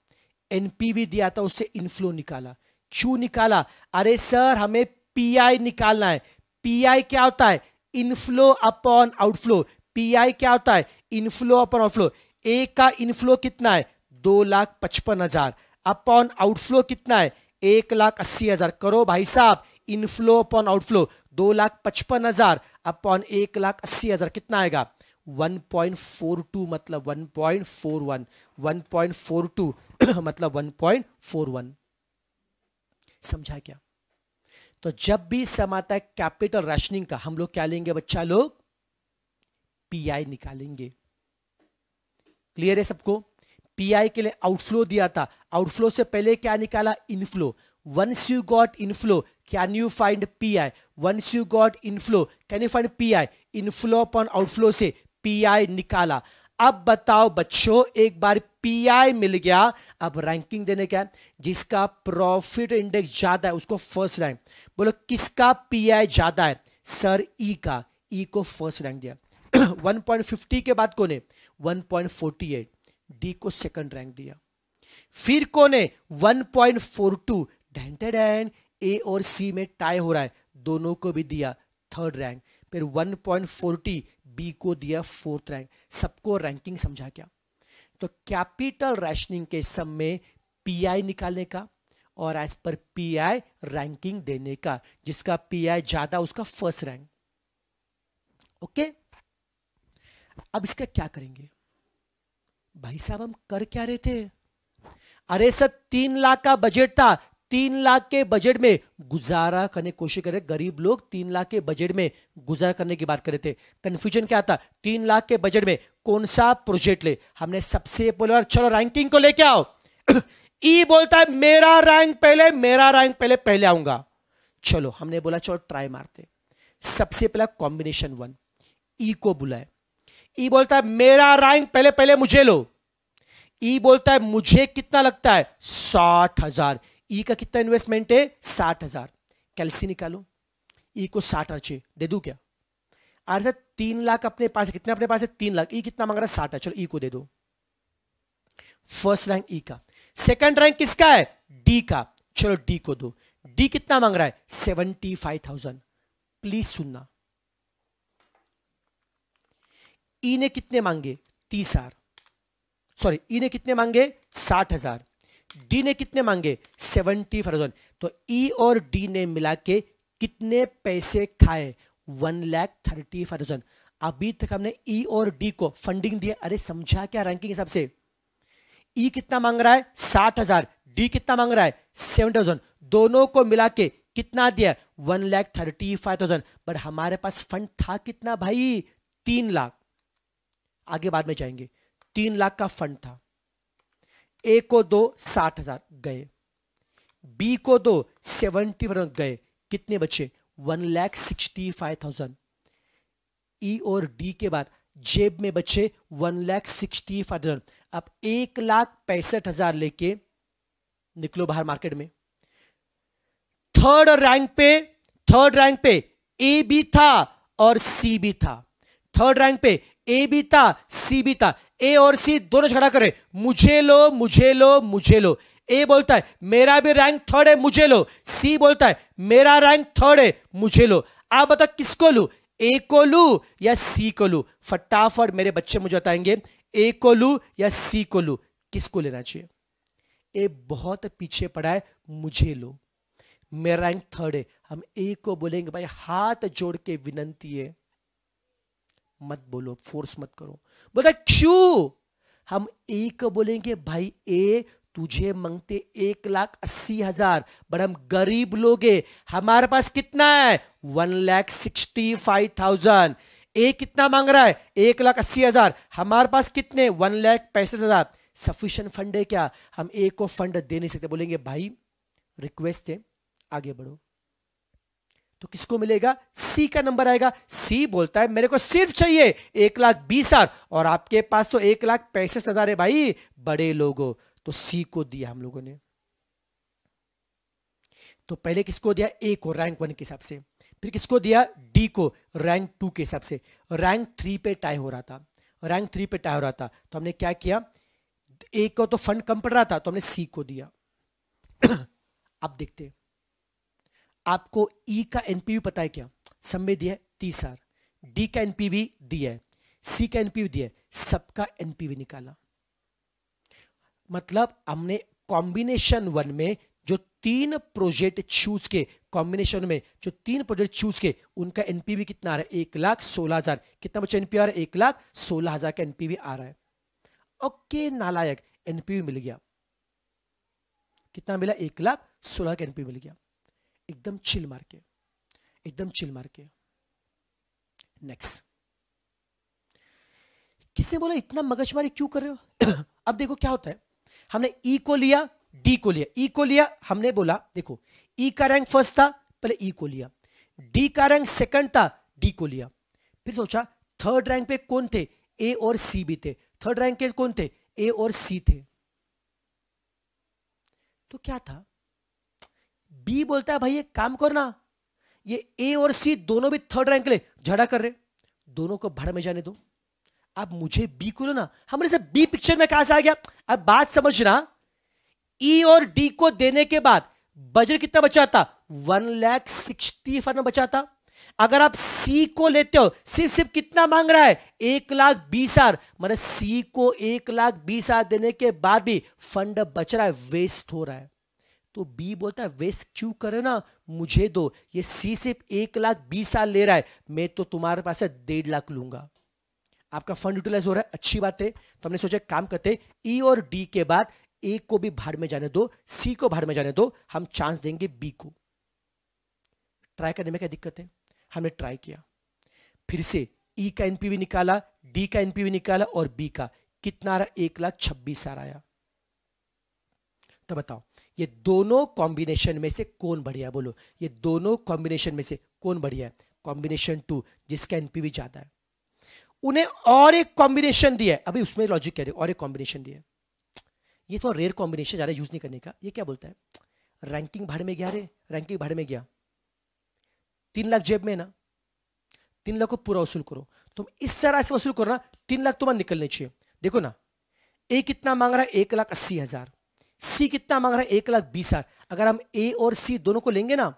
एनपीवी दिया था उससे इनफ्लो निकाला क्यों निकाला अरे सर हमें पीआई निकालना है पीआई क्या होता है इनफ्लो अपॉन आउटफ्लो पीआई क्या होता है इनफ्लो अपॉन आउटफ्लो ए का इनफ्लो कितना है दो लाख पचपन हजार अपॉन आउटफ्लो कितना है एक लाख अस्सी हजार करो भाई साहब इनफ्लो अपॉन आउटफ्लो दो लाख पचपन हजार अपॉन एक लाख अस्सी हजार कितना आएगा 1.42 मतलब 1.41 1.42 मतलब 1.41 समझा क्या तो जब भी समाता है कैपिटल राशनिंग का हम लोग क्या लेंगे बच्चा लोग पीआई निकालेंगे क्लियर है सबको पीआई के लिए आउटफ्लो दिया था आउटफ्लो से पहले क्या निकाला inflow once you got inflow Can you find PI? Once you got inflow, can you find PI? Inflow upon outflow से PI निकाला अब बताओ बच्चों एक बार पीआई मिल गया अब रैंकिंग देने का जिसका प्रॉफिट इंडेक्स ज्यादा है उसको फर्स्ट रैंक बोलो किसका पीआई ज्यादा है सर ई e का ई e को फर्स्ट रैंक दिया 1.50 के बाद कोने 1.48 डी को सेकंड रैंक दिया फिर है 1.42 डेंटेड एंड ए और सी में टाई हो रहा है दोनों को भी दिया थर्ड रैंक फिर 1.40 बी को दिया फोर्थ रैंक सबको रैंकिंग समझा क्या तो कैपिटल रैशनिंग के सब में पीआई निकालने का और एज पर पीआई रैंकिंग देने का जिसका पीआई ज्यादा उसका फर्स्ट रैंक ओके अब इसका क्या करेंगे भाई साहब हम कर क्या रहे थे अरे सर तीन लाख का बजट था तीन लाख के बजट में गुजारा करने की कोशिश करे गरीब लोग तीन लाख के बजट में गुजारा करने की बात कर रहे थे कंफ्यूजन क्या था तीन लाख के बजट में कौन सा प्रोजेक्ट ले हमने सबसे पहले चलो रैंकिंग को लेके आओ ई बोलता है मेरा रैंक पहले मेरा रैंक पहले पहले आऊंगा चलो हमने बोला चलो ट्राई मारते सबसे पहला कॉम्बिनेशन वन ई को बुलाए ई बोलता है मेरा रैंक पहले पहले मुझे लो ई बोलता है मुझे कितना लगता है साठ हजार ई e का कितना इन्वेस्टमेंट है साठ हजार कैलसी निकालो ई e को साठ अच्छे दे दू क्या आर सर तीन लाख अपने पास कितने अपने पास है तीन लाख ई e कितना मांग रहा है साठ है चलो ई को दे दो फर्स्ट रैंक ई का सेकंड रैंक किसका है डी का चलो डी को दो डी कितना मांग रहा है सेवेंटी फाइव थाउजेंड प्लीज सुनना ई ने कितने मांगे तीस हजार सॉरी ई ने कितने मांगे साठ हजार डी ने कितने मांगे सेवेंटी थाउजेंड तो ई e और डी ने मिला के कितने पैसे खाए वन लैख थर्टी थाउजेंड अभी तक हमने ई e और डी को फंडिंग दिया अरे समझा क्या रैंकिंग हिसाब से ई e कितना मांग रहा है साठ हजार डी कितना मांग रहा है सेवन थाउजेंड दोनों को मिला के कितना दिया one lakh thirty five thousand but हमारे पास फंड था कितना भाई तीन लाख आगे बाद में जाएंगे तीन लाख का फंड था ए को दो साठ हजार गए बी को दो सेवेंटी वन गए कितने बचे one lakh sixty five thousand E e और डी के बाद जेब में बचे one lakh sixty five thousand अब एक लाख पैंसठ हजार लेके निकलो बाहर मार्केट में थर्ड रैंक पे थर्ड रैंक पे ए भी था और सी भी था थर्ड रैंक पे ए भी था सी भी था ए और सी दोनों झगड़ा करे मुझे लो मुझे लो मुझे लो ए बोलता है मेरा भी रैंक थर्ड है मुझे लो सी बोलता है मेरा रैंक थर्ड है मुझे लो आप बता किसको लू ए को लू या सी को लू फटाफट मेरे बच्चे मुझे बताएंगे ए को लू या सी को लू किसको लेना चाहिए ए बहुत पीछे पड़ा है मुझे लो मेरा रैंक थर्ड है हम ए को बोलेंगे भाई हाथ जोड़ के विनंती है मत बोलो फोर्स मत करो बोला क्यों हम एक बोलेंगे भाई ए तुझे मांगते एक लाख अस्सी हजार बट हम गरीब लोग हमारे पास कितना है one lakh sixty five thousand A कितना मांग रहा है एक लाख अस्सी हजार हमारे पास कितने वन लाख पैंसठ हजार सफिशियंट फंड है क्या हम ए को फंड दे नहीं सकते बोलेंगे भाई रिक्वेस्ट है आगे बढ़ो तो किसको मिलेगा सी का नंबर आएगा सी बोलता है मेरे को सिर्फ चाहिए एक लाख बीस हजार और आपके पास तो एक लाख पैंसठ हजार है भाई बड़े लोगों तो सी को दिया हम लोगों ने तो पहले किसको दिया ए को रैंक वन के हिसाब से फिर किसको दिया डी को रैंक टू के हिसाब से रैंक थ्री पे टाई हो रहा था रैंक थ्री पे टाई हो रहा था तो हमने क्या किया ए को तो फंड कम पड़ रहा था तो हमने सी को दिया अब देखते हैं आपको ई e का एनपीवी पता है क्या सब में दिया है तीस आर डी का एनपीवी दिया है सी का एनपीवी दिया है सबका एनपीवी निकाला मतलब हमने कॉम्बिनेशन वन में जो तीन प्रोजेक्ट चूज के कॉम्बिनेशन में जो तीन प्रोजेक्ट चूज के उनका एनपीवी कितना आ रहा है एक लाख सोलह हजार कितना बच्चा एनपीवी आ रहा है एक लाख सोलह हजार का एनपीवी आ रहा है ओके नालायक एनपीवी मिल गया कितना मिला एक लाख सोलह का एनपीवी मिल गया एकदम चिल मार के एकदम चिल मार के नेक्स्ट किसने बोला इतना मगजमारी क्यों कर रहे हो अब देखो क्या होता है हमने ई e को लिया डी को लिया ई e को लिया हमने बोला देखो ई e का रैंक फर्स्ट था पहले ई e को लिया डी का रैंक सेकंड था डी को लिया फिर सोचा थर्ड रैंक पे कौन थे ए और सी भी थे थर्ड रैंक के कौन थे ए और सी थे तो क्या था बी बोलता है भाई एक काम करना ये ए और सी दोनों भी थर्ड रैंक ले झड़ा कर रहे दोनों को भाड़ में जाने दो आप मुझे बी को लो ना हमारे से बी पिक्चर में कहा से आ गया अब बात समझना ई e और डी को देने के बाद बजट कितना बचा था वन लैख सिक्सटी फाइव में बचा था अगर आप सी को लेते हो सिर्फ सिर्फ कितना मांग रहा है एक लाख बीस हजार मतलब सी को एक लाख बीस हजार देने के बाद भी फंड बच रहा है वेस्ट हो रहा है तो बी बोलता है वेस्ट क्यों करे ना मुझे दो ये सी सिर्फ एक लाख बीस साल ले रहा है मैं तो तुम्हारे पास से डेढ़ लाख लूंगा आपका फंड यूटिलाइज हो रहा है अच्छी बात है तो हमने सोचा काम करते ई e और डी के बाद ए को भी भाड़ में जाने दो सी को भाड़ में जाने दो हम चांस देंगे बी को ट्राई करने में क्या दिक्कत है हमने ट्राई किया फिर से ई e का एनपीवी निकाला डी का एनपीवी निकाला और बी का कितना आ रहा एक लाख छब्बीस आ रहा तो बताओ ये दोनों कॉम्बिनेशन में से कौन बढ़िया है बोलो ये दोनों कॉम्बिनेशन में से कौन बढ़िया है कॉम्बिनेशन टू जिसका एनपीवी ज्यादा है उन्हें और एक कॉम्बिनेशन दिया है अभी उसमें लॉजिक कह रहे और एक कॉम्बिनेशन दिया है ये तो रेयर कॉम्बिनेशन ज़्यादा यूज़ नहीं करने का ये क्या बोलता है रैंकिंग भाड़ में गया रे रैंकिंग भाड़ में गया तीन लाख जेब में ना तीन लाख को पूरा वसूल करो तुम तो इस तरह से वसूल करो ना तीन लाख तुम्हारा तो निकलने चाहिए देखो ना एक कितना मांग रहा है एक लाख अस्सी हज़ार सी कितना मांग रहा है एक लाख बीस हजार अगर हम ए और सी दोनों को लेंगे ना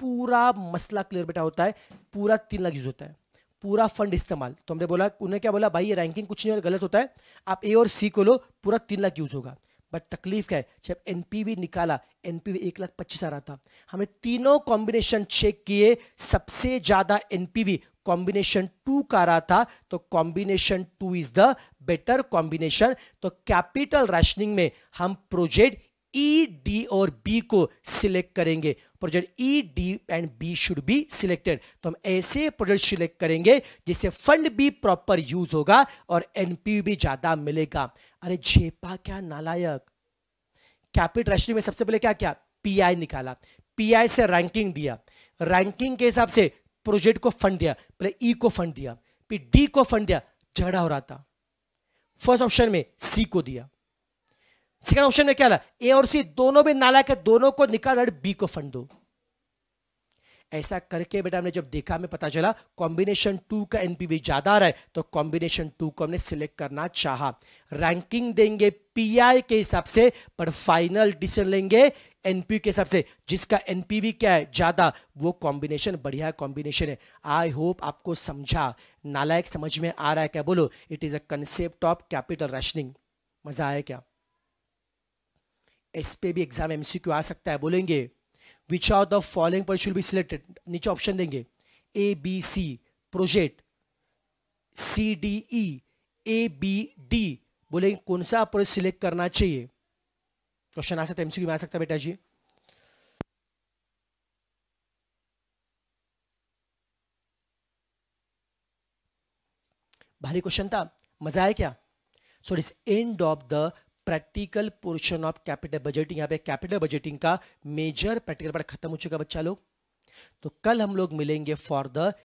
पूरा मसला क्लियर बेटा होता है पूरा तीन लाख यूज होता है पूरा फंड इस्तेमाल तो हमने बोला उन्हें क्या बोला भाई ये रैंकिंग कुछ नहीं गलत होता है आप ए और सी को लो पूरा तीन लाख यूज होगा बट तकलीफ क्या है जब एनपीवी निकाला एनपीवी एक लाख पच्चीस हजार था हमने तीनों कॉम्बिनेशन चेक किए सबसे ज़्यादा एनपीवी कॉम्बिनेशन टू का रहा था तो combination two is the better combination तो कैपिटल राशनिंग में हम प्रोजेक्ट ई डी और बी को सिलेक्ट करेंगे project E D and B should be selected तो हम ऐसे प्रोजेक्ट सिलेक्ट करेंगे जिससे फंड भी प्रॉपर यूज होगा और एनपीयू भी ज़्यादा मिलेगा अरे झेपा क्या नालायक कैपिट रेशनिंग में सबसे पहले क्या क्या पीआई निकाला पीआई से रैंकिंग दिया रैंकिंग के हिसाब से प्रोजेक्ट को फंड दिया पहले ई e को फंड दिया फिर डी को फंड दिया झगड़ा हो रहा था फर्स्ट ऑप्शन में सी को दिया सेकंड ऑप्शन में क्या ला ए और सी दोनों भी नालायक है दोनों को निकाल बी को फंड दो ऐसा करके बेटा हमने जब देखा हमें पता चला कॉम्बिनेशन टू का एनपीवी ज़्यादा आ रहा है तो कॉम्बिनेशन टू को हमने सिलेक्ट करना चाहा रैंकिंग देंगे पीआई के हिसाब से पर फाइनल डिसीजन लेंगे एनपी के हिसाब से जिसका एनपीवी क्या है ज़्यादा वो कॉम्बिनेशन बढ़िया कॉम्बिनेशन है आई होप आपको समझा नालायक समझ में आ रहा है क्या बोलो it is a concept of capital rationing मज़ा आया क्या एस पे भी एग्जाम एमसीक्यू आ सकता है बोलेंगे विच आर द फॉलोइंग पर शुड बी सिलेक्टेड नीचे ऑप्शन देंगे A B C project C D E A B D बोलेंगे कौन सा प्रोजेक्ट सिलेक्ट करना चाहिए क्वेश्चन आ सकता है एमसीक्यू में आ सकता है बेटा जी भारी क्वेश्चन था मजा आया क्या so it's end of the practical portion of capital budgeting यहाँ पे कैपिटल बजटिंग का मेजर प्रैक्टिकल पार्ट खत्म हो चुका बच्चा लोग तो कल हम लोग मिलेंगे फॉर द